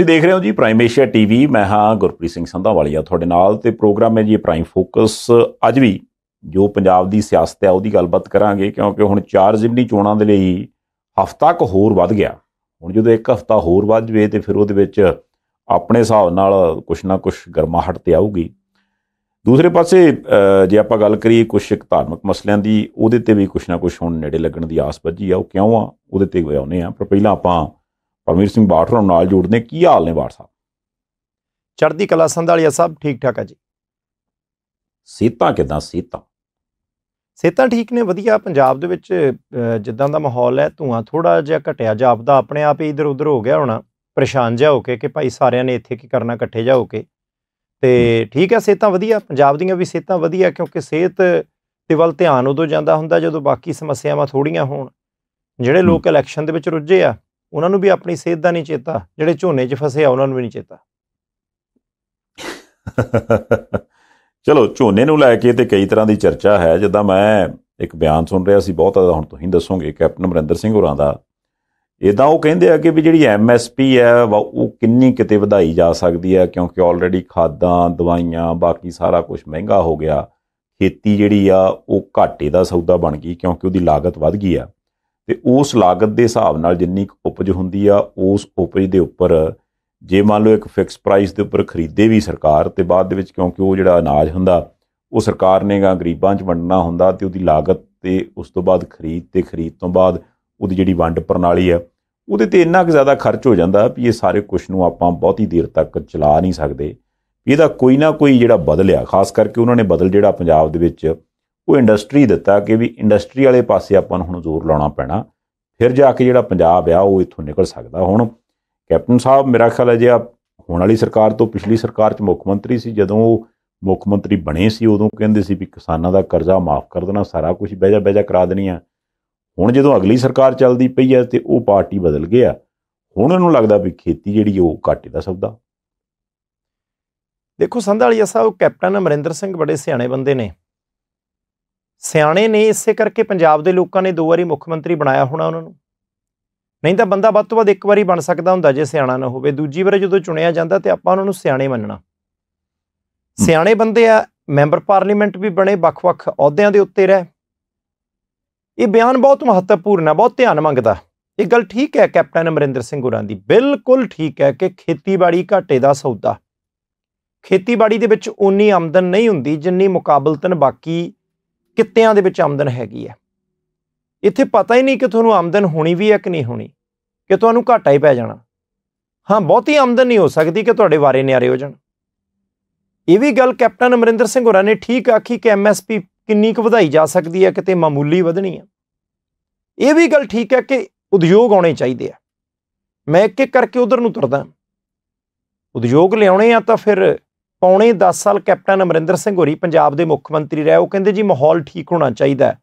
ਤੁਸੀਂ ਦੇਖ ਰਹੇ ਹੋ ਜੀ ਪ੍ਰਾਈਮ ਏਸ਼ੀਆ ਟੀਵੀ ਮੈਂ ਹਾਂ ਗੁਰਪ੍ਰੀਤ ਸਿੰਘ ਸੰਧਾਵਾਲੀਆ ਤੁਹਾਡੇ ਨਾਲ ਤੇ ਪ੍ਰੋਗਰਾਮ ਹੈ ਜੀ ਪ੍ਰਾਈਮ ਫੋਕਸ ਅੱਜ ਵੀ ਜੋ ਪੰਜਾਬ ਦੀ ਸਿਆਸਤ ਹੈ ਉਹਦੀ ਗੱਲਬਾਤ ਕਰਾਂਗੇ ਕਿਉਂਕਿ ਹੁਣ ਚਾਰ ਜ਼ਿਮਨੀ ਚੋਣਾਂ ਦੇ ਲਈ ਹਫ਼ਤਾ ਕੁ ਹੋਰ ਵੱਧ ਗਿਆ ਹੁਣ ਜਦੋਂ ਇੱਕ ਹਫ਼ਤਾ ਹੋਰ ਵੱਧ ਜਵੇ ਤੇ ਫਿਰ ਉਹਦੇ ਵਿੱਚ ਆਪਣੇ ਹਿਸਾਬ ਨਾਲ ਕੁਛ ਨਾ ਕੁਛ ਗਰਮਾਹਟ ਤੇ ਆਊਗੀ ਦੂਸਰੇ ਪਾਸੇ ਜੇ ਆਪਾਂ ਗੱਲ ਕਰੀਏ ਕੁਝ ਇੱਕ ਧਾਰਮਿਕ ਮਸਲਿਆਂ ਦੀ ਉਹਦੇ ਤੇ ਵੀ ਕੁਛ ਨਾ ਕੁਛ ਹੁਣ ਨੇੜੇ ਲੱਗਣ ਦੀ ਆਸ ਵੱਜੀ ਆ ਉਹ ਕਿਉਂ ਆ ਉਹਦੇ ਤੇ ਆਉਨੇ ਆ ਪਰ ਪਹਿਲਾਂ ਆਪਾਂ ਪਰਮੇਸ਼ਰ ਸਿੰਘ ਬਾਠ ਨੂੰ ਨਾਲ ਜੁੜਦੇ ਕੀ ਹਾਲ ਨੇ ਬਾਠ ਸਾਹਿਬ ਚੜ੍ਹਦੀ ਕਲਾ ਸੰਧਾਲੀਆ ਸਾਹਿਬ ਠੀਕ ਠਾਕ ਆ ਜੀ ਸੀਤਾ ਕਿਦਾਂ ਸੀਤਾ ਸੇਤਾ ਠੀਕ ਨੇ ਵਧੀਆ ਪੰਜਾਬ ਦੇ ਵਿੱਚ ਜਿੱਦਾਂ ਦਾ ਮਾਹੌਲ ਹੈ ਧੂਆਂ ਥੋੜਾ ਜਿਹਾ ਘਟਿਆ ਜਾਪਦਾ ਆਪਣੇ ਆਪ ਹੀ ਇਧਰ ਉਧਰ ਹੋ ਗਿਆ ਹੋਣਾ ਪਰੇਸ਼ਾਨ ਜਾ ਹੋ ਕੇ ਕਿ ਭਾਈ ਸਾਰਿਆਂ ਨੇ ਇੱਥੇ ਕੀ ਕਰਨਾ ਇਕੱਠੇ ਜਾ ਹੋ ਕੇ ਤੇ ਠੀਕ ਹੈ ਸੇਤਾ ਵਧੀਆ ਪੰਜਾਬ ਦੀਆਂ ਵੀ ਸੇਤਾ ਵਧੀਆ ਕਿਉਂਕਿ ਸਿਹਤ ਤੇ ਵੱਲ ਧਿਆਨ ਉਦੋਂ ਜਾਂਦਾ ਹੁੰਦਾ ਜਦੋਂ ਬਾਕੀ ਸਮੱਸਿਆਵਾਂ ਥੋੜੀਆਂ ਹੋਣ ਜਿਹੜੇ ਲੋਕ ਇਲੈਕਸ਼ਨ ਦੇ ਵਿੱਚ ਰੁੱਝੇ ਆ ਉਹਨਾਂ ਨੂੰ ਵੀ ਆਪਣੀ ਸਿਹਤ ਦਾ ਨਹੀਂ ਚੇਤਾ ਜਿਹੜੇ ਝੋਨੇ 'ਚ ਫਸੇ ਆ ਉਹਨਾਂ ਨੂੰ ਵੀ ਨਹੀਂ ਚੇਤਾ ਚਲੋ ਝੋਨੇ ਨੂੰ ਲੈ ਕੇ ਤੇ ਕਈ ਤਰ੍ਹਾਂ ਦੀ ਚਰਚਾ ਹੈ ਜਿੱਦਾਂ ਮੈਂ ਇੱਕ ਬਿਆਨ ਸੁਣ ਰਿਹਾ ਸੀ ਬਹੁਤ ਜ਼ਿਆਦਾ ਹੁਣ ਤੁਸੀਂ ਦੱਸੋਗੇ ਕੈਪਟਨ ਅਮਰਿੰਦਰ ਸਿੰਘ ਹੋਰਾਂ ਦਾ ਇਦਾਂ ਉਹ ਕਹਿੰਦੇ ਆ ਕਿ ਵੀ ਜਿਹੜੀ ਐਮਐਸਪੀ ਹੈ ਉਹ ਕਿੰਨੀ ਕਿਤੇ ਵਧਾਈ ਜਾ ਸਕਦੀ ਹੈ ਕਿਉਂਕਿ ਆਲਰੇਡੀ ਖਾਦਾਂ ਦਵਾਈਆਂ ਬਾਕੀ ਸਾਰਾ ਕੁਝ ਮਹਿੰਗਾ ਹੋ ਗਿਆ ਖੇਤੀ ਜਿਹੜੀ ਆ ਉਹ ਘਾਟੇ ਦਾ ਸੌਦਾ ਬਣ ਗਈ ਕਿਉਂਕਿ ਉਹਦੀ ਲਾਗਤ ਵੱਧ ਗਈ ਆ ਤੇ ਉਸ ਲਾਗਤ ਦੇ ਹਿਸਾਬ ਨਾਲ ਜਿੰਨੀ ਉਪਜ ਹੁੰਦੀ ਆ ਉਸ ਉਪਜ ਦੇ ਉੱਪਰ ਜੇ ਮੰਨ ਲਓ ਇੱਕ ਫਿਕਸ ਪ੍ਰਾਈਸ ਦੇ ਉੱਪਰ ਖਰੀਦੇ ਵੀ ਸਰਕਾਰ ਤੇ ਬਾਅਦ ਦੇ ਵਿੱਚ ਕਿਉਂਕਿ ਉਹ ਜਿਹੜਾ ਅਨਾਜ ਹੁੰਦਾ ਉਹ ਸਰਕਾਰ ਨੇ ਗਾ ਗਰੀਬਾਂ 'ਚ ਵੰਡਣਾ ਹੁੰਦਾ ਤੇ ਉਹਦੀ ਲਾਗਤ ਤੇ ਉਸ ਤੋਂ ਬਾਅਦ ਖਰੀਦ ਤੇ ਖਰੀਦ ਤੋਂ ਬਾਅਦ ਉਹਦੀ ਜਿਹੜੀ ਵੰਡ ਪ੍ਰਣਾਲੀ ਆ ਉਹਦੇ ਤੇ ਇੰਨਾ ਕਿ ਜ਼ਿਆਦਾ ਖਰਚ ਹੋ ਜਾਂਦਾ ਵੀ ਇਹ ਸਾਰੇ ਕੁਝ ਨੂੰ ਆਪਾਂ ਬਹੁਤੀ ਦੇਰ ਤੱਕ ਚਲਾ ਨਹੀਂ ਸਕਦੇ ਇਹਦਾ ਕੋਈ ਨਾ ਕੋਈ ਜਿਹੜਾ ਬਦਲਿਆ ਖਾਸ ਕਰਕੇ ਉਹਨਾਂ ਨੇ ਬਦਲ ਜਿਹੜਾ ਪੰਜਾਬ ਦੇ ਵਿੱਚ ਉਹ ਇੰਡਸਟਰੀ ਦਿੱਤਾ ਕਿ ਵੀ ਇੰਡਸਟਰੀ ਵਾਲੇ ਪਾਸੇ ਆਪਾਂ ਨੂੰ ਹੁਣ ਜ਼ੋਰ ਲਾਉਣਾ ਪੈਣਾ ਫਿਰ ਜਾ ਕੇ ਜਿਹੜਾ ਪੰਜਾਬ ਆ ਉਹ ਇੱਥੋਂ ਨਿਕਲ ਸਕਦਾ ਹੁਣ ਕੈਪਟਨ ਸਾਹਿਬ ਮੇਰਾ ਖਿਆਲ ਹੈ ਜੇ ਆ ਹੋਣ ਵਾਲੀ ਸਰਕਾਰ ਤੋਂ ਪਿਛਲੀ ਸਰਕਾਰ 'ਚ ਮੁੱਖ ਮੰਤਰੀ ਸੀ ਜਦੋਂ ਉਹ ਮੁੱਖ ਮੰਤਰੀ ਬਣੇ ਸੀ ਉਦੋਂ ਕਹਿੰਦੇ ਸੀ ਵੀ ਕਿਸਾਨਾਂ ਦਾ ਕਰਜ਼ਾ ਮਾਫ ਕਰ ਦੇਣਾ ਸਾਰਾ ਕੁਝ ਬਹਿਜਾ ਬਹਿਜਾ ਕਰਾ ਦੇਣੀ ਆ ਹੁਣ ਜਦੋਂ ਅਗਲੀ ਸਰਕਾਰ ਚੱਲਦੀ ਪਈ ਹੈ ਤੇ ਉਹ ਪਾਰਟੀ ਬਦਲ ਗਿਆ ਹੁਣ ਇਹਨੂੰ ਲੱਗਦਾ ਵੀ ਖੇਤੀ ਜਿਹੜੀ ਉਹ ਘਾਟੇ ਦਾ ਸੌਦਾ ਦੇਖੋ ਸੰਧਾਲੀਆ ਸਾਹਿਬ ਕੈਪਟਨ ਅਮਰਿੰਦਰ ਸਿੰਘ ਬੜੇ ਸਿਆਣੇ ਬੰਦੇ ਨੇ ਸਿਆਣੇ ਨੇ ਇਸੇ ਕਰਕੇ ਪੰਜਾਬ ਦੇ ਲੋਕਾਂ ਨੇ ਦੋ ਵਾਰੀ ਮੁੱਖ ਮੰਤਰੀ ਬਣਾਇਆ ਹੋਣਾ ਉਹਨਾਂ ਨੂੰ ਨਹੀਂ ਤਾਂ ਬੰਦਾ ਵੱਧ ਤੋਂ ਵੱਧ ਇੱਕ ਵਾਰੀ ਬਣ ਸਕਦਾ ਹੁੰਦਾ ਜੇ ਸਿਆਣਾ ਨਾ ਹੋਵੇ ਦੂਜੀ ਵਾਰ ਜਦੋਂ ਚੁਣਿਆ ਜਾਂਦਾ ਤੇ ਆਪਾਂ ਉਹਨਾਂ ਨੂੰ ਸਿਆਣੇ ਮੰਨਣਾ ਸਿਆਣੇ ਬੰਦੇ ਆ ਮੈਂਬਰ ਪਾਰਲੀਮੈਂਟ ਵੀ ਬਣੇ ਵੱਖ-ਵੱਖ ਅਹੁਦਿਆਂ ਦੇ ਉੱਤੇ ਰਹੇ ਇਹ ਬਿਆਨ ਬਹੁਤ ਮਹੱਤਵਪੂਰਨ ਹੈ ਬਹੁਤ ਧਿਆਨ ਮੰਗਦਾ ਇਹ ਗੱਲ ਠੀਕ ਹੈ ਕੈਪਟਨ ਅਮਰਿੰਦਰ ਸਿੰਘ ਹੋਰਾਂ ਦੀ ਬਿਲਕੁਲ ਠੀਕ ਹੈ ਕਿ ਖੇਤੀਬਾੜੀ ਘਾਟੇ ਦਾ ਸੌਦਾ ਖੇਤੀਬਾੜੀ ਦੇ ਵਿੱਚ ਓਨੀ ਆਮਦਨ ਨਹੀਂ ਹੁੰਦੀ ਜਿੰਨੀ ਮੁਕਾਬਲਤਨ ਬਾਕੀ ਕਿੱਤਿਆਂ ਦੇ ਵਿੱਚ ਆਮਦਨ ਹੈਗੀ ਹੈ ਇੱਥੇ ਪਤਾ ਹੀ ਨਹੀਂ ਕਿ ਤੁਹਾਨੂੰ ਆਮਦਨ ਹੋਣੀ ਵੀ ਹੈ ਕਿ ਨਹੀਂ ਹੋਣੀ ਕਿ ਤੁਹਾਨੂੰ ਘਾਟਾ ਹੀ ਪੈ ਜਾਣਾ ਹਾਂ ਬਹੁਤੀ ਆਮਦਨ ਨਹੀਂ ਹੋ ਸਕਦੀ ਕਿ ਤੁਹਾਡੇ ਵਾਰੇ ਨਿਆਰੇ ਹੋ ਜਾਣ ਇਹ ਵੀ ਗੱਲ ਕੈਪਟਨ ਅਮਰਿੰਦਰ ਸਿੰਘ ਹੋਰਾਂ ਨੇ ਠੀਕ ਆਖੀ ਕਿ ਐਮਐਸਪੀ ਕਿੰਨੀ ਕੁ ਵਧਾਈ ਜਾ ਸਕਦੀ ਹੈ ਕਿਤੇ ਮਾਮੂਲੀ ਵਧਣੀ ਹੈ ਇਹ ਵੀ ਗੱਲ ਠੀਕ ਹੈ ਕਿ ਉਦਯੋਗ ਆਉਣੇ ਚਾਹੀਦੇ ਆ ਮੈਂ ਇੱਕ ਇੱਕ ਕਰਕੇ ਉਧਰ ਨੂੰ ਤੁਰਦਾ ਉਦਯੋਗ ਲਿਆਉਣੇ ਆ ਤਾਂ ਫਿਰ ਪੌਣੇ 10 ਸਾਲ ਕੈਪਟਨ ਅਮਰਿੰਦਰ ਸਿੰਘ ਹੋਰੀ ਪੰਜਾਬ ਦੇ ਮੁੱਖ ਮੰਤਰੀ ਰਹੇ ਉਹ ਕਹਿੰਦੇ ਜੀ ਮਾਹੌਲ ਠੀਕ ਹੋਣਾ ਚਾਹੀਦਾ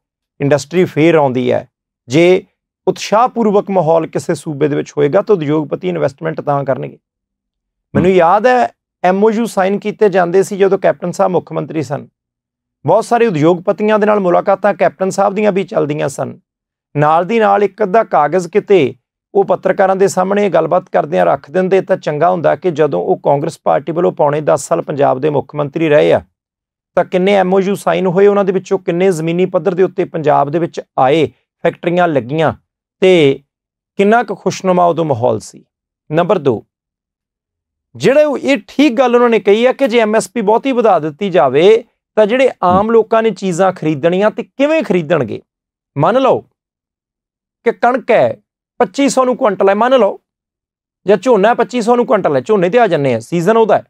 ਇੰਡਸਟਰੀ ਫੇਰ ਆਉਂਦੀ ਹੈ ਜੇ ਉਤਸ਼ਾਹਪੂਰਵਕ ਮਾਹੌਲ ਕਿਸੇ ਸੂਬੇ ਦੇ ਵਿੱਚ ਹੋਏਗਾ ਤਾਂ ਉਦਯੋਗਪਤੀ ਇਨਵੈਸਟਮੈਂਟ ਤਾਂ ਕਰਨਗੇ ਮੈਨੂੰ ਯਾਦ ਹੈ ਐਮਓਯੂ ਸਾਈਨ ਕੀਤੇ ਜਾਂਦੇ ਸੀ ਜਦੋਂ ਕੈਪਟਨ ਸਾਹਿਬ ਮੁੱਖ ਮੰਤਰੀ ਸਨ ਬਹੁਤ ਸਾਰੇ ਉਦਯੋਗਪਤੀਆਂ ਦੇ ਨਾਲ ਮੁਲਾਕਾਤਾਂ ਕੈਪਟਨ ਸਾਹਿਬ ਦੀਆਂ ਵੀ ਚੱਲਦੀਆਂ ਸਨ ਨਾਲ ਦੀ ਨਾਲ ਇੱਕ ਅੱਧਾ ਕਾਗਜ਼ ਕਿਤੇ ਉਹ ਪੱਤਰਕਾਰਾਂ ਦੇ ਸਾਹਮਣੇ ਗੱਲਬਾਤ ਕਰਦਿਆਂ ਰੱਖ ਦਿੰਦੇ ਤਾਂ ਚੰਗਾ ਹੁੰਦਾ ਕਿ ਜਦੋਂ ਉਹ ਕਾਂਗਰਸ ਪਾਰਟੀ ਵੱਲੋਂ ਪੌਣੇ 10 ਸਾਲ ਪੰਜਾਬ ਦੇ ਮੁੱਖ ਮੰਤਰੀ ਰਹੇ ਆ ਤਾਂ ਕਿੰਨੇ ਐਮਓਯੂ ਸਾਈਨ ਹੋਏ ਉਹਨਾਂ ਦੇ ਵਿੱਚੋਂ ਕਿੰਨੇ ਜ਼ਮੀਨੀ ਪੱਧਰ ਦੇ ਉੱਤੇ ਪੰਜਾਬ ਦੇ ਵਿੱਚ ਆਏ ਫੈਕਟਰੀਆਂ ਲੱਗੀਆਂ ਤੇ ਕਿੰਨਾ ਕੁ ਖੁਸ਼ਨੁਮਾ ਉਦੋਂ ਮਾਹੌਲ ਸੀ ਨੰਬਰ 2 ਜਿਹੜੇ ਇਹ ਠੀਕ ਗੱਲ ਉਹਨਾਂ ਨੇ ਕਹੀ ਆ ਕਿ ਜੇ ਐਮਐਸਪੀ ਬਹੁਤੀ ਵਧਾ ਦਿੱਤੀ ਜਾਵੇ ਤਾਂ ਜਿਹੜੇ ਆਮ ਲੋਕਾਂ ਨੇ ਚੀਜ਼ਾਂ ਖਰੀਦਣੀਆਂ ਤੇ ਕਿਵੇਂ ਖਰੀਦਣਗੇ ਮੰਨ ਲਓ ਕਿ ਕਣਕ ਹੈ 2500 ਨੂੰ ਕੁਇੰਟਲ ਹੈ ਮੰਨ ਲਓ ਜੇ ਝੋਨਾ 2500 ਨੂੰ ਕੁਇੰਟਲ ਹੈ ਝੋਨੇ ਤੇ ਆ ਜੰਨੇ ਆ ਸੀਜ਼ਨ ਉਹਦਾ ਹੈ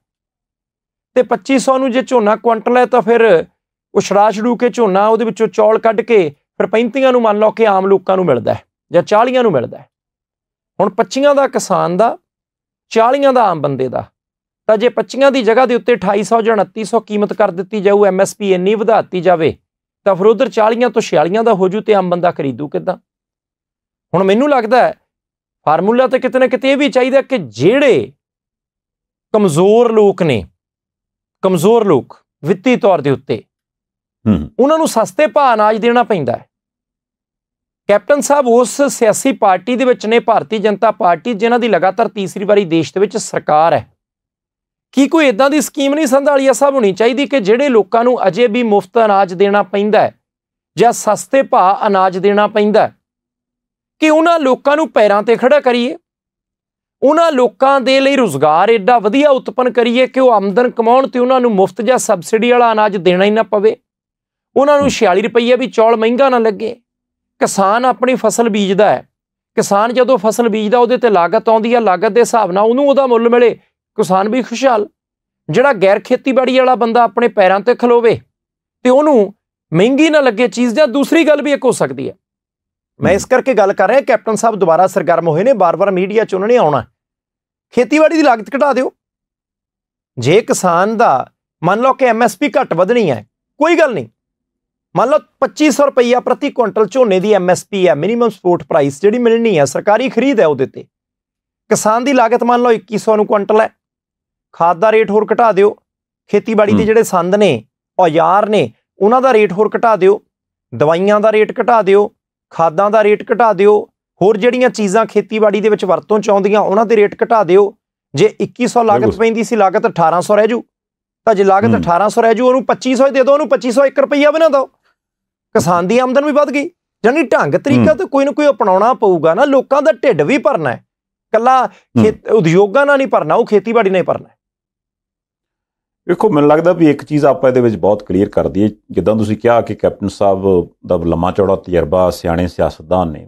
ਤੇ 2500 ਨੂੰ ਜੇ ਝੋਨਾ ਕੁਇੰਟਲ ਹੈ ਤਾਂ ਫਿਰ ਉਹ ਛੜਾ ਛੜੂ ਕੇ ਝੋਨਾ ਉਹਦੇ ਵਿੱਚੋਂ ਚੌਲ ਕੱਢ ਕੇ ਫਿਰ 35 ਨੂੰ ਮੰਨ ਲਓ ਕਿ ਆਮ ਲੋਕਾਂ ਨੂੰ ਮਿਲਦਾ ਹੈ ਜਾਂ 40 ਨੂੰ ਮਿਲਦਾ ਹੈ ਹੁਣ 25 ਦਾ ਕਿਸਾਨ ਦਾ 40 ਦਾ ਆਮ ਬੰਦੇ ਦਾ ਤਾਂ ਜੇ 25 ਦੀ ਜਗ੍ਹਾ ਦੇ ਉੱਤੇ 2800 ਜਾਂ 2900 ਕੀਮਤ ਕਰ ਦਿੱਤੀ ਜਾਊ ਐਮਐਸਪੀ ਇੰਨੀ ਵਧਾਤੀ ਜਾਵੇ ਤਾਂ ਫਿਰ ਉਧਰ 40 ਤੋਂ 46 ਦਾ ਹੋ ਜੂ ਤੇ ਆਮ ਬੰਦਾ ਖਰੀਦੂ ਕਿਦਾਂ ਹੁਣ ਮੈਨੂੰ ਲੱਗਦਾ ਹੈ ਫਾਰਮੂਲਾ ਤੇ ਕਿਤੇ ਨਾ ਕਿਤੇ ਇਹ ਵੀ ਚਾਹੀਦਾ ਕਿ ਜਿਹੜੇ ਕਮਜ਼ੋਰ ਲੋਕ ਨੇ ਕਮਜ਼ੋਰ ਲੋਕ ਵਿੱਤੀ ਤੌਰ ਦੇ ਉੱਤੇ ਹੂੰ ਉਹਨਾਂ ਨੂੰ ਸਸਤੇ ਭਾਅ ਅਨਾਜ ਦੇਣਾ ਪੈਂਦਾ ਹੈ ਕੈਪਟਨ ਸਾਹਿਬ ਉਸ ਸਿਆਸੀ ਪਾਰਟੀ ਦੇ ਵਿੱਚ ਨੇ ਭਾਰਤੀ ਜਨਤਾ ਪਾਰਟੀ ਜਿਨ੍ਹਾਂ ਦੀ ਲਗਾਤਾਰ ਤੀਸਰੀ ਵਾਰੀ ਦੇਸ਼ ਦੇ ਵਿੱਚ ਸਰਕਾਰ ਹੈ ਕੀ ਕੋਈ ਇਦਾਂ ਦੀ ਸਕੀਮ ਨਹੀਂ ਸੰਧਾਲੀਆ ਸਾਹਿਬ ਹੋਣੀ ਚਾਹੀਦੀ ਕਿ ਜਿਹੜੇ ਲੋਕਾਂ ਨੂੰ ਅਜੇ ਵੀ ਮੁਫਤ ਅਨਾਜ ਦੇਣਾ ਪੈਂਦਾ ਹੈ ਜਾਂ ਸਸਤੇ ਭਾਅ ਅਨਾਜ ਦੇਣਾ ਪੈਂਦਾ ਹੈ ਕਿ ਉਹਨਾਂ ਲੋਕਾਂ ਨੂੰ ਪੈਰਾਂ ਤੇ ਖੜਾ ਕਰੀਏ ਉਹਨਾਂ ਲੋਕਾਂ ਦੇ ਲਈ ਰੋਜ਼ਗਾਰ ਐਡਾ ਵਧੀਆ ਉਤਪਨ ਕਰੀਏ ਕਿ ਉਹ ਆਮਦਨ ਕਮਾਉਣ ਤੇ ਉਹਨਾਂ ਨੂੰ ਮੁਫਤ ਜਾਂ ਸਬਸਿਡੀ ਵਾਲਾ ਅਨਾਜ ਦੇਣਾ ਹੀ ਨਾ ਪਵੇ ਉਹਨਾਂ ਨੂੰ 46 ਰੁਪਏ ਵੀ ਚੌਲ ਮਹਿੰਗਾ ਨਾ ਲੱਗੇ ਕਿਸਾਨ ਆਪਣੀ ਫਸਲ ਬੀਜਦਾ ਹੈ ਕਿਸਾਨ ਜਦੋਂ ਫਸਲ ਬੀਜਦਾ ਉਹਦੇ ਤੇ ਲਾਗਤ ਆਉਂਦੀ ਹੈ ਲਾਗਤ ਦੇ ਹਿਸਾਬ ਨਾਲ ਉਹਨੂੰ ਉਹਦਾ ਮੁੱਲ ਮਿਲੇ ਕਿਸਾਨ ਵੀ ਖੁਸ਼ਹਾਲ ਜਿਹੜਾ ਗੈਰ ਖੇਤੀਬਾੜੀ ਵਾਲਾ ਬੰਦਾ ਆਪਣੇ ਪੈਰਾਂ ਤੇ ਖਲੋਵੇ ਤੇ ਉਹਨੂੰ ਮਹਿੰਗੀ ਨਾ ਲੱਗੇ ਚੀਜ਼ ਜਾਂ ਦੂਸਰੀ ਗੱਲ ਵੀ ਇੱਕ ਹੋ ਸਕਦੀ ਹੈ ਮੈਂ ਇਸ ਕਰਕੇ ਗੱਲ ਕਰ ਰਿਹਾ ਕੈਪਟਨ ਸਾਹਿਬ ਦੁਬਾਰਾ ਸਰਗਰਮ ਹੋਏ ਨੇ ਬਾਰ-ਬਾਰ ਮੀਡੀਆ 'ਚ ਉਹਨਾਂ ਨੇ ਆਉਣਾ ਖੇਤੀਬਾੜੀ ਦੀ ਲਾਗਤ ਘਟਾ ਦਿਓ ਜੇ ਕਿਸਾਨ ਦਾ ਮੰਨ ਲਓ ਕਿ ਐਮਐਸਪੀ ਘਟ ਵਧਣੀ ਹੈ ਕੋਈ ਗੱਲ ਨਹੀਂ ਮੰਨ ਲਓ 2500 ਰੁਪਈਆ ਪ੍ਰਤੀ ਕੁਇੰਟਲ ਝੋਨੇ ਦੀ ਐਮਐਸਪੀ ਹੈ ਮਿਨੀਮਮ ਸਪੋਰਟ ਪ੍ਰਾਈਸ ਜਿਹੜੀ ਮਿਲਣੀ ਹੈ ਸਰਕਾਰੀ ਖਰੀਦ ਹੈ ਉਹਦੇ ਤੇ ਕਿਸਾਨ ਦੀ ਲਾਗਤ ਮੰਨ ਲਓ 2100 ਨੂੰ ਕੁਇੰਟਲ ਹੈ ਖਾਦ ਦਾ ਰੇਟ ਹੋਰ ਘਟਾ ਦਿਓ ਖੇਤੀਬਾੜੀ ਦੇ ਜਿਹੜੇ ਸੰਦ ਨੇ ਔਜ਼ਾਰ ਨੇ ਉਹਨਾਂ ਦਾ ਰੇਟ ਹੋਰ ਘਟਾ ਦਿਓ ਦਵਾਈਆਂ ਦਾ ਰੇਟ ਘਟਾ ਦਿਓ ਖਾਦਾਂ ਦਾ ਰੇਟ ਘਟਾ ਦਿਓ ਹੋਰ ਜਿਹੜੀਆਂ ਚੀਜ਼ਾਂ ਖੇਤੀਬਾੜੀ ਦੇ ਵਿੱਚ ਵਰਤੋਂ ਚ ਆਉਂਦੀਆਂ ਉਹਨਾਂ ਦੇ ਰੇਟ ਘਟਾ ਦਿਓ ਜੇ 2100 ਲਾਗਤ ਪੈਂਦੀ ਸੀ ਲਾਗਤ 1800 ਰਹਿ ਜੂ ਤਾਂ ਜੇ ਲਾਗਤ 1800 ਰਹਿ ਜੂ ਉਹਨੂੰ 2500 ਦੇ ਦਿਓ ਉਹਨੂੰ 2501 ਰੁਪਈਆ ਬਣਾ ਦਿਓ ਕਿਸਾਨ ਦੀ ਆਮਦਨ ਵੀ ਵੱਧ ਗਈ ਜਾਨੀ ਢੰਗ ਤਰੀਕਾ ਤਾਂ ਕੋਈ ਨਾ ਕੋਈ ਅਪਣਾਉਣਾ ਪਊਗਾ ਨਾ ਲੋਕਾਂ ਦਾ ਢਿੱਡ ਵੀ ਭਰਨਾ ਹੈ ਕੱਲਾ ਉਦਯੋਗਾਂ ਨਾਲ ਨਹੀਂ ਭਰਨਾ ਉਹ ਖੇਤੀਬਾੜੀ ਨਾਲ ਭਰਨਾ ਵੇਖੋ ਮੈਨੂੰ ਲੱਗਦਾ ਵੀ ਇੱਕ ਚੀਜ਼ ਆਪਾਂ ਇਹਦੇ ਵਿੱਚ ਬਹੁਤ ਕਲੀਅਰ ਕਰ ਦਈਏ ਜਿੱਦਾਂ ਤੁਸੀਂ ਕਿਹਾ ਕਿ ਕੈਪਟਨ ਸਾਹਿਬ ਦਾ ਲੰਮਾ ਚੌੜਾ ਤਜਰਬਾ ਸਿਆਣੇ ਸਿਆਸਤਦਾਨ ਨੇ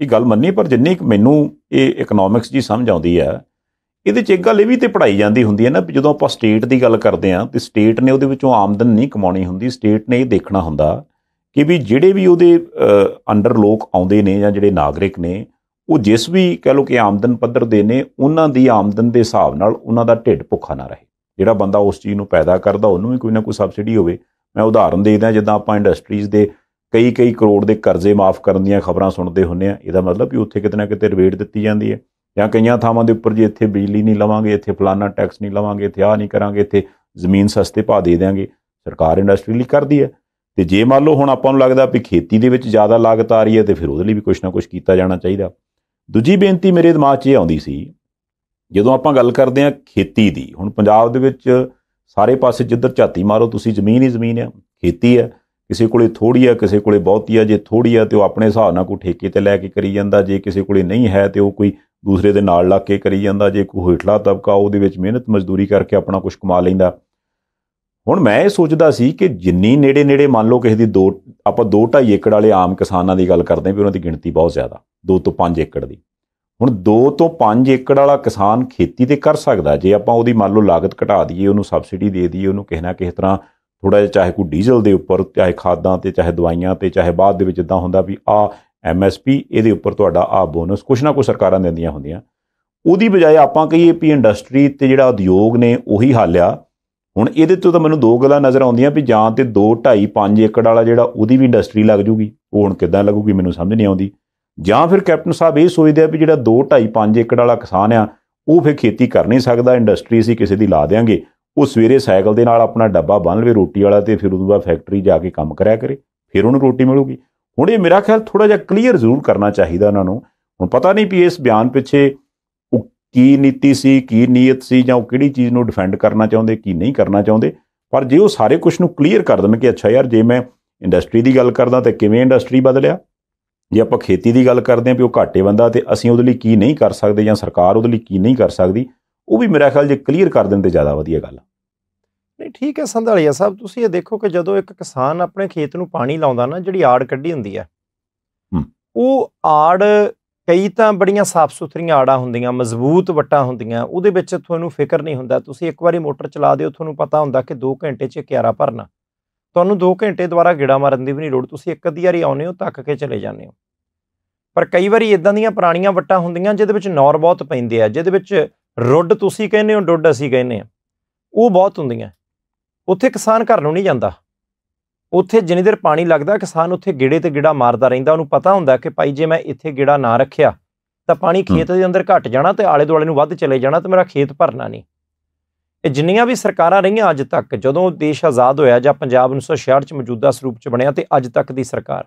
ਇਹ ਗੱਲ ਮੰਨੀ ਪਰ ਜਿੰਨੀ ਮੈਨੂੰ ਇਹ ਇਕਨੋਮਿਕਸ ਜੀ ਸਮਝ ਆਉਂਦੀ ਹੈ ਇਹਦੇ ਚ ਇੱਕ ਗੱਲ ਇਹ ਵੀ ਤੇ ਪੜਾਈ ਜਾਂਦੀ ਹੁੰਦੀ ਹੈ ਨਾ ਵੀ ਜਦੋਂ ਆਪਾਂ ਸਟੇਟ ਦੀ ਗੱਲ ਕਰਦੇ ਆ ਤੇ ਸਟੇਟ ਨੇ ਉਹਦੇ ਵਿੱਚੋਂ ਆਮਦਨ ਨਹੀਂ ਕਮਾਉਣੀ ਹੁੰਦੀ ਸਟੇਟ ਨੇ ਇਹ ਦੇਖਣਾ ਹੁੰਦਾ ਕਿ ਵੀ ਜਿਹੜੇ ਵੀ ਉਹਦੇ ਅੰਡਰ ਲੋਕ ਆਉਂਦੇ ਨੇ ਜਾਂ ਜਿਹੜੇ ਨਾਗਰਿਕ ਨੇ ਉਹ ਜਿਸ ਵੀ ਕਹ ਲੋ ਕਿ ਆਮਦਨ ਪੱਧਰ ਦੇ ਨੇ ਉਹਨਾਂ ਦੀ ਆਮਦਨ ਦੇ ਹਿਸਾਬ ਨਾਲ ਉਹਨਾਂ ਦਾ ਢਿੱਡ ਭੁੱਖਾ ਨਾ ਰਹੇ ਜਿਹੜਾ ਬੰਦਾ ਉਸ ਚੀਜ਼ ਨੂੰ ਪੈਦਾ ਕਰਦਾ ਉਹਨੂੰ ਵੀ ਕੋਈ ਨਾ ਕੋਈ ਸਬਸਿਡੀ ਹੋਵੇ ਮੈਂ ਉਦਾਹਰਨ ਦੇਖਦਾ ਜਿੱਦਾਂ ਆਪਾਂ ਇੰਡਸਟਰੀਜ਼ ਦੇ ਕਈ ਕਈ ਕਰੋੜ ਦੇ ਕਰਜ਼ੇ ਮਾਫ ਕਰਨ ਦੀਆਂ ਖਬਰਾਂ ਸੁਣਦੇ ਹੁੰਨੇ ਆ ਇਹਦਾ ਮਤਲਬ ਵੀ ਉੱਥੇ ਕਿਤੇ ਨਾ ਕਿਤੇ ਰਿਬੇਟ ਦਿੱਤੀ ਜਾਂਦੀ ਹੈ ਜਾਂ ਕਈਆਂ ਥਾਵਾਂ ਦੇ ਉੱਪਰ ਜੇ ਇੱਥੇ ਬਿਜਲੀ ਨਹੀਂ ਲਵਾਂਗੇ ਇੱਥੇ ਫਲਾਨਾ ਟੈਕਸ ਨਹੀਂ ਲਵਾਂਗੇ ਇੱਥੇ ਆ ਨਹੀਂ ਕਰਾਂਗੇ ਇੱਥੇ ਜ਼ਮੀਨ ਸਸਤੇ ਭਾਅ ਦੇ ਦੇਵਾਂਗੇ ਸਰਕਾਰ ਇੰਡਸਟਰੀ ਲਈ ਕਰਦੀ ਹੈ ਤੇ ਜੇ ਮੰਨ ਲਓ ਹੁਣ ਆਪਾਂ ਨੂੰ ਲੱਗਦਾ ਵੀ ਖੇਤੀ ਦੇ ਵਿੱਚ ਜ਼ਿਆਦਾ ਲਾਗਤ ਆ ਰਹੀ ਹੈ ਤੇ ਫਿਰ ਉਹਦੇ ਲਈ ਵੀ ਕੁਝ ਨਾ ਕੁਝ ਕੀਤਾ ਜਾਣਾ ਚਾਹੀਦਾ ਦੂਜੀ ਬੇਨਤੀ ਮੇਰੇ ਦਿਮਾਗ 'ਚ ਇਹ ਆਉਂਦੀ ਸੀ ਜਦੋਂ ਆਪਾਂ ਗੱਲ ਕਰਦੇ ਹਾਂ ਖੇਤੀ ਦੀ ਹੁਣ ਪੰਜਾਬ ਦੇ ਵਿੱਚ ਸਾਰੇ ਪਾਸੇ ਜਿੱਧਰ ਝਾਤੀ ਮਾਰੋ ਤੁਸੀਂ ਜ਼ਮੀਨ ਹੀ ਜ਼ਮੀਨ ਹੈ ਖੇਤੀ ਹੈ ਕਿਸੇ ਕੋਲੇ ਥੋੜੀ ਆ ਕਿਸੇ ਕੋਲੇ ਬਹੁਤੀ ਆ ਜੇ ਥੋੜੀ ਆ ਤੇ ਉਹ ਆਪਣੇ ਹਿਸਾਬ ਨਾਲ ਕੋਈ ਠੇਕੇ ਤੇ ਲੈ ਕੇ ਕਰੀ ਜਾਂਦਾ ਜੇ ਕਿਸੇ ਕੋਲੇ ਨਹੀਂ ਹੈ ਤੇ ਉਹ ਕੋਈ ਦੂਸਰੇ ਦੇ ਨਾਲ ਲੱਗ ਕੇ ਕਰੀ ਜਾਂਦਾ ਜੇ ਕੋਈ ਹੇਠਲਾ ਤਬਕਾ ਉਹਦੇ ਵਿੱਚ ਮਿਹਨਤ ਮਜ਼ਦੂਰੀ ਕਰਕੇ ਆਪਣਾ ਕੁਝ ਕਮਾ ਲੈਂਦਾ ਹੁਣ ਮੈਂ ਇਹ ਸੋਚਦਾ ਸੀ ਕਿ ਜਿੰਨੀ ਨੇੜੇ ਨੇੜੇ ਮੰਨ ਲਓ ਕਿਸੇ ਦੀ ਦੋ ਆਪਾਂ 2 2.5 ਏਕੜ ਵਾਲੇ ਆਮ ਕਿਸਾਨਾਂ ਦੀ ਗੱਲ ਕਰਦੇ ਆਂ ਵੀ ਉਹਨਾਂ ਦੀ ਗਿਣਤੀ ਬਹੁਤ ਜ਼ਿਆਦਾ 2 ਤੋਂ 5 ਏਕੜ ਦੀ ਹੁਣ 2 ਤੋਂ 5 ਏਕੜ ਵਾਲਾ ਕਿਸਾਨ ਖੇਤੀ ਤੇ ਕਰ ਸਕਦਾ ਜੇ ਆਪਾਂ ਉਹਦੀ ਮੰਨ ਲਓ ਲਾਗਤ ਘਟਾ ਦਈਏ ਉਹਨੂੰ ਸਬਸਿਡੀ ਦੇ ਦਈਏ ਉਹਨੂੰ ਕਿਸੇ ਨਾ ਕਿਸੇ ਤਰ੍ਹਾਂ ਥੋੜਾ ਜਿਹਾ ਚਾਹੇ ਕੋਈ ਡੀਜ਼ਲ ਦੇ ਉੱਪਰ ਚਾਹੇ ਖਾਦਾਂ ਤੇ ਚਾਹੇ ਦਵਾਈਆਂ ਤੇ ਚਾਹੇ ਬਾਅਦ ਦੇ ਵਿੱਚ ਇਦਾਂ ਹੁੰਦਾ ਵੀ ਆ ਐਮਐਸਪੀ ਇਹਦੇ ਉੱਪਰ ਤੁਹਾਡਾ ਆ ਬੋਨਸ ਕੁਛ ਨਾ ਕੁਛ ਸਰਕਾਰਾਂ ਦਿੰਦੀਆਂ ਹੁੰਦੀਆਂ ਉਹਦੀ ਬਜਾਏ ਆਪਾਂ ਕਹੀਏ ਵੀ ਇੰਡਸਟਰੀ ਤੇ ਜਿਹੜਾ ਉਦਯੋਗ ਨੇ ਉਹੀ ਹਾਲਿਆ ਹੁਣ ਇਹਦੇ ਤੋਂ ਤਾਂ ਮੈਨੂੰ ਦੋ ਗੱਲਾਂ ਨਜ਼ਰ ਆਉਂਦੀਆਂ ਵੀ ਜਾਂ ਤੇ 2 2.5 5 ਏਕੜ ਵਾਲਾ ਜਿਹੜਾ ਉਹਦੀ ਵੀ ਇੰਡਸਟਰੀ ਲੱਗ ਜੂਗੀ ਉਹ ਹੁਣ ਕਿੱਦਾਂ ਲੱਗੂਗੀ ਮੈਨੂੰ ਸਮਝ ਨਹੀਂ ਆਉਂਦੀ ਜਾਂ ਫਿਰ ਕੈਪਟਨ ਸਾਹਿਬ ਇਹ ਸੋਚਦੇ ਆ ਵੀ ਜਿਹੜਾ 2 2.5 5 ਏਕੜ ਵਾਲਾ ਕਿਸਾਨ ਆ ਉਹ ਫਿਰ ਖੇਤੀ ਕਰ ਨਹੀਂ ਸਕਦਾ ਇੰਡਸਟਰੀ ਸੀ ਕਿਸੇ ਦੀ ਲਾ ਦੇਾਂਗੇ ਉਹ ਸਵੇਰੇ ਸਾਈਕਲ ਦੇ ਨਾਲ ਆਪਣਾ ਡੱਬਾ ਬੰਨ ਲਵੇ ਰੋਟੀ ਵਾਲਾ ਤੇ ਫਿਰ ਉਦੋਂ ਬਾਅਦ ਫੈਕਟਰੀ ਜਾ ਕੇ ਕੰਮ ਕਰਿਆ ਕਰੇ ਫਿਰ ਉਹਨੂੰ ਰੋਟੀ ਮਿਲੂਗੀ ਹੁਣ ਇਹ ਮੇਰਾ ਖਿਆਲ ਥੋੜਾ ਜਿਹਾ ਕਲੀਅਰ ਜ਼ਰੂਰ ਕਰਨਾ ਚਾਹੀਦਾ ਉਹਨਾਂ ਨੂੰ ਹੁਣ ਪਤਾ ਨਹੀਂ ਵੀ ਇਸ ਬਿਆਨ ਪਿੱਛੇ ਉਹ ਕੀ ਨੀਤੀ ਸੀ ਕੀ ਨੀਅਤ ਸੀ ਜਾਂ ਉਹ ਕਿਹੜੀ ਚੀਜ਼ ਨੂੰ ਡਿਫੈਂਡ ਕਰਨਾ ਚਾਹੁੰਦੇ ਕੀ ਨਹੀਂ ਕਰਨਾ ਚਾਹੁੰਦੇ ਪਰ ਜੇ ਉਹ ਸਾਰੇ ਕੁਝ ਨੂੰ ਕਲੀਅਰ ਕਰ ਦੇਣ ਕਿ ਅੱਛਾ ਯਾਰ ਜੇ ਮੈਂ ਇੰਡਸਟਰੀ ਦੀ ਗੱਲ ਕਰਦਾ ਤਾਂ ਕਿਵੇਂ ਇੰਡਸਟਰੀ ਬਦਲਿਆ ਜੇ ਆਪਾਂ ਖੇਤੀ ਦੀ ਗੱਲ ਕਰਦੇ ਆਂ ਵੀ ਉਹ ਘਾਟੇ ਬੰਦਾ ਤੇ ਅਸੀਂ ਉਹਦੇ ਲਈ ਕੀ ਨਹੀਂ ਕਰ ਸਕਦੇ ਜਾਂ ਸਰਕਾਰ ਉਹਦੇ ਲਈ ਕੀ ਨਹੀਂ ਕਰ ਸਕਦੀ ਉਹ ਵੀ ਮੇਰੇ ਖਿਆਲ ਜੇ ਕਲੀਅਰ ਕਰ ਦਿੰਦੇ ਜ਼ਿਆਦਾ ਵਧੀਆ ਗੱਲ ਨਹੀਂ ਠੀਕ ਹੈ ਸੰਧਾਲੀਆ ਸਾਹਿਬ ਤੁਸੀਂ ਇਹ ਦੇਖੋ ਕਿ ਜਦੋਂ ਇੱਕ ਕਿਸਾਨ ਆਪਣੇ ਖੇਤ ਨੂੰ ਪਾਣੀ ਲਾਉਂਦਾ ਨਾ ਜਿਹੜੀ ਆੜ ਕੱਢੀ ਹੁੰਦੀ ਹੈ ਉਹ ਆੜ ਕਈ ਤਾਂ ਬੜੀਆਂ ਸਾਫ਼ ਸੁਥਰੀਆਂ ਆੜਾਂ ਹੁੰਦੀਆਂ ਮਜ਼ਬੂਤ ਵਟਾਂ ਹੁੰਦੀਆਂ ਉਹਦੇ ਵਿੱਚ ਤੁਹਾਨੂੰ ਫਿਕਰ ਨਹੀਂ ਹੁੰਦਾ ਤੁਸੀਂ ਇੱਕ ਵਾਰੀ ਮੋਟਰ ਚਲਾ ਦਿਓ ਤੁਹਾਨੂੰ ਪਤਾ ਹੁੰਦਾ ਕਿ 2 ਘੰਟੇ 'ਚ ਕਿਆਰਾ ਭਰਨਾ ਤੁਹਾਨੂੰ 2 ਘੰਟੇ ਦੁਆਰਾ ਗੇੜਾ ਮਾਰਨ ਦੀ ਵੀ ਨਹੀਂ ਲੋੜ ਤੁਸੀਂ ਇੱਕ ਅੱਧੀ ਵਾਰੀ ਆਉਨੇ ਹੋ ਤੱਕ ਕੇ ਚਲੇ ਜਾਂਦੇ ਹੋ ਪਰ ਕਈ ਵਾਰੀ ਇਦਾਂ ਦੀਆਂ ਪੁਰਾਣੀਆਂ ਵੱਟਾਂ ਹੁੰਦੀਆਂ ਜਿਹਦੇ ਵਿੱਚ ਨੌਰ ਬਹੁਤ ਪੈਂਦੇ ਆ ਜਿਹਦੇ ਵਿੱਚ ਰੁੱਡ ਤੁਸੀਂ ਕਹਿੰਦੇ ਹੋ ਡੁੱਡ ਅਸੀਂ ਕਹਿੰਦੇ ਆ ਉਹ ਬਹੁਤ ਹੁੰਦੀਆਂ ਉੱਥੇ ਕਿਸਾਨ ਘਰ ਨੂੰ ਨਹੀਂ ਜਾਂਦਾ ਉੱਥੇ ਜਿੰਨੀ ਦੇਰ ਪਾਣੀ ਲੱਗਦਾ ਕਿਸਾਨ ਉੱਥੇ ਗੇੜੇ ਤੇ ਗੇੜਾ ਮਾਰਦਾ ਰਹਿੰਦਾ ਉਹਨੂੰ ਪਤਾ ਹੁੰਦਾ ਕਿ ਭਾਈ ਜੇ ਮੈਂ ਇੱਥੇ ਗੇੜਾ ਨਾ ਰੱਖਿਆ ਤਾਂ ਪਾਣੀ ਖੇਤ ਦੇ ਅੰਦਰ ਘਟ ਜਾਣਾ ਤੇ ਆਲੇ ਦੁਆਲੇ ਨੂੰ ਵੱਧ ਚਲੇ ਜਾਣਾ ਤੇ ਮੇਰਾ ਖੇਤ ਭਰਨਾ ਨਹੀਂ ਇਹ ਜਿੰਨੀਆਂ ਵੀ ਸਰਕਾਰਾਂ ਰਹੀਆਂ ਅੱਜ ਤੱਕ ਜਦੋਂ ਦੇਸ਼ ਆਜ਼ਾਦ ਹੋਇਆ ਜਾਂ ਪੰਜਾਬ 1966 ਚ ਮੌਜੂਦਾ ਸਰੂਪ ਚ ਬਣਿਆ ਤੇ ਅੱਜ ਤੱਕ ਦੀ ਸਰਕਾਰ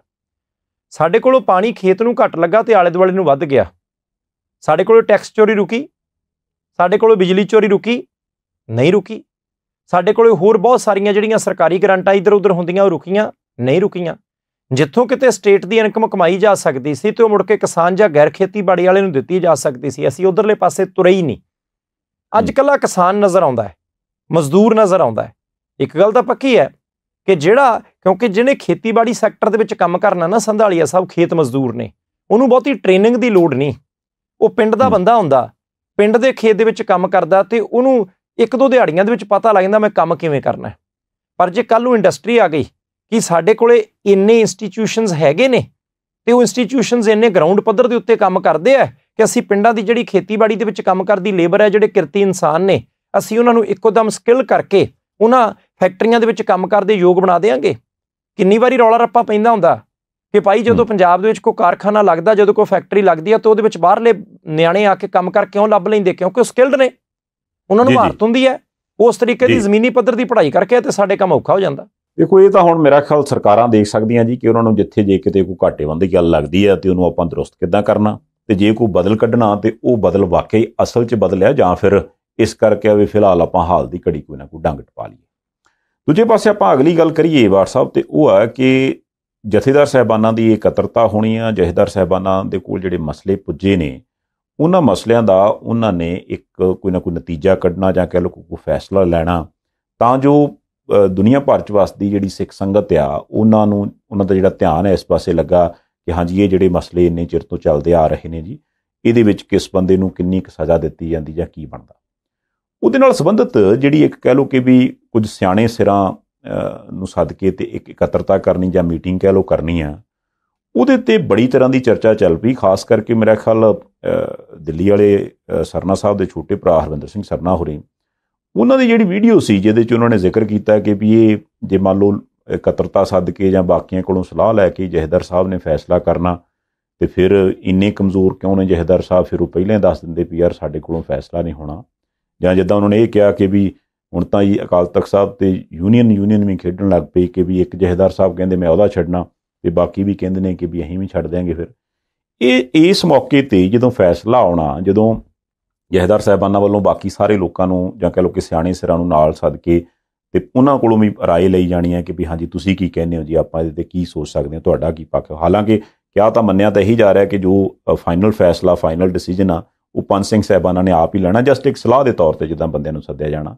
ਸਾਡੇ ਕੋਲੋਂ ਪਾਣੀ ਖੇਤ ਨੂੰ ਘੱਟ ਲੱਗਾ ਤੇ ਆਲੇ ਦੁਆਲੇ ਨੂੰ ਵੱਧ ਗਿਆ ਸਾਡੇ ਕੋਲੋਂ ਟੈਕਸ ਚੋਰੀ ਰੁਕੀ ਸਾਡੇ ਕੋਲੋਂ ਬਿਜਲੀ ਚੋਰੀ ਰੁਕੀ ਨਹੀਂ ਰੁਕੀ ਸਾਡੇ ਕੋਲੇ ਹੋਰ ਬਹੁਤ ਸਾਰੀਆਂ ਜਿਹੜੀਆਂ ਸਰਕਾਰੀ ਗਰੰਟਾਂ ਇੱਧਰ ਉੱਧਰ ਹੁੰਦੀਆਂ ਉਹ ਰੁਕੀਆਂ ਨਹੀਂ ਰੁਕੀਆਂ ਜਿੱਥੋਂ ਕਿਤੇ ਸਟੇਟ ਦੀ ਇਨਕਮ ਕਮਾਈ ਜਾ ਸਕਦੀ ਸੀ ਤੇ ਉਹ ਮੁੜ ਕੇ ਕਿਸਾਨ ਜਾਂ ਗੈਰ ਖੇਤੀਬਾੜੀ ਵਾਲੇ ਨੂੰ ਦਿੱਤੀ ਜਾ ਸਕਦੀ ਸੀ ਅਸੀਂ ਉਧਰਲੇ ਪਾਸੇ ਤੁਰੇ ਹੀ ਨਹੀਂ ਅੱਜ ਕੱਲਾ ਕਿਸਾਨ ਨਜ਼ਰ ਆਉਂਦਾ ਹੈ ਮਜ਼ਦੂਰ ਨਜ਼ਰ ਆਉਂਦਾ ਹੈ ਇੱਕ ਗੱਲ ਤਾਂ ਪੱਕੀ ਹੈ ਕਿ ਜਿਹੜਾ ਕਿਉਂਕਿ ਜਿਹਨੇ ਖੇਤੀਬਾੜੀ ਸੈਕਟਰ ਦੇ ਵਿੱਚ ਕੰਮ ਕਰਨਾ ਨਾ ਸੰਧਾਲੀਆ ਸਾਹਿਬ ਖੇਤ ਮਜ਼ਦੂਰ ਨੇ ਉਹਨੂੰ ਬਹੁਤੀ ਟ੍ਰੇਨਿੰਗ ਦੀ ਲੋੜ ਨਹੀਂ ਉਹ ਪਿੰਡ ਦਾ ਬੰਦਾ ਹੁੰਦਾ ਪਿੰਡ ਦੇ ਖੇਤ ਦੇ ਵਿੱਚ ਕੰਮ ਕਰਦਾ ਤੇ ਉਹਨੂੰ ਇੱਕ ਦੋ ਦਿਹਾੜੀਆਂ ਦੇ ਵਿੱਚ ਪਤਾ ਲੱਗ ਜਾਂਦਾ ਮੈਂ ਕੰਮ ਕਿਵੇਂ ਕਰਨਾ ਹੈ ਪਰ ਜੇ ਕੱਲ ਨੂੰ ਇੰਡਸਟਰੀ ਆ ਗਈ ਕਿ ਸਾਡੇ ਕੋਲੇ ਇੰਨੇ ਇੰਸਟੀਟਿਊਸ਼ਨਸ ਹੈਗੇ ਨੇ ਤੇ ਉਹ ਇੰਸਟੀਟਿਊਸ਼ਨਸ ਇੰਨੇ ਗਰਾਊਂਡ ਪੱਧਰ ਦੇ ਉੱਤੇ ਕੰਮ ਕਰਦੇ ਆ ਕਿ ਅਸੀਂ ਪਿੰਡਾਂ ਦੀ ਜਿਹੜੀ ਖੇਤੀਬਾੜੀ ਦੇ ਵਿੱਚ ਕੰਮ ਕਰਦੀ ਲੇਬਰ ਹੈ ਜਿਹੜੇ ਕਿਰਤੀ ਇਨਸਾਨ ਨੇ ਅਸੀਂ ਉਹਨਾਂ ਨੂੰ ਇੱਕੋ ਦਮ ਸਕਿੱਲ ਕਰਕੇ ਉਹਨਾਂ ਫੈਕਟਰੀਆਂ ਦੇ ਵਿੱਚ ਕੰਮ ਕਰਦੇ ਯੋਗ ਬਣਾ ਦੇਾਂਗੇ ਕਿੰਨੀ ਵਾਰੀ ਰੌਲਾ ਰੱਪਾ ਪੈਂਦਾ ਹੁੰਦਾ ਕਿ ਭਾਈ ਜਦੋਂ ਪੰਜਾਬ ਦੇ ਵਿੱਚ ਕੋਈ ਕਾਰਖਾਨਾ ਲੱਗਦਾ ਜਦੋਂ ਕੋਈ ਫੈਕਟਰੀ ਲੱਗਦੀ ਆ ਤਾਂ ਉਹਦੇ ਵਿੱਚ ਬਾਹਰਲੇ ਨਿਆਣੇ ਆ ਕੇ ਕੰਮ ਕਰ ਕਿਉਂ ਲੱਭ ਲੈਂਦੇ ਕਿਉਂਕਿ ਉਹ ਸਕਿਲਡ ਨੇ ਉਹਨਾਂ ਨੂੰ ਮਾਰਤ ਹੁੰਦੀ ਹੈ ਉਸ ਤਰੀਕੇ ਦੀ ਜ਼ਮੀਨੀ ਪੱਧਰ ਦੀ ਪੜ੍ਹਾਈ ਕਰਕੇ ਤੇ ਸਾਡੇ ਕੰਮ ਔਖਾ ਹੋ ਜਾਂਦਾ ਦੇਖੋ ਇਹ ਤਾਂ ਹੁਣ ਮੇਰਾ ਖਿਆਲ ਸਰਕਾਰਾਂ ਦੇਖ ਸਕਦੀਆਂ ਜੀ ਕਿ ਉਹਨਾਂ ਨੂੰ ਜਿੱਥੇ ਜੇ ਕਿਤੇ ਕੋਈ ਘਾਟੇਵੰਦੀ ਗੱਲ ਲੱਗਦੀ ਆ ਤੇ ਉਹਨੂੰ ਆਪਾਂ ਦਰੁਸਤ ਕਿੱਦਾਂ ਕਰਨਾ ਤੇ ਜੇ ਕੋਈ ਬਦਲ ਕੱਢਣਾ ਤੇ ਉਹ ਬਦਲ ਵਾਕਈ ਅਸਲ 'ਚ ਬਦਲਿਆ ਜਾਂ ਫਿਰ ਇਸ ਕਰਕੇ ਆ ਵੀ ਫਿਲਹਾਲ ਆਪਾਂ ਹਾਲ ਦੀ ਘੜੀ ਕੋਈ ਨਾ ਕੋਈ ਡੰਗ ਟਪਾ ਲਈਏ ਦੂਜੇ ਪਾਸੇ ਆਪਾਂ ਅਗਲੀ ਗੱਲ ਕਰੀਏ WhatsApp ਤੇ ਉਹ ਆ ਕਿ ਜਥੇਦਾਰ ਸਹਿਬਾਨਾਂ ਦੀ ਇਕੱਤਰਤਾ ਹੋਣੀ ਆ ਜਥੇਦਾਰ ਸਹਿਬਾਨਾਂ ਦੇ ਕੋਲ ਜਿਹੜੇ ਮਸਲੇ ਪੁੱਜੇ ਨੇ ਉਹਨਾਂ ਮਸਲਿਆਂ ਦਾ ਉਹਨਾਂ ਨੇ ਇੱਕ ਕੋਈ ਨਾ ਕੋਈ ਨਤੀਜਾ ਕੱਢਣਾ ਜਾਂ ਕਹਿ ਲਓ ਕੋਈ ਫੈਸਲਾ ਲੈਣਾ ਤਾਂ ਜੋ ਦੁਨੀਆ ਭਰ ਚ ਵਸਦੀ ਜਿਹੜੀ ਸਿੱਖ ਸੰਗਤ ਆ ਉਹਨਾਂ ਨੂੰ ਉਹਨਾਂ ਦਾ ਜਿਹੜਾ ਧਿਆਨ ਹੈ ਇਸ ਪਾਸੇ ਲੱਗਾ ਕਿ ਹਾਂਜੀ ਇਹ ਜਿਹੜੇ ਮਸਲੇ ਇੰਨੇ ਚਿਰ ਤੋਂ ਚੱਲਦੇ ਆ ਰਹੇ ਨੇ ਜੀ ਇਹਦੇ ਵਿੱਚ ਕਿਸ ਬੰਦੇ ਨੂੰ ਕਿੰਨੀ ਕੁ ਸਜ਼ਾ ਦਿੱਤੀ ਜਾਂਦੀ ਜਾਂ ਕੀ ਬਣਦਾ ਉਹਦੇ ਨਾਲ ਸੰਬੰਧਿਤ ਜਿਹੜੀ ਇੱਕ ਕਹਿ ਲੋ ਕਿ ਵੀ ਕੁਝ ਸਿਆਣੇ ਸਿਰਾਂ ਨੂੰ ਸੱਦ ਕੇ ਤੇ ਇੱਕ ਇਕੱਤਰਤਾ ਕਰਨੀ ਜਾਂ ਮੀਟਿੰਗ ਕਹਿ ਲੋ ਕਰਨੀ ਆ ਉਹਦੇ ਤੇ ਬੜੀ ਤਰ੍ਹਾਂ ਦੀ ਚਰਚਾ ਚੱਲ ਪਈ ਖਾਸ ਕਰਕੇ ਮੇਰਾ ਖਿਆਲ ਦਿੱਲੀ ਵਾਲੇ ਸਰਨਾ ਸਾਹਿਬ ਦੇ ਛੋਟੇ ਭਰਾ ਹਰਵਿੰਦਰ ਸਿੰਘ ਸਰਨਾ ਹੋਰੀ ਉਹਨਾਂ ਦੀ ਜਿਹੜੀ ਵੀਡੀਓ ਸੀ ਜਿਹਦੇ 'ਚ ਉਹਨਾਂ ਨੇ ਜ਼ਿਕਰ ਕੀਤਾ ਕਿ ਵੀ ਇਹ ਜੇ ਮੰਨ ਲਓ ਇਕੱਤਰਤਾ ਸੱਦ ਕੇ ਜਾਂ ਬਾਕੀਆਂ ਕੋਲੋਂ ਸਲਾਹ ਲੈ ਕੇ ਜਹਦਰ ਸਾਹਿਬ ਨੇ ਫੈਸਲਾ ਕਰਨਾ ਤੇ ਫਿਰ ਇੰਨੇ ਕਮਜ਼ੋਰ ਕਿਉਂ ਨੇ ਜਹਦਰ ਸਾਹਿਬ ਫਿਰ ਉਹ ਪਹਿਲਾਂ ਦੱਸ ਦਿੰਦੇ ਵੀ ਯਾਰ ਸਾਡੇ ਕੋਲੋਂ ਫੈਸਲਾ ਨਹੀਂ ਹੋਣਾ ਜਾਂ ਜਿੱਦਾਂ ਉਹਨਾਂ ਨੇ ਇਹ ਕਿਹਾ ਕਿ ਵੀ ਹੁਣ ਤਾਂ ਇਹ ਅਕਾਲ ਤਖਤ ਸਾਹਿਬ ਤੇ ਯੂਨੀਅਨ ਯੂਨੀਅਨ ਵੀ ਖੇਡਣ ਲੱਗ ਪਈ ਕਿ ਵੀ ਇੱਕ ਜਹਦਰ ਸਾਹਿਬ ਕਹਿੰਦੇ ਮੈਂ ਉਹਦਾ ਛੱਡਣਾ ਤੇ ਬਾਕੀ ਵੀ ਕਹਿੰਦੇ ਨੇ ਕਿ ਵੀ ਅਸੀਂ ਵੀ ਛੱਡ ਦੇਾਂਗੇ ਫਿਰ ਇਹ ਇਸ ਮੌਕੇ ਤੇ ਜਦੋਂ ਫੈਸਲਾ ਆਉਣਾ ਜਦੋਂ ਜਹਦਰ ਸਾਹਿਬਾਨਾਂ ਵੱਲੋਂ ਬਾਕੀ ਸਾਰੇ ਲੋਕਾਂ ਨੂੰ ਜਾਂ ਕਹ ਲੋ ਕਿ ਸਿਆਣੇ ਸਿਰਾਂ ਨੂੰ ਨਾਲ ਸੱਦ ਕੇ ਤੇ ਉਹਨਾਂ ਕੋਲੋਂ ਵੀ رائے ਲਈ ਜਾਣੀ ਹੈ ਕਿ ਵੀ ਹਾਂਜੀ ਤੁਸੀਂ ਕੀ ਕਹਿੰਦੇ ਹੋ ਜੀ ਆਪਾਂ ਇਹਦੇ ਤੇ ਕੀ ਸੋਚ ਸਕਦੇ ਹਾਂ ਤੁਹਾਡਾ ਕੀ ਪੱਖ ਹਾਲਾਂਕਿ ਕਿਹਾ ਤਾਂ ਮੰਨਿਆ ਤਾਂ ਇਹੀ ਜਾ ਰਿਹਾ ਕਿ ਜੋ ਫਾਈਨਲ ਫੈਸਲਾ ਫਾਈਨਲ ਡਿਸੀਜਨ ਆ ਉਹ ਪੰਜ ਸਿੰਘ ਸਾਹਿਬਾਨਾਂ ਨੇ ਆਪ ਹੀ ਲੈਣਾ ਜਸਟ ਇੱਕ ਸਲਾਹ ਦੇ ਤੌਰ ਤੇ ਜਿੱਦਾਂ ਬੰਦਿਆਂ ਨੂੰ ਸੱਦਿਆ ਜਾਣਾ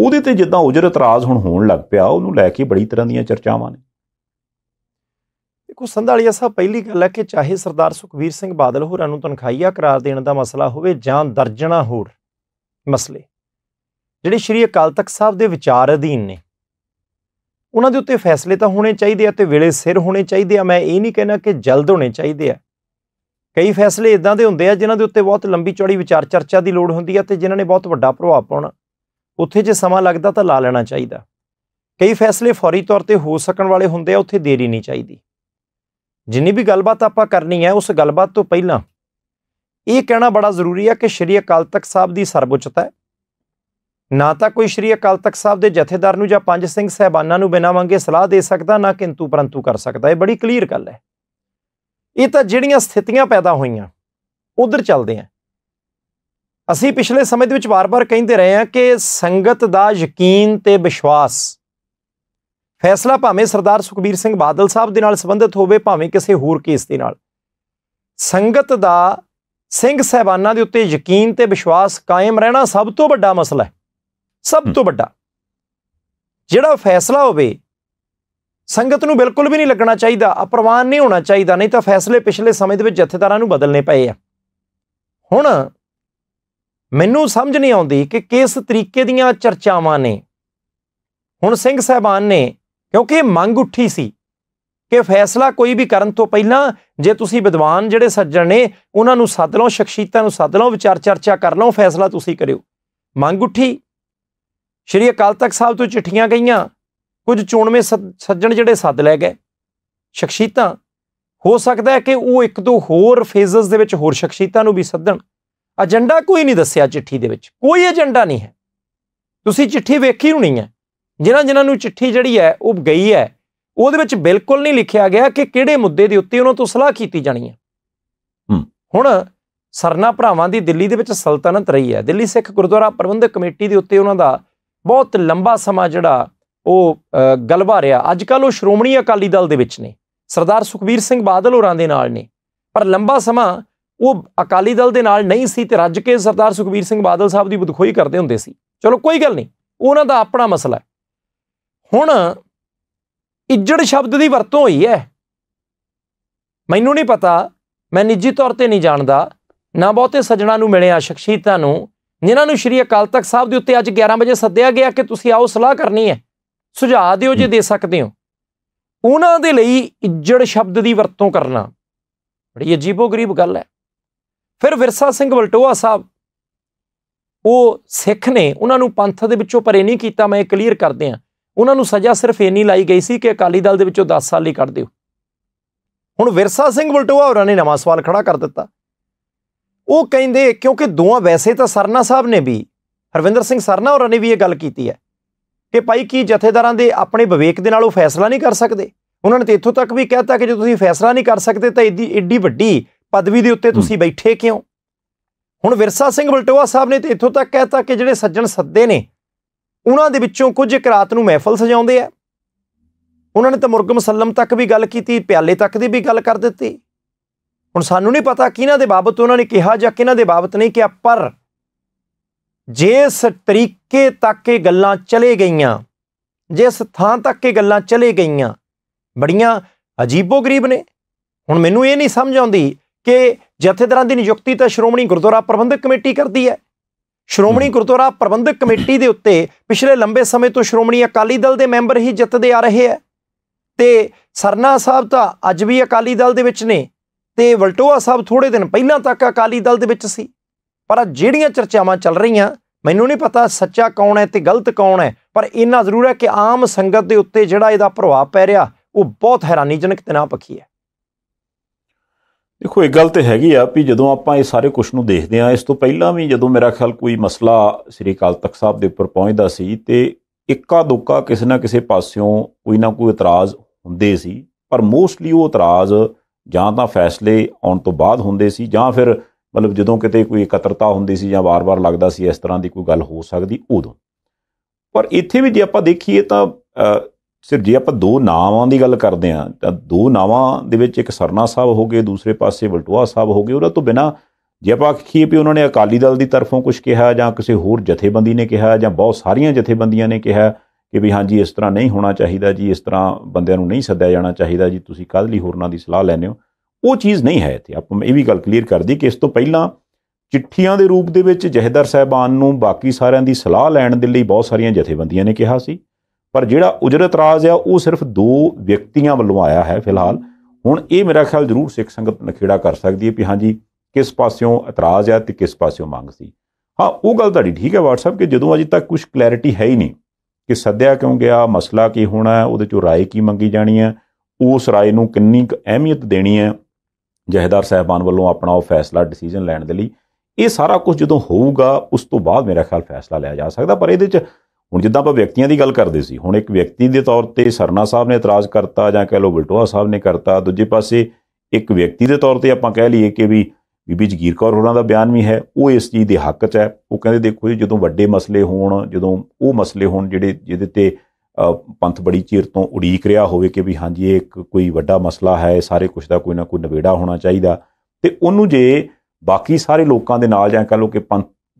ਉਹਦੇ ਤੇ ਜਿੱਦਾਂ ਉਜਰ ਇਤਰਾਜ਼ ਹੁਣ ਹੋਣ ਲੱਗ ਪਿਆ ਉਹਨੂੰ ਲੈ ਕੇ ਬੜੀ ਤਰ੍ਹਾਂ ਦੀਆਂ ਚਰਚਾਵਾਂ ਨੇ ਦੇਖੋ ਸੰਧਾਲੀਆ ਸਾਹਿਬ ਪਹਿਲੀ ਗੱਲ ਹੈ ਕਿ ਚਾਹੇ ਸਰਦਾਰ ਸੁਖਵੀਰ ਸਿੰਘ ਬਾਦਲ ਹੋਰਾਂ ਨੂੰ ਤਨਖਾਹੀਆ ਕਰਾਰ ਦੇਣ ਦਾ ਮਸਲਾ ਹੋਵੇ ਜਾਂ ਦਰਜਣਾ ਹੋਰ ਮਸਲੇ ਜਿਹੜੇ ਸ਼੍ਰੀ ਅਕਾਲ ਤਖਤ ਸਾਹਿਬ ਦੇ ਵਿਚਾਰ ਅਧੀਨ ਨੇ ਉਹਨਾਂ ਦੇ ਉੱਤੇ ਫੈਸਲੇ ਤਾਂ ਹੋਣੇ ਚਾਹੀਦੇ ਆ ਤੇ ਵੇਲੇ ਸਿਰ ਹੋਣੇ ਚਾਹੀਦੇ ਆ ਮੈਂ ਇਹ ਨਹੀਂ ਕਹਿਣਾ ਕਿ ਜਲਦ ਹੋਣੇ ਚਾਹੀਦੇ ਆ ਕਈ ਫੈਸਲੇ ਇਦਾਂ ਦੇ ਹੁੰਦੇ ਆ ਜਿਨ੍ਹਾਂ ਦੇ ਉੱਤੇ ਬਹੁਤ ਲੰਬੀ ਚੌੜੀ ਵਿਚਾਰ ਚਰਚਾ ਦੀ ਲੋੜ ਹੁੰਦੀ ਆ ਤੇ ਜਿਨ੍ਹਾਂ ਨੇ ਬਹੁਤ ਵੱਡਾ ਪ੍ਰਭਾਵ ਪਾਉਣਾ ਉੱਥੇ ਜੇ ਸਮਾਂ ਲੱਗਦਾ ਤਾਂ ਲਾ ਲੈਣਾ ਚਾਹੀਦਾ ਕਈ ਫੈਸਲੇ ਫੌਰੀ ਤੌਰ ਤੇ ਹੋ ਸਕਣ ਵਾਲੇ ਹੁੰਦੇ ਆ ਉੱਥੇ ਦੇਰੀ ਨਹੀਂ ਚਾਹੀਦੀ ਜਿੰਨੀ ਵੀ ਗੱਲਬਾਤ ਆਪਾਂ ਕਰਨੀ ਹੈ ਉਸ ਗੱਲਬਾਤ ਤੋਂ ਪਹਿਲਾਂ ਇਹ ਕਹਿਣਾ ਬੜਾ ਜ਼ਰੂਰੀ ਆ ਕਿ ਸ਼੍ਰੀ ਅਕਾਲ ਤਖਤ ਸਾਹਿਬ ਦੀ ਸਰਬਉੱਚਤਾ ਹੈ ਨਾ ਤਾਂ ਕੋਈ ਸ਼੍ਰੀ ਅਕਾਲ ਤਖਤ ਸਾਹਿਬ ਦੇ ਜਥੇਦਾਰ ਨੂੰ ਜਾਂ ਪੰਜ ਸਿੰਘ ਸਹਿਬਾਨਾਂ ਨੂੰ ਬਿਨਾਂ ਮੰਗੇ ਸਲਾਹ ਦੇ ਸਕਦਾ ਨਾ ਕਿੰਤੂ ਪਰੰਤੂ ਕਰ ਸਕਦਾ ਇਹ ਬੜੀ ਕਲੀਅਰ ਗੱਲ ਹੈ ਇਹ ਤਾਂ ਜਿਹੜੀਆਂ ਸਥਿਤੀਆਂ ਪੈਦਾ ਹੋਈਆਂ ਉਧਰ ਚੱਲਦੇ ਆ ਅਸੀਂ ਪਿਛਲੇ ਸਮੇਂ ਦੇ ਵਿੱਚ ਵਾਰ-ਵਾਰ ਕਹਿੰਦੇ ਰਹੇ ਹਾਂ ਕਿ ਸੰਗਤ ਦਾ ਯਕੀਨ ਤੇ ਵਿਸ਼ਵਾਸ ਫੈਸਲਾ ਭਾਵੇਂ ਸਰਦਾਰ ਸੁਖਬੀਰ ਸਿੰਘ ਬਾਦਲ ਸਾਹਿਬ ਦੇ ਨਾਲ ਸੰਬੰਧਿਤ ਹੋਵੇ ਭਾਵੇਂ ਕਿਸੇ ਹੋਰ ਕੇਸ ਦੇ ਨਾਲ ਸੰਗਤ ਦਾ ਸਿੰਘ ਸਹਿਬਾਨਾਂ ਦੇ ਉੱਤੇ ਯਕੀਨ ਤੇ ਵਿਸ਼ਵਾਸ ਕਾਇਮ ਰਹਿਣਾ ਸਭ ਤੋਂ ਵੱਡਾ ਮਸਲਾ ਹੈ ਸਭ ਤੋਂ ਵੱਡਾ ਜਿਹੜਾ ਫੈਸਲਾ ਹੋਵੇ ਸੰਗਤ ਨੂੰ ਬਿਲਕੁਲ ਵੀ ਨਹੀਂ ਲੱਗਣਾ ਚਾਹੀਦਾ ਅਪਰਵਾਨ ਨਹੀਂ ਹੋਣਾ ਚਾਹੀਦਾ ਨਹੀਂ ਤਾਂ ਫੈਸਲੇ ਪਿਛਲੇ ਸਮੇਂ ਦੇ ਵਿੱਚ ਜਥੇਦਾਰਾਂ ਨੂੰ ਬਦਲਨੇ ਪਏ ਆ ਹੁਣ ਮੈਨੂੰ ਸਮਝ ਨਹੀਂ ਆਉਂਦੀ ਕਿ ਕਿਸ ਤਰੀਕੇ ਦੀਆਂ ਚਰਚਾਵਾਂ ਨੇ ਹੁਣ ਸਿੰਘ ਸਹਿਬਾਨ ਨੇ ਕਿਉਂਕਿ ਮੰਗ ਉੱਠੀ ਸੀ ਕਿ ਫੈਸਲਾ ਕੋਈ ਵੀ ਕਰਨ ਤੋਂ ਪਹਿਲਾਂ ਜੇ ਤੁਸੀਂ ਵਿਦਵਾਨ ਜਿਹੜੇ ਸੱਜਣ ਨੇ ਉਹਨਾਂ ਨੂੰ ਸੱਦ ਲਓ ਸ਼ਖਸੀਅਤਾਂ ਨੂੰ ਸੱਦ ਲਓ ਵਿਚਾਰ ਚਰਚਾ ਕਰ ਲਓ ਫੈਸਲਾ ਤੁਸੀਂ ਕਰਿਓ ਮੰਗ ਉੱਠੀ ਸ਼੍ਰੀ ਅਕਾਲ ਤਖਤ ਸਾਹਿਬ ਤੋਂ ਚਿੱਠੀਆਂ ਗਈਆਂ ਕੁਝ ਚੋਣਵੇਂ ਸੱਜਣ ਜਿਹੜੇ ਸੱਦ ਲੈ ਗਏ ਸ਼ਖਸੀਤਾਂ ਹੋ ਸਕਦਾ ਹੈ ਕਿ ਉਹ ਇੱਕ ਦੋ ਹੋਰ ਫੇਜ਼ਸ ਦੇ ਵਿੱਚ ਹੋਰ ਸ਼ਖਸੀਤਾਂ ਨੂੰ ਵੀ ਸੱਦਣ ਏਜੰਡਾ ਕੋਈ ਨਹੀਂ ਦੱਸਿਆ ਚਿੱਠੀ ਦੇ ਵਿੱਚ ਕੋਈ ਏਜੰਡਾ ਨਹੀਂ ਹੈ ਤੁਸੀਂ ਚਿੱਠੀ ਵੇਖੀ ਹੋਣੀ ਹੈ ਜਿਨ੍ਹਾਂ ਜਿਨ੍ਹਾਂ ਨੂੰ ਚਿੱਠੀ ਜਿਹੜੀ ਹੈ ਉਹ ਗਈ ਹੈ ਉਹਦੇ ਵਿੱਚ ਬਿਲਕੁਲ ਨਹੀਂ ਲਿਖਿਆ ਗਿਆ ਕਿ ਕਿਹੜੇ ਮੁੱਦੇ ਦੇ ਉੱਤੇ ਉਹਨਾਂ ਤੋਂ ਸਲਾਹ ਕੀਤੀ ਜਾਣੀ ਹੈ ਹੁਣ ਸਰਨਾ ਭਰਾਵਾਂ ਦੀ ਦਿੱਲੀ ਦੇ ਵਿੱਚ ਸਲਤਨਤ ਰਹੀ ਹੈ ਦਿੱਲੀ ਸਿੱਖ ਗੁਰਦੁਆਰਾ ਪ੍ਰਬੰਧਕ ਕਮੇਟੀ ਦੇ ਉੱਤੇ ਉਹਨਾਂ ਦਾ ਬਹੁਤ ਲੰਬਾ ਸਮਾਂ ਜਿਹੜਾ ਉਹ ਗਲਵਾ ਰਿਹਾ ਅੱਜ ਕੱਲ ਉਹ ਸ਼੍ਰੋਮਣੀ ਅਕਾਲੀ ਦਲ ਦੇ ਵਿੱਚ ਨੇ ਸਰਦਾਰ ਸੁਖਬੀਰ ਸਿੰਘ ਬਾਦਲ ਹੋਰਾਂ ਦੇ ਨਾਲ ਨੇ ਪਰ ਲੰਬਾ ਸਮਾਂ ਉਹ ਅਕਾਲੀ ਦਲ ਦੇ ਨਾਲ ਨਹੀਂ ਸੀ ਤੇ ਰੱਜ ਕੇ ਸਰਦਾਰ ਸੁਖਬੀਰ ਸਿੰਘ ਬਾਦਲ ਸਾਹਿਬ ਦੀ ਬਦਖੋਈ ਕਰਦੇ ਹੁੰਦੇ ਸੀ ਚਲੋ ਕੋਈ ਗੱਲ ਨਹੀਂ ਉਹਨਾਂ ਦਾ ਆਪਣਾ ਮਸਲਾ ਹੈ ਹੁਣ ਇੱਜੜ ਸ਼ਬਦ ਦੀ ਵਰਤੋਂ ਹੋਈ ਹੈ ਮੈਨੂੰ ਨਹੀਂ ਪਤਾ ਮੈਂ ਨਿੱਜੀ ਤੌਰ ਤੇ ਨਹੀਂ ਜਾਣਦਾ ਨਾ ਬਹੁਤੇ ਸੱਜਣਾ ਨੂੰ ਮਿਲੇ ਆ ਸ਼ਖਸੀਅਤਾਂ ਨੂੰ ਜਿਨ੍ਹਾਂ ਨੂੰ ਸ਼੍ਰੀ ਅਕਾਲ ਤਖਤ ਸਾਹਿਬ ਦੇ ਉੱਤੇ ਅੱਜ 11 ਵਜੇ ਸੱਦਿਆ ਗਿਆ ਕਿ ਤੁਸੀਂ ਆਓ ਸਲਾਹ ਕਰਨੀ ਹੈ ਸੁਝਾਅ ਦਿਓ ਜੇ ਦੇ ਸਕਦੇ ਹੋ ਉਹਨਾਂ ਦੇ ਲਈ ਇੱਜੜ ਸ਼ਬਦ ਦੀ ਵਰਤੋਂ ਕਰਨਾ ਬੜੀ ਅਜੀਬੋ-ਗਰੀਬ ਗੱਲ ਹੈ ਫਿਰ ਵਿਰਸਾ ਸਿੰਘ ਵਲਟੋਆ ਸਾਹਿਬ ਉਹ ਸਿੱਖ ਨੇ ਉਹਨਾਂ ਨੂੰ ਪੰਥ ਦੇ ਵਿੱਚੋਂ ਪਰੇ ਨਹੀਂ ਕੀਤਾ ਮੈਂ ਇਹ ਕਲੀਅਰ ਕਰਦੇ ਆ ਉਹਨਾਂ ਨੂੰ ਸਜ਼ਾ ਸਿਰਫ ਇੰਨੀ ਲਾਈ ਗਈ ਸੀ ਕਿ ਅਕਾਲੀ ਦਲ ਦੇ ਵਿੱਚੋਂ 10 ਸਾਲ ਲਈ ਕੱਢ ਦਿਓ ਹੁਣ ਵਿਰਸਾ ਸਿੰਘ ਵਲਟੋਆ ਹੋਰਾਂ ਨੇ ਨਵਾਂ ਸਵਾਲ ਖੜਾ ਕਰ ਦਿੱਤਾ ਉਹ ਕਹਿੰਦੇ ਕਿਉਂਕਿ ਦੋਵਾਂ ਵੈਸੇ ਤਾਂ ਸਰਨਾ ਸਾਹਿਬ ਨੇ ਵੀ ਹਰਵਿੰਦਰ ਸਿੰਘ ਸਰਨਾ ਹੋਰਾਂ ਨੇ ਵੀ ਇਹ ਗੱਲ ਕੀਤੀ ਹੈ ਕਿ ਭਾਈ ਕੀ ਜਥੇਦਾਰਾਂ ਦੇ ਆਪਣੇ ਵਿਵੇਕ ਦੇ ਨਾਲ ਉਹ ਫੈਸਲਾ ਨਹੀਂ ਕਰ ਸਕਦੇ ਉਹਨਾਂ ਨੇ ਤੇ ਇੱਥੋਂ ਤੱਕ ਵੀ ਕਹਿਤਾ ਕਿ ਜੇ ਤੁਸੀਂ ਫੈਸਲਾ ਨਹੀਂ ਕਰ ਸਕਦੇ ਤਾਂ ਇੱਡੀ ਏਡੀ ਵੱਡੀ ਪਦਵੀ ਦੇ ਉੱਤੇ ਤੁਸੀਂ ਬੈਠੇ ਕਿਉਂ ਹੁਣ ਵਿਰਸਾ ਸਿੰਘ ਬਲਟੋਆ ਸਾਹਿਬ ਨੇ ਤੇ ਇੱਥੋਂ ਤੱਕ ਕਹਿਤਾ ਕਿ ਜਿਹੜੇ ਸੱਜਣ ਸੱਦੇ ਨੇ ਉਹਨਾਂ ਦੇ ਵਿੱਚੋਂ ਕੁਝ ਇੱਕ ਰਾਤ ਨੂੰ ਮਹਿਫਲ ਸਜਾਉਂਦੇ ਆ ਉਹਨਾਂ ਨੇ ਤਾਂ ਮੁਰਗ ਮੁਸੱਲਮ ਤੱਕ ਵੀ ਗੱਲ ਕੀਤੀ ਪਿਆਲੇ ਤੱਕ ਦੀ ਵੀ ਗੱਲ ਕਰ ਦਿੱਤੀ ਹੁਣ ਸਾਨੂੰ ਨਹੀਂ ਪਤਾ ਕਿਹਨਾਂ ਦੇ ਬਾਬਤ ਉਹਨਾਂ ਨੇ ਕਿਹਾ ਜਾਂ ਕਿਹਨਾਂ ਦੇ ਬਾਬਤ ਨਹੀਂ ਕਿਹਾ ਪਰ ਜਿਸ ਤਰੀਕੇ ਤੱਕ ਇਹ ਗੱਲਾਂ ਚਲੇ ਗਈਆਂ ਜਿਸ ਥਾਂ ਤੱਕ ਇਹ ਗੱਲਾਂ ਚਲੇ ਗਈਆਂ ਬੜੀਆਂ ਅਜੀਬੋ ਗਰੀਬ ਨੇ ਹੁਣ ਮੈਨੂੰ ਇਹ ਨਹੀਂ ਸਮਝ ਆਉਂਦੀ ਕਿ ਜਥੇਦਾਰਾਂ ਦੀ ਨਿਯੁਕਤੀ ਤਾਂ ਸ਼੍ਰੋਮਣੀ ਗੁਰਦੁਆਰਾ ਪ੍ਰਬੰਧਕ ਕਮੇਟੀ ਕਰਦੀ ਹੈ ਸ਼੍ਰੋਮਣੀ ਗੁਰਦੁਆਰਾ ਪ੍ਰਬੰਧਕ ਕਮੇਟੀ ਦੇ ਉੱਤੇ ਪਿਛਲੇ ਲੰਬੇ ਸਮੇਂ ਤੋਂ ਸ਼੍ਰੋਮਣੀ ਅਕਾਲੀ ਦਲ ਦੇ ਮੈਂਬਰ ਹੀ ਜਿੱਤਦੇ ਆ ਰਹੇ ਹੈ ਤੇ ਸਰਨਾ ਸਾਹਿਬ ਤਾਂ ਅੱਜ ਵੀ ਅਕਾਲੀ ਦਲ ਦੇ ਵਿੱਚ ਨੇ ਤੇ ਵਲਟੋਆ ਸਾਹਿਬ ਥੋੜੇ ਦਿਨ ਪਹਿਲਾਂ ਤੱਕ ਅਕਾਲੀ ਦਲ ਦੇ ਵਿੱਚ ਸੀ ਪਰ ਜਿਹੜੀਆਂ ਚਰਚਾਵਾਂ ਚੱਲ ਰਹੀਆਂ ਮੈਨੂੰ ਨਹੀਂ ਪਤਾ ਸੱਚਾ ਕੌਣ ਹੈ ਤੇ ਗਲਤ ਕੌਣ ਹੈ ਪਰ ਇਹਨਾਂ ਜ਼ਰੂਰ ਹੈ ਕਿ ਆਮ ਸੰਗਤ ਦੇ ਉੱਤੇ ਜਿਹੜਾ ਇਹਦਾ ਪ੍ਰਭਾਵ ਪੈ ਰਿਹਾ ਉਹ ਬਹੁਤ ਹੈਰਾਨੀਜਨਕ ਤੇ ਨਾਪੱਖੀ ਹੈ ਦੇਖੋ ਇਹ ਗੱਲ ਤੇ ਹੈਗੀ ਆ ਵੀ ਜਦੋਂ ਆਪਾਂ ਇਹ ਸਾਰੇ ਕੁਝ ਨੂੰ ਦੇਖਦੇ ਆ ਇਸ ਤੋਂ ਪਹਿਲਾਂ ਵੀ ਜਦੋਂ ਮੇਰਾ ਖਿਆਲ ਕੋਈ ਮਸਲਾ ਸ੍ਰੀ ਅਕਾਲ ਤਖਤ ਸਾਹਿਬ ਦੇ ਉੱਪਰ ਪਹੁੰਚਦਾ ਸੀ ਤੇ ਇੱਕਾ ਦੋਕਾ ਕਿਸੇ ਨਾ ਕਿਸੇ ਪਾਸਿਓਂ ਕੋਈ ਨਾ ਕੋਈ ਇਤਰਾਜ਼ ਹੁੰਦੇ ਸੀ ਪਰ ਮੋਸਟਲੀ ਉਹ ਇਤਰਾਜ਼ ਜਾਂ ਤਾਂ ਫੈਸਲੇ ਆਉਣ ਤੋਂ ਬਾਅਦ ਹੁੰਦੇ ਸੀ ਜਾਂ ਫਿਰ ਮਤਲਬ ਜਦੋਂ ਕਿਤੇ ਕੋਈ ਇਕੱਤਰਤਾ ਹੁੰਦੀ ਸੀ ਜਾਂ ਵਾਰ-ਵਾਰ ਲੱਗਦਾ ਸੀ ਇਸ ਤਰ੍ਹਾਂ ਦੀ ਕੋਈ ਗੱਲ ਹੋ ਸਕਦੀ ਉਦੋਂ ਪਰ ਇੱਥੇ ਵੀ ਜੇ ਆਪਾਂ ਦੇਖੀਏ ਤਾਂ ਸਿਰਫ ਜੇ ਆਪਾਂ ਦੋ ਨਾਵਾਂ ਦੀ ਗੱਲ ਕਰਦੇ ਆ ਤਾਂ ਦੋ ਨਾਵਾਂ ਦੇ ਵਿੱਚ ਇੱਕ ਸਰਨਾ ਸਾਹਿਬ ਹੋ ਗਏ ਦੂਸਰੇ ਪਾਸੇ ਬਲਟੂਆ ਸਾਹਿਬ ਹੋ ਗਏ ਉਹਨਾਂ ਤੋਂ ਬਿਨਾ ਜੇ ਆਪਾਂ ਆਖੀਏ ਵੀ ਉਹਨਾਂ ਨੇ ਅਕਾਲੀ ਦਲ ਦੀ ਤਰਫੋਂ ਕੁਝ ਕਿਹਾ ਜਾਂ ਕਿਸੇ ਹੋਰ ਜਥੇਬੰਦੀ ਨੇ ਕਿਹਾ ਜਾਂ ਬਹੁਤ ਸਾਰੀਆਂ ਜਥੇਬੰਦੀਆਂ ਨੇ ਕਿਹਾ ਕਿ ਵੀ ਹਾਂਜੀ ਇਸ ਤਰ੍ਹਾਂ ਨਹੀਂ ਹੋਣਾ ਚਾਹੀਦਾ ਜੀ ਇਸ ਤਰ੍ਹਾਂ ਬੰਦਿਆਂ ਨੂੰ ਨਹੀਂ ਸੱਦਿਆ ਜਾਣਾ ਚਾਹੀਦਾ ਜੀ ਤੁਸੀਂ ਕੱਲ ਲਈ ਹੋਰਨਾਂ ਦੀ ਸਲਾਹ ਲੈਨੇ ਹੋ ਉਹ ਚੀਜ਼ ਨਹੀਂ ਹੈ ਇੱਥੇ ਆਪਾਂ ਇਹ ਵੀ ਗੱਲ ਕਲੀਅਰ ਕਰ ਦੀ ਕਿ ਇਸ ਤੋਂ ਪਹਿਲਾਂ ਚਿੱਠੀਆਂ ਦੇ ਰੂਪ ਦੇ ਵਿੱਚ ਜਹੇਦਰ ਸਹਿਬਾਨ ਨੂੰ ਬਾਕੀ ਸਾਰਿਆਂ ਦੀ ਸਲਾਹ ਲੈਣ ਦੇ ਲਈ ਬਹੁਤ ਸਾਰੀਆਂ ਜਥੇਬੰਦੀਆਂ ਨੇ ਕਿਹਾ ਸੀ ਪਰ ਜਿਹੜਾ ਉਜਰਤ ਰਾਜ ਆ ਉਹ ਸਿਰਫ ਦੋ ਵਿਅਕਤੀਆਂ ਵੱਲੋਂ ਆਇਆ ਹੈ ਫਿਲਹਾਲ ਹੁਣ ਇਹ ਮੇਰਾ ਖਿਆਲ ਜ਼ਰੂਰ ਸਿੱਖ ਸੰਗਤ ਨਖੇੜਾ ਕਰ ਸਕਦੀ ਹੈ ਕਿ ਹਾਂਜੀ ਕਿਸ ਪਾਸਿਓਂ ਇਤਰਾਜ਼ ਆ ਤੇ ਕਿਸ ਪਾਸਿਓਂ ਮੰਗ ਸੀ ਹਾਂ ਉਹ ਗੱਲ ਤੁਹਾਡੀ ਠੀਕ ਹੈ WhatsApp ਕਿ ਜਦੋਂ ਅਜੇ ਤੱਕ ਕੁਝ ਕਲੈਰਿਟੀ ਹੈ ਹੀ ਨਹੀਂ ਕਿ ਸੱਦਿਆ ਕਿਉਂ ਗਿਆ ਮਸਲਾ ਕੀ ਹੋਣਾ ਉਹਦੇ ਚੋਂ رائے ਕੀ ਮੰਗੀ ਜਾਣੀ ਹੈ ਉਸ رائے ਨੂੰ ਕਿੰਨੀ ਕੁ ਅਹਿਮੀਅਤ ਦੇਣੀ ਹੈ ਜਹੇਦਾਰ ਸਹਿਬਾਨ ਵੱਲੋਂ ਆਪਣਾ ਉਹ ਫੈਸਲਾ ਡਿਸੀਜਨ ਲੈਣ ਦੇ ਲਈ ਇਹ ਸਾਰਾ ਕੁਝ ਜਦੋਂ ਹੋਊਗਾ ਉਸ ਤੋਂ ਬਾਅਦ ਮੇਰਾ ਖਿਆਲ ਫੈਸਲਾ ਲਿਆ ਜਾ ਸਕਦਾ ਪਰ ਇਹਦੇ 'ਚ ਹੁਣ ਜਿੱਦਾਂ ਆਪਾਂ ਵਿਅਕਤੀਆਂ ਦੀ ਗੱਲ ਕਰਦੇ ਸੀ ਹੁਣ ਇੱਕ ਵਿਅਕਤੀ ਦੇ ਤੌਰ ਤੇ ਸਰਨਾ ਸਾਹਿਬ ਨੇ ਇਤਰਾਜ਼ ਕਰਤਾ ਜਾਂ ਕਹ ਲੋ ਬਲਟੋਆ ਸਾਹਿਬ ਨੇ ਕਰਤਾ ਦੂਜੇ ਪਾਸੇ ਇੱਕ ਵਿਅਕਤੀ ਦੇ ਤੌਰ ਤੇ ਆਪਾਂ ਕਹਿ ਲਈਏ ਕਿ ਵੀ ਬੀਬੀ ਜਗੀਰ ਕੌਰ ਹੋਰਾਂ ਦਾ ਬਿਆਨ ਵੀ ਹੈ ਉਹ ਇਸ ਚੀਜ਼ ਦੇ ਹੱਕ 'ਚ ਹੈ ਉਹ ਕਹਿੰਦੇ ਦੇਖੋ ਜੀ ਜਦੋਂ ਵੱਡੇ ਮਸਲੇ ਹੋਣ ਜਦੋਂ ਉਹ ਮਸਲੇ ਹੋਣ ਜਿਹੜੇ ਜਿਹਦੇ ਤੇ ਪੰਥ ਬੜੀ ਚੀਰ ਤੋਂ ਉਡੀਕ ਰਿਹਾ ਹੋਵੇ ਕਿ ਵੀ ਹਾਂਜੀ ਇਹ ਇੱਕ ਕੋਈ ਵੱਡਾ ਮਸਲਾ ਹੈ ਸਾਰੇ ਕੁਝ ਦਾ ਕੋਈ ਨਾ ਕੋਈ ਨਵੇੜਾ ਹੋਣਾ ਚਾਹੀਦਾ ਤੇ ਉਹਨੂੰ ਜੇ ਬਾਕੀ ਸਾਰੇ ਲੋਕਾਂ ਦੇ ਨਾਲ ਜਾਂ ਕਹ ਲੋ ਕਿ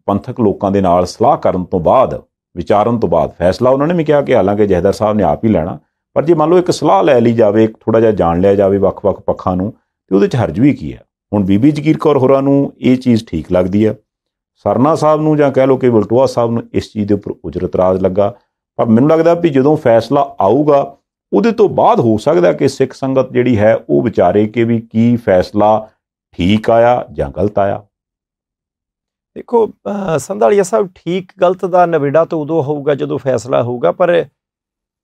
ਪੰਥਕ ਲੋਕਾਂ ਦੇ ਨਾਲ ਸਲਾਹ ਕਰਨ ਤੋਂ ਬਾਅਦ ਵਿਚਾਰਨ ਤੋਂ ਬਾਅਦ ਫੈਸਲਾ ਉਹਨਾਂ ਨੇ ਵੀ ਕਿਹਾ ਕਿ ਹਾਲਾਂਕਿ ਜਹਦਰ ਸਾਹਿਬ ਨੇ ਆਪ ਹੀ ਲੈਣਾ ਪਰ ਜੇ ਮੰਨ ਲਓ ਇੱਕ ਸਲਾਹ ਲੈ ਲਈ ਜਾਵੇ ਥੋੜਾ ਜਿਹਾ ਜਾਣ ਲਿਆ ਜਾਵੇ ਵੱਖ-ਵੱਖ ਪੱਖਾਂ ਨੂੰ ਤੇ ਉਹਦੇ 'ਚ ਹਰਜ ਵੀ ਕੀ ਹੈ ਹੁਣ ਬੀਬੀ ਜਗੀਰ ਕੌਰ ਹੋਰਾਂ ਨੂੰ ਇਹ ਚੀਜ਼ ਠੀਕ ਲੱਗਦੀ ਆ ਸਰਨਾ ਸਾਹਿਬ ਨੂੰ ਜਾਂ ਕਹਿ ਲੋ ਕਿ ਬਲਟੋਆ ਸਾਹਿਬ ਨੂੰ ਇਸ ਚੀਜ਼ ਦੇ ਉੱਪਰ ਉਜਰਤ ਰਾਜ ਲੱਗਾ ਪਰ ਮੈਨੂੰ ਲੱਗਦਾ ਵੀ ਜਦੋਂ ਫੈਸਲਾ ਆਊਗਾ ਉਹਦੇ ਤੋਂ ਬਾਅਦ ਹੋ ਸਕਦਾ ਕਿ ਸਿੱਖ ਸੰਗਤ ਜਿਹੜੀ ਹੈ ਉਹ ਵਿਚਾਰੇ ਕਿ ਵੀ ਕੀ ਫੈਸਲਾ ਠੀਕ ਆਇਆ ਜਾਂ ਗਲਤ ਆਇਆ ਦੇਖੋ ਸੰਧਾਲੀਆ ਸਾਹਿਬ ਠੀਕ ਗਲਤ ਦਾ ਨਵੇੜਾ ਤਾਂ ਉਦੋਂ ਹੋਊਗਾ ਜਦੋਂ ਫੈਸਲਾ ਹੋਊਗਾ ਪਰ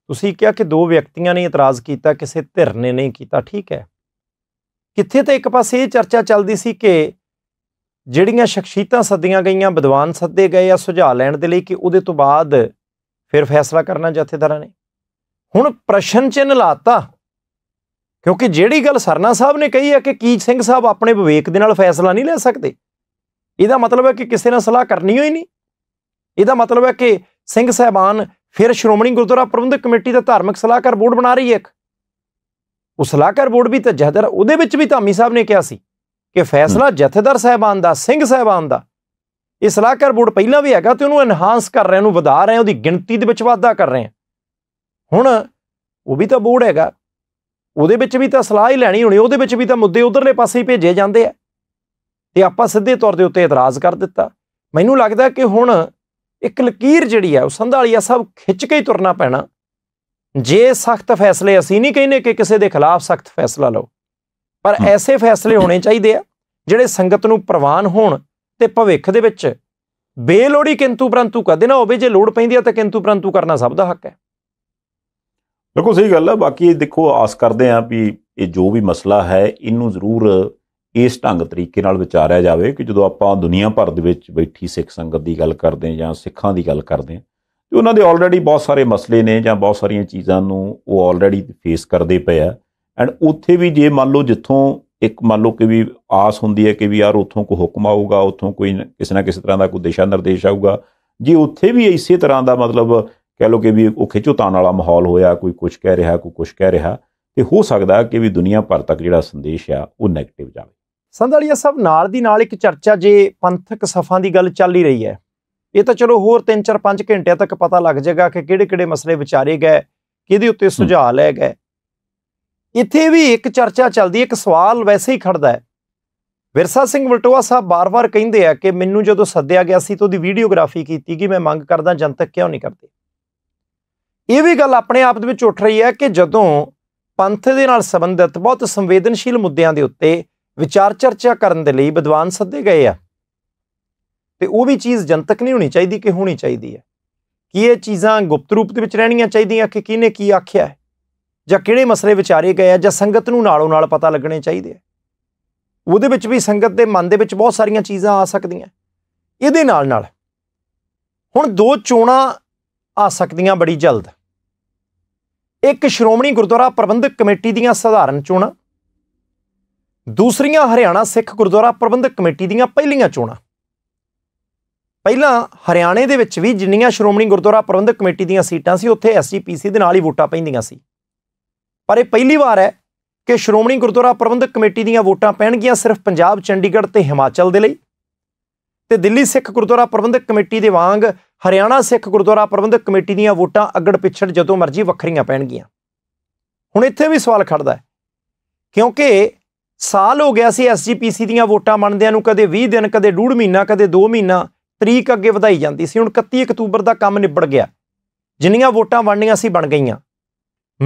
ਤੁਸੀਂ ਕਿਹਾ ਕਿ ਦੋ ਵਿਅਕਤੀਆਂ ਨੇ ਇਤਰਾਜ਼ ਕੀਤਾ ਕਿਸੇ ਧਿਰ ਨੇ ਨਹੀਂ ਕੀਤਾ ਠੀਕ ਹੈ ਕਿੱਥੇ ਤਾਂ ਇੱਕ ਪਾਸੇ ਇਹ ਚਰਚਾ ਚੱਲਦੀ ਸੀ ਕਿ ਜਿਹੜੀਆਂ ਸ਼ਖਸੀਅਤਾਂ ਸੱਦੀਆਂ ਗਈਆਂ ਵਿਦਵਾਨ ਸੱਦੇ ਗਏ ਆ ਸੁਝਾਅ ਲੈਣ ਦੇ ਲਈ ਕਿ ਉਹਦੇ ਤੋਂ ਬਾਅਦ ਫਿਰ ਫੈਸਲਾ ਕਰਨਾ ਜਥੇਦਾਰਾਂ ਨੇ ਹੁਣ ਪ੍ਰਸ਼ਨ ਚਿੰਨ ਲਾਤਾ ਕਿਉਂਕਿ ਜਿਹੜੀ ਗੱਲ ਸਰਨਾ ਸਾਹਿਬ ਨੇ ਕਹੀ ਹੈ ਕਿ ਕੀਜ ਸਿੰਘ ਸਾਹਿਬ ਆਪਣੇ ਵਿਵੇਕ ਦੇ ਨਾਲ ਫੈਸਲਾ ਨਹੀਂ ਲੈ ਸਕਦੇ ਇਹਦਾ ਮਤਲਬ ਹੈ ਕਿ ਕਿਸੇ ਨਾਲ ਸਲਾਹ ਕਰਨੀ ਹੋਈ ਨਹੀਂ ਇਹਦਾ ਮਤਲਬ ਹੈ ਕਿ ਸਿੰਘ ਸਹਿਬਾਨ ਫਿਰ ਸ਼੍ਰੋਮਣੀ ਗੁਰਦੁਆਰਾ ਪ੍ਰਬੰਧਕ ਕਮੇਟੀ ਦਾ ਧਾਰਮਿਕ ਸਲਾਹਕਾਰ ਬੋਰਡ ਬਣਾ ਰਹੀ ਹੈ ਇੱਕ ਉਹ ਸਲਾਹਕਾਰ ਬੋਰਡ ਵੀ ਤਾਂ ਜਹਦਰ ਉਹਦੇ ਵਿੱਚ ਵੀ ਧਾਮੀ ਸਾਹਿਬ ਨੇ ਕਿਹਾ ਸੀ ਕਿ ਫੈਸਲਾ ਜਥੇਦਾਰ ਸਹਿਬਾਨ ਦਾ ਸਿੰਘ ਸਹਿਬਾਨ ਦਾ ਇਹ ਸਲਾਹਕਾਰ ਬੋਰਡ ਪਹਿਲਾਂ ਵੀ ਹੈਗਾ ਤੇ ਉਹਨੂੰ ਐਨਹਾਂਸ ਕਰ ਰਹੇ ਉਹਨੂੰ ਵਧਾ ਰਹੇ ਉਹਦੀ ਗਿਣਤੀ ਦੇ ਵਿੱਚ ਵਾਧਾ ਕਰ ਰਹੇ ਹੁਣ ਉਹ ਵੀ ਤਾਂ ਬੋਰਡ ਹੈਗਾ ਉਹਦੇ ਵਿੱਚ ਵੀ ਤਾਂ ਸਲਾਹ ਹੀ ਲੈਣੀ ਹੋਣੀ ਉਹਦੇ ਵਿੱਚ ਵੀ ਤਾਂ ਮੁੱਦੇ ਉਧਰਲੇ ਪਾਸੇ ਹੀ ਭੇਜੇ ਜਾਂਦੇ ਆ ਤੇ ਆਪਾਂ ਸਿੱਧੇ ਤੌਰ ਦੇ ਉੱਤੇ ਇਤਰਾਜ਼ ਕਰ ਦਿੱਤਾ ਮੈਨੂੰ ਲੱਗਦਾ ਕਿ ਹੁਣ ਇੱਕ ਲਕੀਰ ਜਿਹੜੀ ਆ ਉਹ ਸੰਧਾਲੀਆ ਸਭ ਖਿੱਚ ਕੇ ਹੀ ਤੁਰਨਾ ਪੈਣਾ ਜੇ ਸਖਤ ਫੈਸਲੇ ਅਸੀਂ ਨਹੀਂ ਕਹਿੰਦੇ ਕਿ ਕਿਸੇ ਦੇ ਖਿਲਾਫ ਸਖਤ ਫੈਸਲਾ ਲਓ ਪਰ ਐਸੇ ਫੈਸਲੇ ਹੋਣੇ ਚਾਹੀਦੇ ਆ ਜਿਹੜੇ ਸੰਗਤ ਨੂੰ ਪ੍ਰਵਾਨ ਹੋਣ ਤੇ ਭਵਿੱਖ ਦੇ ਵਿੱਚ ਬੇਲੋੜੀ ਕਿੰਤੂ ਪ੍ਰੰਤੂ ਕਦੇ ਨਾ ਹੋਵੇ ਜੇ ਲੋੜ ਪੈਂਦੀ ਆ ਤਾਂ ਕਿੰਤੂ ਪ੍ਰੰਤੂ ਕਰਨਾ ਸਭ ਦਾ ਹੱਕ ਹੈ ਬਿਲਕੁਲ ਸਹੀ ਗੱਲ ਹੈ ਬਾਕੀ ਦੇਖੋ ਆਸ ਕਰਦੇ ਆ ਵੀ ਇਹ ਜੋ ਵੀ ਮਸਲਾ ਹੈ ਇਹਨੂੰ ਜ਼ਰੂਰ ਇਸ ਢੰਗ ਤਰੀਕੇ ਨਾਲ ਵਿਚਾਰਿਆ ਜਾਵੇ ਕਿ ਜਦੋਂ ਆਪਾਂ ਦੁਨੀਆ ਭਰ ਦੇ ਵਿੱਚ ਬੈਠੀ ਸਿੱਖ ਸੰਗਤ ਦੀ ਗੱਲ ਕਰਦੇ ਆ ਜਾਂ ਸਿੱਖਾਂ ਦੀ ਗੱਲ ਕਰਦੇ ਆ ਤੇ ਉਹਨਾਂ ਦੇ ਆਲਰੇਡੀ ਬਹੁਤ ਸਾਰੇ ਮਸਲੇ ਨੇ ਜਾਂ ਬਹੁਤ ਸਾਰੀਆਂ ਚੀਜ਼ਾਂ ਨੂੰ ਉਹ ਆਲਰੇਡੀ ਫੇਸ ਕਰਦੇ ਪਏ ਆ ਐਂਡ ਉੱਥੇ ਵੀ ਜੇ ਮੰਨ ਲਓ ਜਿੱਥੋਂ ਇੱਕ ਮੰਨ ਲਓ ਕਿ ਵੀ ਆਸ ਹੁੰਦੀ ਹੈ ਕਿ ਵੀ ਯਾਰ ਉੱਥੋਂ ਕੋ ਹੁਕਮ ਆਊਗਾ ਉੱਥੋਂ ਕੋਈ ਕਿਸੇ ਨਾ ਕਿਸੇ ਤਰ੍ਹਾਂ ਦਾ ਕੋਈ ਦਿਸ਼ਾ ਨਿਰਦੇਸ਼ ਆਊਗਾ ਜੇ ਉੱਥੇ ਵੀ ਇਸੇ ਤਰ੍ਹਾਂ ਦਾ ਮਤਲਬ ਕਹਿ ਲਓ ਕਿ ਵੀ ਉਹ ਤਾਨ ਵਾਲਾ ਮਾਹੌਲ ਹੋਇਆ ਕੋਈ ਕੁਝ ਕਹਿ ਰਿਹਾ ਕੋਈ ਕੁਝ ਕਹਿ ਰਿਹਾ ਤੇ ਹੋ ਸਕਦਾ ਕਿ ਵੀ ਦੁਨੀਆ ਭਰ ਤੱਕ ਜਿਹੜਾ ਸੰਦੇਸ਼ ਆ ਉਹ 네ਗੇਟਿਵ ਜਾਵੇ ਸੰਧਾਲੀਆ ਸਭ ਨਾਲ ਦੀ ਨਾਲ ਇੱਕ ਚਰਚਾ ਜੇ ਪੰਥਕ ਸਫਾਂ ਦੀ ਗੱਲ ਚੱਲ ਹੀ ਰਹੀ ਹੈ ਇਹ ਤਾਂ ਚਲੋ ਹੋਰ 3-4-5 ਘੰਟਿਆਂ ਤੱਕ ਪਤਾ ਲੱਗ ਜਾਏਗਾ ਕਿ ਕਿਹੜੇ-ਕਿਹੜੇ ਮਸਲੇ ਵਿਚਾਰੇ ਗਏ ਕਿਹਦੇ ਉੱਤੇ ਸੁਝਾਅ ਲਏ ਗਏ ਇੱਥੇ ਵੀ ਇੱਕ ਚਰਚਾ ਚੱਲਦੀ ਹੈ ਇੱਕ ਸਵਾਲ ਵੈਸੇ ਹੀ ਖੜਦਾ ਹੈ ਵਿਰਸਾ ਸਿੰਘ ਵਲਟੋਆ ਸਾਹਿਬ ਬਾਰ-ਬਾਰ ਕਹਿੰਦੇ ਆ ਕਿ ਮੈਨੂੰ ਜਦੋਂ ਸੱਦਿਆ ਗਿਆ ਸੀ ਤਾਂ ਉਹਦੀ ਵੀਡੀਓਗ੍ਰਾਫੀ ਕੀਤੀ ਕਿ ਮੈਂ ਮੰਗ ਕਰਦਾ ਜਨਤਕ ਕਿਉਂ ਨਹੀਂ ਕਰਦੇ ਇਹ ਵੀ ਗੱਲ ਆਪਣੇ ਆਪ ਦੇ ਵਿੱਚ ਉੱਠ ਰਹੀ ਹੈ ਕਿ ਜਦੋਂ ਪੰਥ ਦੇ ਨਾਲ ਸੰਬੰਧਿਤ ਬਹੁਤ ਸੰਵੇਦਨਸ਼ੀਲ ਮੁੱਦਿਆਂ ਦੇ ਉੱਤੇ ਵਿਚਾਰ ਚਰਚਾ ਕਰਨ ਦੇ ਲਈ ਵਿਦਵਾਨ ਸੱਦੇ ਗਏ ਆ ਤੇ ਉਹ ਵੀ ਚੀਜ਼ ਜਨਤਕ ਨਹੀਂ ਹੋਣੀ ਚਾਹੀਦੀ ਕਿ ਹੋਣੀ ਚਾਹੀਦੀ ਹੈ ਕੀ ਇਹ ਚੀਜ਼ਾਂ ਗੁਪਤ ਰੂਪ ਦੇ ਵਿੱਚ ਰਹਿਣੀਆਂ ਚਾਹੀਦੀਆਂ ਕਿ ਕਿਹਨੇ ਕੀ ਆਖਿਆ ਹੈ ਜਾਂ ਕਿਹੜੇ ਮਸਲੇ ਵਿਚਾਰੇ ਗਏ ਆ ਜਾਂ ਸੰਗਤ ਨੂੰ ਨਾਲੋਂ ਨਾਲ ਪਤਾ ਲੱਗਣੇ ਚਾਹੀਦੇ ਆ ਉਹਦੇ ਵਿੱਚ ਵੀ ਸੰਗਤ ਦੇ ਮਨ ਦੇ ਵਿੱਚ ਬਹੁਤ ਸਾਰੀਆਂ ਚੀਜ਼ਾਂ ਆ ਸਕਦੀਆਂ ਇਹਦੇ ਨਾਲ ਨਾਲ ਹੁਣ ਦੋ ਚੋਣਾਂ ਆ ਸਕਦੀਆਂ ਬੜੀ ਜਲਦ ਇੱਕ ਸ਼੍ਰੋਮਣੀ ਗੁਰਦੁਆਰਾ ਪ੍ਰਬੰਧਕ ਕਮੇਟੀ ਦੀਆਂ ਸਧਾਰਨ ਚੋਣਾਂ ਦੂਸਰੀਆਂ ਹਰਿਆਣਾ ਸਿੱਖ ਗੁਰਦੁਆਰਾ ਪ੍ਰਬੰਧਕ ਕਮੇਟੀ ਦੀਆਂ ਪਹਿਲੀਆਂ ਚੋਣਾਂ ਪਹਿਲਾਂ ਹਰਿਆਣੇ ਦੇ ਵਿੱਚ ਵੀ ਜਿੰਨੀਆਂ ਸ਼੍ਰੋਮਣੀ ਗੁਰਦੁਆਰਾ ਪ੍ਰਬੰਧਕ ਕਮੇਟੀ ਦੀਆਂ ਸੀਟਾਂ ਸੀ ਉੱਥੇ ਐਸਜੀਪੀਸੀ ਦੇ ਨਾਲ ਹੀ ਵੋਟਾਂ ਪੈਂਦੀਆਂ ਸੀ ਪਰ ਇਹ ਪਹਿਲੀ ਵਾਰ ਹੈ ਕਿ ਸ਼੍ਰੋਮਣੀ ਗੁਰਦੁਆਰਾ ਪ੍ਰਬੰਧਕ ਕਮੇਟੀ ਦੀਆਂ ਵੋਟਾਂ ਪੈਣਗੀਆਂ ਸਿਰਫ ਪੰਜਾਬ ਚੰਡੀਗੜ੍ਹ ਤੇ ਹਿਮਾਚਲ ਦੇ ਲਈ ਤੇ ਦਿੱਲੀ ਸਿੱਖ ਗੁਰਦੁਆਰਾ ਪ੍ਰਬੰਧਕ ਕਮੇਟੀ ਦੇ ਵਾਂਗ ਹਰਿਆਣਾ ਸਿੱਖ ਗੁਰਦੁਆਰਾ ਪ੍ਰਬੰਧਕ ਕਮੇਟੀ ਦੀਆਂ ਵੋਟਾਂ ਅੱਗੜ ਪਿੱਛੜ ਜਦੋਂ ਮਰਜ਼ੀ ਵੱਖਰੀਆਂ ਪੈਣਗੀਆਂ ਹੁਣ ਇੱਥੇ ਵੀ ਸਵਾਲ ਖੜਦਾ ਹੈ ਕਿਉਂਕਿ ਸਾਲ ਹੋ ਗਿਆ ਸੀ ਐਸਜੀਪੀਸੀ ਦੀਆਂ ਵੋਟਾਂ ਮੰਨਦਿਆਂ ਨੂੰ ਕਦੇ 20 ਦਿਨ ਕਦੇ 1.5 ਮਹੀਨਾ ਕਦੇ 2 ਮਹੀਨਾ ਤਰੀਕ ਅੱਗੇ ਵਧਾਈ ਜਾਂਦੀ ਸੀ ਹੁਣ 31 ਅਕਤੂਬਰ ਦਾ ਕੰਮ ਨਿਬੜ ਗਿਆ ਜਿੰਨੀਆਂ ਵੋਟਾਂ ਵੰਡੀਆਂ ਸੀ ਬਣ ਗਈਆਂ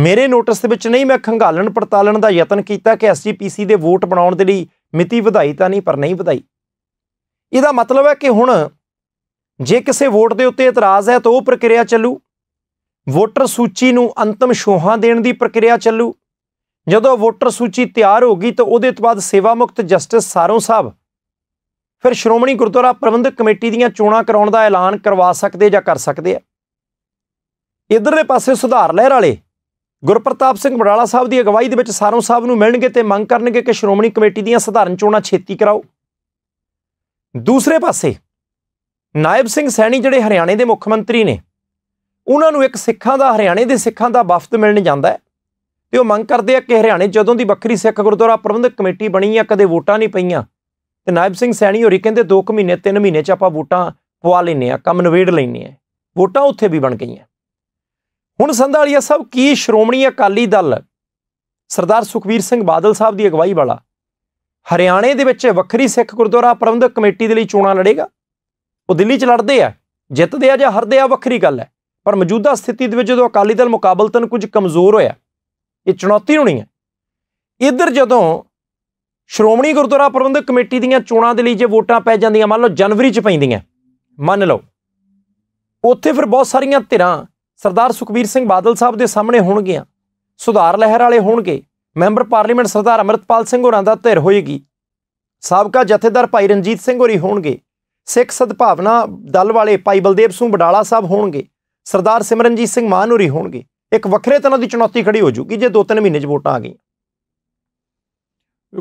ਮੇਰੇ ਨੋਟਿਸ ਦੇ ਵਿੱਚ ਨਹੀਂ ਮੈਂ ਖੰਗਾਲਣ ਪੜਤਾਲਣ ਦਾ ਯਤਨ ਕੀਤਾ ਕਿ ਐਸਜੀਪੀਸੀ ਦੇ ਵੋਟ ਬਣਾਉਣ ਦੇ ਲਈ ਮਿਤੀ ਵਧਾਈ ਤਾਂ ਨਹੀਂ ਪਰ ਨਹੀਂ ਵਧਾਈ ਇਹਦਾ ਮਤਲਬ ਹੈ ਕਿ ਹੁਣ ਜੇ ਕਿਸੇ ਵੋਟ ਦੇ ਉੱਤੇ ਇਤਰਾਜ਼ ਹੈ ਤਾਂ ਉਹ ਪ੍ਰਕਿਰਿਆ ਚੱਲੂ ਵੋਟਰ ਸੂਚੀ ਨੂੰ ਅੰਤਮ ਸ਼ੋਹਾਂ ਦੇਣ ਦੀ ਪ੍ਰਕਿਰਿਆ ਚੱਲੂ ਜਦੋਂ ਵੋਟਰ ਸੂਚੀ ਤਿਆਰ ਹੋ ਗਈ ਤਾਂ ਉਹਦੇ ਤੋਂ ਬਾਅਦ ਸੇਵਾ ਮੁਕਤ ਜਸਟਿਸ ਸਾਰੋਂ ਸਾਹਿਬ ਫਿਰ ਸ਼੍ਰੋਮਣੀ ਗੁਰਦੁਆਰਾ ਪ੍ਰਬੰਧਕ ਕਮੇਟੀ ਦੀਆਂ ਚੋਣਾਂ ਕਰਾਉਣ ਦਾ ਐਲਾਨ ਕਰਵਾ ਸਕਦੇ ਜਾਂ ਕਰ ਸਕਦੇ ਆ ਇਧਰਲੇ ਪਾਸੇ ਸੁਧਾਰ ਲਹਿਰ ਵਾਲੇ ਗੁਰਪ੍ਰਤਾਪ ਸਿੰਘ ਬੜਾਲਾ ਸਾਹਿਬ ਦੀ ਅਗਵਾਈ ਦੇ ਵਿੱਚ ਸਾਰੋਂ ਸਾਹਿਬ ਨੂੰ ਮਿਲਣਗੇ ਤੇ ਮੰਗ ਕਰਨਗੇ ਕਿ ਸ਼੍ਰੋਮਣੀ ਕਮੇਟੀ ਦੀਆਂ ਸਧਾਰਨ ਚੋਣਾਂ ਛੇਤੀ ਕਰਾਓ ਦੂਸਰੇ ਪਾਸੇ ਨਾਇਬ ਸਿੰਘ ਸੈਣੀ ਜਿਹੜੇ ਹਰਿਆਣੇ ਦੇ ਮੁੱਖ ਮੰਤਰੀ ਨੇ ਉਹਨਾਂ ਨੂੰ ਇੱਕ ਸਿੱਖਾਂ ਦਾ ਹਰਿਆਣੇ ਦੇ ਸਿੱਖਾਂ ਦਾ ਵਫਦ ਮਿਲਣ ਜਾਂਦਾ ਹੈ ਤੇ ਉਹ ਮੰਗ ਕਰਦੇ ਆ ਕਿ ਹਰਿਆਣੇ ਜਦੋਂ ਦੀ ਵੱਖਰੀ ਸਿੱਖ ਗੁਰਦੁਆਰਾ ਪ੍ਰਬੰਧਕ ਕਮੇਟੀ ਬਣੀ ਆ ਕਦੇ ਵੋਟਾਂ ਨਹੀਂ ਪਈਆਂ ਤੇ ਨਾਇਬ ਸਿੰਘ ਸੈਣੀ ਹੋਰੀ ਕਹਿੰਦੇ 2 ਕੁ ਮਹੀਨੇ 3 ਮਹੀਨੇ ਚ ਆਪਾਂ ਵੋਟਾਂ ਪਵਾ ਲੈਨੇ ਆ ਕੰਮ ਨਵੇੜ ਲੈਨੇ ਆ ਵੋਟਾਂ ਉੱਥੇ ਵੀ ਬਣ ਗਈਆਂ ਹੁਣ ਸੰਧਾਲੀਆ ਸਭ ਕੀ ਸ਼੍ਰੋਮਣੀ ਅਕਾਲੀ ਦਲ ਸਰਦਾਰ ਸੁਖਵੀਰ ਸਿੰਘ ਬਾਦਲ ਸਾਹਿਬ ਦੀ ਅਗਵਾਈ ਵਾਲਾ ਹਰਿਆਣੇ ਦੇ ਵਿੱਚ ਵੱਖਰੀ ਸਿੱਖ ਗੁਰਦੁਆਰਾ ਪ੍ਰਬੰਧਕ ਕਮੇਟੀ ਦੇ ਲਈ ਚੋਣਾਂ ਲੜੇਗਾ ਉਹ ਦਿੱਲੀ 'ਚ ਲੜਦੇ ਆ ਜਿੱਤਦੇ ਆ ਜਾਂ ਹਰਦੇ ਆ ਵੱਖਰੀ ਗੱਲ ਹੈ ਪਰ ਮੌਜੂਦਾ ਸਥਿਤੀ ਦੇ ਵਿੱਚ ਜਦੋਂ ਅਕਾਲੀ ਦਲ ਮੁਕਾਬਲਤਨ ਕੁਝ ਕਮਜ਼ੋਰ ਹੋਇਆ ਇਹ ਚੁਣੌਤੀ ਹੋਣੀ ਹੈ ਇਧਰ ਜਦੋਂ ਸ਼੍ਰੋਮਣੀ ਗੁਰਦੁਆਰਾ ਪ੍ਰਬੰਧਕ ਕਮੇਟੀ ਦੀਆਂ ਚੋਣਾਂ ਦੇ ਲਈ ਜੇ ਵੋਟਾਂ ਪੈ ਜਾਂਦੀਆਂ ਮੰਨ ਲਓ ਜਨਵਰੀ 'ਚ ਪੈਂਦੀਆਂ ਮੰਨ ਲਓ ਉੱਥੇ ਫਿਰ ਬਹੁਤ ਸਾਰੀਆਂ ਧਿਰਾਂ ਸਰਦਾਰ ਸੁਖਬੀਰ ਸਿੰਘ ਬਾਦਲ ਸਾਹਿਬ ਦੇ ਸਾਹਮਣੇ ਹੋਣਗੀਆਂ ਸੁਧਾਰ ਲਹਿਰ ਵਾਲੇ ਹੋਣਗੇ ਮੈਂਬਰ ਪਾਰਲੀਮੈਂਟ ਸਰਦਾਰ ਅਮਰਤਪਾਲ ਸਿੰਘ ਹੋਰਾਂ ਦਾ ਧਿਰ ਹੋਏਗੀ ਸਾਬਕਾ ਜਥੇਦਾਰ ਭਾਈ ਰਣਜੀਤ ਸਿੰਘ ਹੋਰੀ ਹੋਣਗੇ ਸਿੱਖ ਸਦਭਾਵਨਾ ਦਲ ਵਾਲੇ ਭਾਈ ਬਲਦੇਵ ਸਿੰਘ ਬਡਾਲਾ ਸਾਹਿਬ ਹੋਣਗੇ ਸਰਦਾਰ ਸਿਮਰਨਜੀਤ ਸਿੰਘ ਮਾਨ ਹੋਰੀ ਹੋਣਗੇ ਇੱਕ ਵੱਖਰੇ ਤਰ੍ਹਾਂ ਦੀ ਚੁਣੌਤੀ ਖੜੀ ਹੋ ਜੂਗੀ ਜੇ 2-3 ਮਹੀਨੇ 'ਚ ਵੋਟਾਂ ਆ ਗਈਆਂ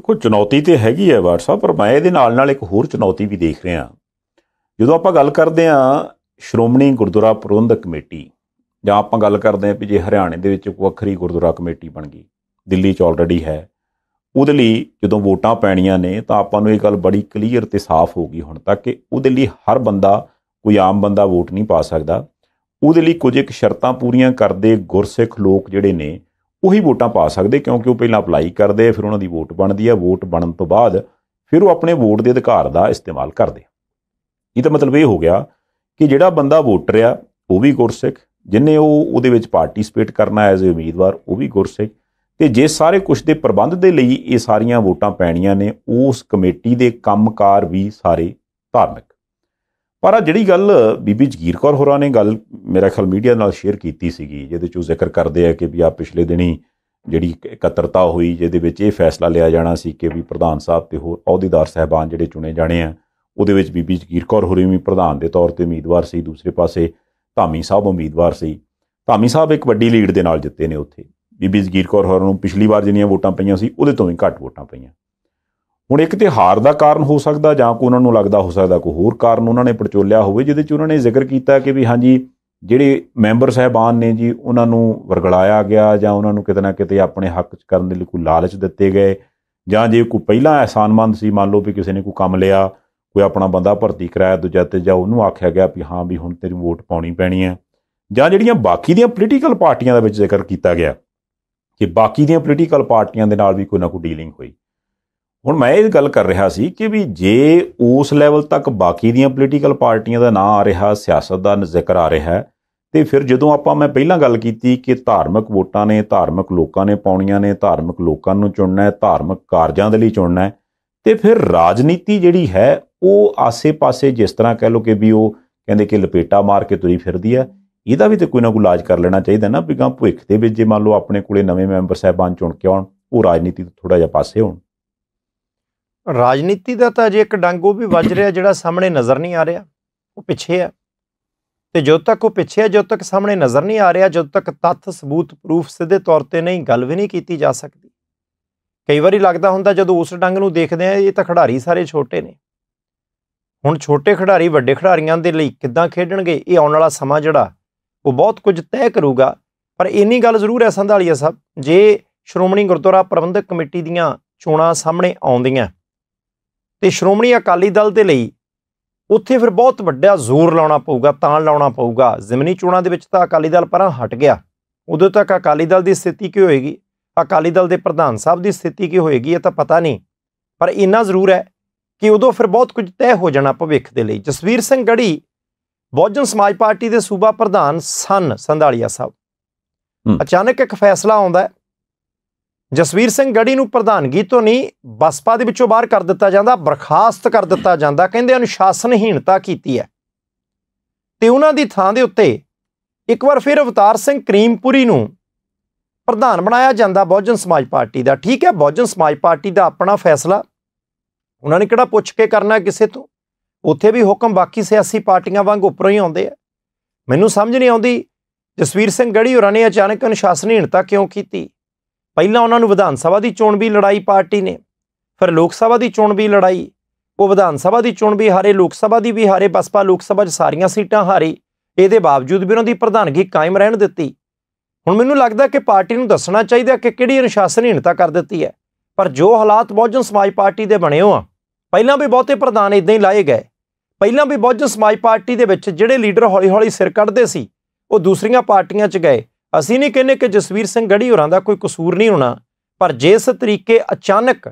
ਕੋਈ ਚੁਣੌਤੀ ਤੇ ਹੈਗੀ ਹੈ WhatsApp ਪਰ ਮੈਂ ਇਹਦੇ ਨਾਲ ਨਾਲ ਇੱਕ ਹੋਰ ਚੁਣੌਤੀ ਵੀ ਦੇਖ ਰਿਹਾ ਜਦੋਂ ਆਪਾਂ ਗੱਲ ਕਰਦੇ ਆ ਸ਼੍ਰੋਮਣੀ ਗੁਰਦੁਆਰਾ ਪ੍ਰਬੰਧਕ ਕਮੇਟੀ ਜਾਂ ਆਪਾਂ ਗੱਲ ਕਰਦੇ ਆ ਵੀ ਜੇ ਹਰਿਆਣੇ ਦੇ ਵਿੱਚ ਵੱਖਰੀ ਗੁਰਦੁਆਰਾ ਕਮੇਟੀ ਬਣ ਗਈ ਦਿੱਲੀ 'ਚ ਆਲਰੇਡੀ ਹੈ ਉਹਦੇ ਲਈ ਜਦੋਂ ਵੋਟਾਂ ਪੈਣੀਆਂ ਨੇ ਤਾਂ ਆਪਾਂ ਨੂੰ ਇਹ ਗੱਲ ਬੜੀ ਕਲੀਅਰ ਤੇ ਸਾਫ਼ ਹੋ ਗਈ ਹੁਣ ਤੱਕ ਕਿ ਉਹਦੇ ਲਈ ਹਰ ਬੰਦਾ ਕੋਈ ਆਮ ਬੰਦਾ ਵੋਟ ਨਹੀਂ ਪਾ ਸਕਦਾ ਉਹਦੇ ਲਈ ਕੁਝ ਇੱਕ ਸ਼ਰਤਾਂ ਪੂਰੀਆਂ ਕਰਦੇ ਗੁਰਸਿੱਖ ਲੋਕ ਜਿਹੜੇ ਨੇ ਉਹੀ ਵੋਟਾਂ ਪਾ ਸਕਦੇ ਕਿਉਂਕਿ ਉਹ ਪਹਿਲਾਂ ਅਪਲਾਈ ਕਰਦੇ ਆ ਫਿਰ ਉਹਨਾਂ ਦੀ ਵੋਟ ਬਣਦੀ ਆ ਵੋਟ ਬਣਨ ਤੋਂ ਬਾਅਦ ਫਿਰ ਉਹ ਆਪਣੇ ਵੋਟ ਦੇ ਅਧਿਕਾਰ ਦਾ ਇਸਤੇਮਾਲ ਕਰਦੇ ਆ ਇਹ ਤਾਂ ਮਤਲਬ ਇਹ ਹੋ ਗਿਆ ਕਿ ਜਿਹੜਾ ਬੰਦਾ ਵੋਟਰ ਆ ਉਹ ਵੀ ਗੁਰਸਿੱਖ ਜਿਨੇ ਉਹ ਉਹਦੇ ਵਿੱਚ ਪਾਰਟਿਸਿਪੇਟ ਕਰਨਾ ਐਜ਼ ਅ ਉਮੀਦਵਾਰ ਉਹ ਵੀ ਗੁਰਸਿੱਖ ਤੇ ਜੇ ਸਾਰੇ ਕੁਝ ਦੇ ਪ੍ਰਬੰਧ ਦੇ ਲਈ ਇਹ ਸਾਰੀਆਂ ਵੋਟਾਂ ਪੈਣੀਆਂ ਨੇ ਉਸ ਕਮੇਟੀ ਦੇ ਕੰਮਕਾਰ ਵੀ ਸਾਰੇ ਧਾਰਮਿਕ ਪਰ ਆ ਜਿਹੜੀ ਗੱਲ ਬੀਬੀ ਜਗੀਰ ਕੌਰ ਹੋਰਾਂ ਨੇ ਗੱਲ ਮੇਰਾ ਖਿਆਲ ਮੀਡੀਆ ਨਾਲ ਸ਼ੇਅਰ ਕੀਤੀ ਸੀਗੀ ਜਿਹਦੇ ਚੋਂ ਜ਼ਿਕਰ ਕਰਦੇ ਆ ਕਿ ਵੀ ਆ ਪਿਛਲੇ ਦਿਨੀ ਜਿਹੜੀ ਇਕੱਤਰਤਾ ਹੋਈ ਜਿਹਦੇ ਵਿੱਚ ਇਹ ਫੈਸਲਾ ਲਿਆ ਜਾਣਾ ਸੀ ਕਿ ਵੀ ਪ੍ਰਧਾਨ ਸਾਹਿਬ ਤੇ ਹੋਰ ਅਹੁਦੇਦਾਰ ਸਹਿਬਾਨ ਜਿਹੜੇ ਚੁਣੇ ਜਾਣੇ ਆ ਉਹਦੇ ਵਿੱਚ ਬੀਬੀ ਜਗੀਰ ਕੌਰ ਹੋਰੀ ਵੀ ਪ੍ਰਧਾਨ ਦੇ ਤੌਰ ਤੇ ਉਮੀਦਵਾਰ ਸੀ ਦੂਸਰੇ ਪਾਸੇ ਧਾਮੀ ਸਾਹਿਬ ਉਮੀਦਵਾਰ ਸੀ ਧਾਮੀ ਸਾਹਿਬ ਇੱਕ ਵੱਡੀ ਲੀਡ ਦੇ ਨਾਲ ਜਿੱਤੇ ਨੇ ਉੱਥੇ ਬੀਬੀ ਜਗੀਰ ਕੌਰ ਨੂੰ ਪਿਛਲੀ ਵਾਰ ਜਿੰਨੀਆਂ ਵੋਟਾਂ ਪਈਆਂ ਸੀ ਉਹਦੇ ਤੋਂ ਵੀ ਘੱਟ ਵੋਟਾਂ ਪਈਆਂ ਹੁਣ ਇੱਕ ਤੇ ਹਾਰ ਦਾ ਕਾਰਨ ਹੋ ਸਕਦਾ ਜਾਂ ਕੋ ਉਹਨਾਂ ਨੂੰ ਲੱਗਦਾ ਹੋ ਸਕਦਾ ਕੋਈ ਹੋਰ ਕਾਰਨ ਉਹਨਾਂ ਨੇ ਪਰਚੋਲਿਆ ਹੋਵੇ ਜਿਹਦੇ 'ਚ ਉਹਨਾਂ ਨੇ ਜ਼ਿਕਰ ਕੀਤਾ ਕਿ ਵੀ ਹਾਂਜੀ ਜਿਹੜੇ ਮੈਂਬਰ ਸਹਿਬਾਨ ਨੇ ਜੀ ਉਹਨਾਂ ਨੂੰ ਵਰਗਲਾਇਆ ਗਿਆ ਜਾਂ ਉਹਨਾਂ ਨੂੰ ਕਿਤੇ ਨਾ ਕਿਤੇ ਆਪਣੇ ਹੱਕ 'ਚ ਕਰਨ ਦੇ ਲਈ ਕੋਈ ਲਾਲਚ ਦਿੱਤੇ ਗਏ ਜਾਂ ਜੇ ਕੋਈ ਪਹਿਲਾਂ ਅਹਿਸਾਨਮੰਦ ਸੀ ਮੰਨ ਲਓ ਵੀ ਕਿਸੇ ਨੇ ਕੋਈ ਕੰਮ ਲਿਆ ਕੋਈ ਆਪਣਾ ਬੰਦਾ ਭਰਤੀ ਕਰਾਇਆ ਦੂਜਾ ਤੇ ਜਾਂ ਉਹਨੂੰ ਆਖਿਆ ਗਿਆ ਵੀ ਹਾਂ ਵੀ ਹੁਣ ਤੇਰੀ ਵੋਟ ਪਾਉਣੀ ਪੈਣੀ ਹੈ ਜਾਂ ਜਿਹੜੀਆਂ ਬਾਕੀ ਦੀਆਂ ਪੋਲੀਟੀਕਲ ਪਾਰਟੀਆਂ ਦਾ ਵਿੱਚ ਜ਼ਿਕਰ ਕੀਤਾ ਗਿਆ ਕਿ ਬਾਕੀ ਦੀਆਂ ਪੋਲੀਟੀਕਲ ਪਾਰਟੀਆਂ ਦੇ ਨਾਲ ਵੀ ਕੋਈ ਨਾ ਕੋਈ ਡੀਲਿੰਗ ਹੋਈ ਹੁਣ ਮੈਂ ਇਹ ਗੱਲ ਕਰ ਰਿਹਾ ਸੀ ਕਿ ਵੀ ਜੇ ਉਸ ਲੈਵਲ ਤੱਕ ਬਾਕੀ ਦੀਆਂ ਪੋਲੀਟੀਕਲ ਪਾਰਟੀਆਂ ਦਾ ਨਾਂ ਆ ਰਿਹਾ ਸਿਆਸਤ ਦਾ ਜ਼ਿਕਰ ਆ ਰਿਹਾ ਤੇ ਫਿਰ ਜਦੋਂ ਆਪਾਂ ਮੈਂ ਪਹਿਲਾਂ ਗੱਲ ਕੀਤੀ ਕਿ ਧਾਰਮਿਕ ਵੋਟਾਂ ਨੇ ਧਾਰਮਿਕ ਲੋਕਾਂ ਨੇ ਪਾਉਣੀਆਂ ਨੇ ਧਾਰਮਿਕ ਲੋਕਾਂ ਨੂੰ ਚੁਣਨਾ ਹੈ ਧਾਰਮਿਕ ਕਾਰਜਾਂ ਦੇ ਲਈ ਚੁਣਨਾ ਹੈ ਤੇ ਫਿਰ ਰਾਜਨੀਤੀ ਜਿਹੜੀ ਹੈ ਉਹ ਆਸੇ-ਪਾਸੇ ਜਿਸ ਤਰ੍ਹਾਂ ਕਹਿ ਲੋ ਕਿ ਵੀ ਉਹ ਕਹਿੰਦੇ ਕਿ ਲਪੇਟਾ ਮਾਰ ਕੇ ਤੁਰੀ ਫਿਰਦੀ ਹੈ ਇਹਦਾ ਵੀ ਤੇ ਕੋਈ ਨਾ ਕੋਈ ਇਲਾਜ ਕਰ ਲੈਣਾ ਚਾਹੀਦਾ ਨਾ ਵੀ ਗਾਂ ਭੁੱਖ ਦੇ ਵਿੱਚ ਜੇ ਮੰਨ ਲਓ ਆਪਣੇ ਕੋਲੇ ਨਵੇਂ ਮੈਂਬਰ ਸਹਿਬਾਨ ਚੁਣ ਕੇ ਆਉਣ ਉਹ ਰਾਜਨੀਤੀ ਤੋਂ ਥੋੜਾ ਜਿਹਾ ਪਾਸੇ ਹੋਣ ਰਾਜਨੀਤੀ ਦਾ ਤਾਂ ਜੇ ਇੱਕ ਡੰਗ ਉਹ ਵੀ ਵੱਜ ਰਿਹਾ ਜਿਹੜਾ ਸਾਹਮਣੇ ਨਜ਼ਰ ਨਹੀਂ ਆ ਰਿਹਾ ਉਹ ਪਿੱਛੇ ਆ ਤੇ ਜਦੋਂ ਤੱਕ ਉਹ ਪਿੱਛੇ ਆ ਜਦੋਂ ਤੱਕ ਸਾਹਮਣੇ ਨਜ਼ਰ ਨਹੀਂ ਆ ਰਿਹਾ ਜਦੋਂ ਤੱਕ ਤੱਥ ਸਬੂਤ ਪ੍ਰੂਫ ਸਿੱਧੇ ਤੌਰ ਤੇ ਨਹੀਂ ਗੱਲ ਵੀ ਨਹੀਂ ਕੀਤੀ ਜਾ ਸਕਦੀ ਕਈ ਵਾਰੀ ਲੱਗਦਾ ਹੁੰਦਾ ਜਦੋਂ ਉਸ ਡੰਗ ਨੂੰ ਦੇਖਦੇ ਆ ਇਹ ਤਾਂ ਖਿਡਾਰੀ ਸਾਰੇ ਛੋਟੇ ਨੇ ਹੁਣ ਛੋਟੇ ਖਿਡਾਰੀ ਵੱਡੇ ਖਿਡਾਰੀਆਂ ਦੇ ਲਈ ਕਿੱਦਾਂ ਖੇਡਣਗੇ ਇਹ ਆਉਣ ਵਾਲਾ ਸਮਾਂ ਜਿਹੜਾ ਉਹ ਬਹੁਤ ਕੁਝ ਤੈਅ ਕਰੂਗਾ ਪਰ ਇੰਨੀ ਗੱਲ ਜ਼ਰੂਰ ਹੈ ਸੰਧਾਲੀਆ ਸਾਹਿਬ ਜੇ ਸ਼੍ਰੋਮਣੀ ਗੁਰਦੁਆਰਾ ਪ੍ਰਬੰਧਕ ਕਮੇਟੀ ਦੀਆਂ ਚੋਣਾਂ ਸਾਹਮਣੇ ਆਉਂਦੀਆਂ ਤੇ ਸ਼੍ਰੋਮਣੀ ਅਕਾਲੀ ਦਲ ਦੇ ਲਈ ਉੱਥੇ ਫਿਰ ਬਹੁਤ ਵੱਡਾ ਜ਼ੋਰ ਲਾਉਣਾ ਪਊਗਾ ਤਾਂ ਲਾਉਣਾ ਪਊਗਾ ਜ਼ਮਨੀ ਚੋਣਾਂ ਦੇ ਵਿੱਚ ਤਾਂ ਅਕਾਲੀ ਦਲ ਪਰਾਂ ਹਟ ਗਿਆ ਉਦੋਂ ਤੱਕ ਅਕਾਲੀ ਦਲ ਦੀ ਸਥਿਤੀ ਕੀ ਹੋਏਗੀ ਅਕਾਲੀ ਦਲ ਦੇ ਪ੍ਰਧਾਨ ਸਾਹਿਬ ਦੀ ਸਥਿਤੀ ਕੀ ਹੋਏਗੀ ਇਹ ਤਾਂ ਪਤਾ ਨਹੀਂ ਪਰ ਇੰਨਾ ਜ਼ਰੂਰ ਹੈ ਕਿ ਉਦੋਂ ਫਿਰ ਬਹੁਤ ਕੁਝ ਤੈਅ ਹੋ ਜਾਣਾ ਭਵਿੱਖ ਦੇ ਲਈ ਜਸਵੀਰ ਸਿੰਘ ਗੜੀ ਬਹੁਜਨ ਸਮਾਜ ਪਾਰਟੀ ਦੇ ਸੂਬਾ ਪ੍ਰਧਾਨ ਸਨ ਸੰਧਾਲੀਆ ਸਾਹਿਬ ਅਚਾਨਕ ਇੱਕ ਫੈਸਲਾ ਆਉਂਦਾ ਜਸਵੀਰ ਸਿੰਘ ਗੜੀ ਨੂੰ ਪ੍ਰਧਾਨਗੀ ਤੋਂ ਨਹੀਂ ਬਸਪਾ ਦੇ ਵਿੱਚੋਂ ਬਾਹਰ ਕਰ ਦਿੱਤਾ ਜਾਂਦਾ ਬਰਖਾਸਤ ਕਰ ਦਿੱਤਾ ਜਾਂਦਾ ਕਹਿੰਦੇ ਅਨੁਸ਼ਾਸਨਹੀਣਤਾ ਕੀਤੀ ਹੈ ਤੇ ਉਹਨਾਂ ਦੀ ਥਾਂ ਦੇ ਉੱਤੇ ਇੱਕ ਵਾਰ ਫਿਰ ਅਵਤਾਰ ਸਿੰਘ ਕਰੀਮਪੁਰੀ ਨੂੰ ਪ੍ਰਧਾਨ ਬਣਾਇਆ ਜਾਂਦਾ ਬਹੁਜਨ ਸਮਾਜ ਪਾਰਟੀ ਦਾ ਠੀਕ ਹੈ ਬਹੁਜਨ ਸਮਾਜ ਪਾਰਟੀ ਦਾ ਆਪਣਾ ਫੈਸਲਾ ਉਹਨਾਂ ਨੇ ਕਿਹੜਾ ਪੁੱਛ ਕੇ ਕਰਨਾ ਕਿਸੇ ਤੋਂ ਉੱਥੇ ਵੀ ਹੁਕਮ ਬਾਕੀ ਸਿਆਸੀ ਪਾਰਟੀਆਂ ਵਾਂਗ ਉੱਪਰੋਂ ਹੀ ਆਉਂਦੇ ਆ ਮੈਨੂੰ ਸਮਝ ਨਹੀਂ ਆਉਂਦੀ ਜਸਵੀਰ ਸਿੰਘ ਗੜੀ ਹੋਰਾਂ ਨੇ ਅਚਾਨਕ ਅਨੁਸ਼ਾਸਨਹੀਣਤਾ ਕਿਉਂ ਕੀਤੀ ਪਹਿਲਾਂ ਉਹਨਾਂ ਨੂੰ ਵਿਧਾਨ ਸਭਾ ਦੀ ਚੋਣ ਵੀ ਲੜਾਈ ਪਾਰਟੀ ਨੇ ਫਿਰ ਲੋਕ ਸਭਾ ਦੀ ਚੋਣ ਵੀ ਲੜਾਈ ਉਹ ਵਿਧਾਨ ਸਭਾ ਦੀ ਚੋਣ ਵੀ ਹਾਰੇ ਲੋਕ ਸਭਾ ਦੀ ਵੀ ਹਾਰੇ ਬਸਪਾ ਲੋਕ ਸਭਾ 'ਚ ਸਾਰੀਆਂ ਸੀਟਾਂ ਹਾਰੀ ਇਹਦੇ ਬਾਵਜੂਦ ਵੀ ਉਹਨਾਂ ਦੀ ਪ੍ਰਧਾਨਗੀ ਕਾਇਮ ਰਹਿਣ ਦਿੱਤੀ ਹੁਣ ਮੈਨੂੰ ਲੱਗਦਾ ਕਿ ਪਾਰਟੀ ਨੂੰ ਦੱਸਣਾ ਚਾਹੀਦਾ ਕਿ ਕਿਹੜੀ ਅਨੁਸ਼ਾਸਨਹੀਣਤਾ ਕਰ ਦਿੱਤੀ ਹੈ ਪਰ ਜੋ ਹਾਲਾਤ ਬਹੁਜਨ ਸਮਾਜ ਪਾਰਟੀ ਦੇ ਬਣੇ ਹੋ ਆ ਪਹਿਲਾਂ ਵੀ ਬਹੁਤੇ ਪ੍ਰਧਾਨ ਇਦਾਂ ਹੀ ਲਾਏ ਗਏ ਪਹਿਲਾਂ ਵੀ ਬਹੁਜਨ ਸਮਾਜ ਪਾਰਟੀ ਦੇ ਵਿੱਚ ਜਿਹੜੇ ਲੀਡਰ ਹੌਲੀ-ਹੌਲੀ ਸਿਰ ਕੱਢਦੇ ਸੀ ਉਹ ਦੂਸਰੀਆਂ ਪਾਰਟੀਆਂ 'ਚ ਗਏ ਅਸੀਂ ਨਹੀਂ ਕਹਿੰਦੇ ਕਿ ਜਸਵੀਰ ਸਿੰਘ ਗੜੀ ਹੋਰਾਂ ਦਾ ਕੋਈ ਕਸੂਰ ਨਹੀਂ ਹੋਣਾ ਪਰ ਜਿਸ ਤਰੀਕੇ ਅਚਾਨਕ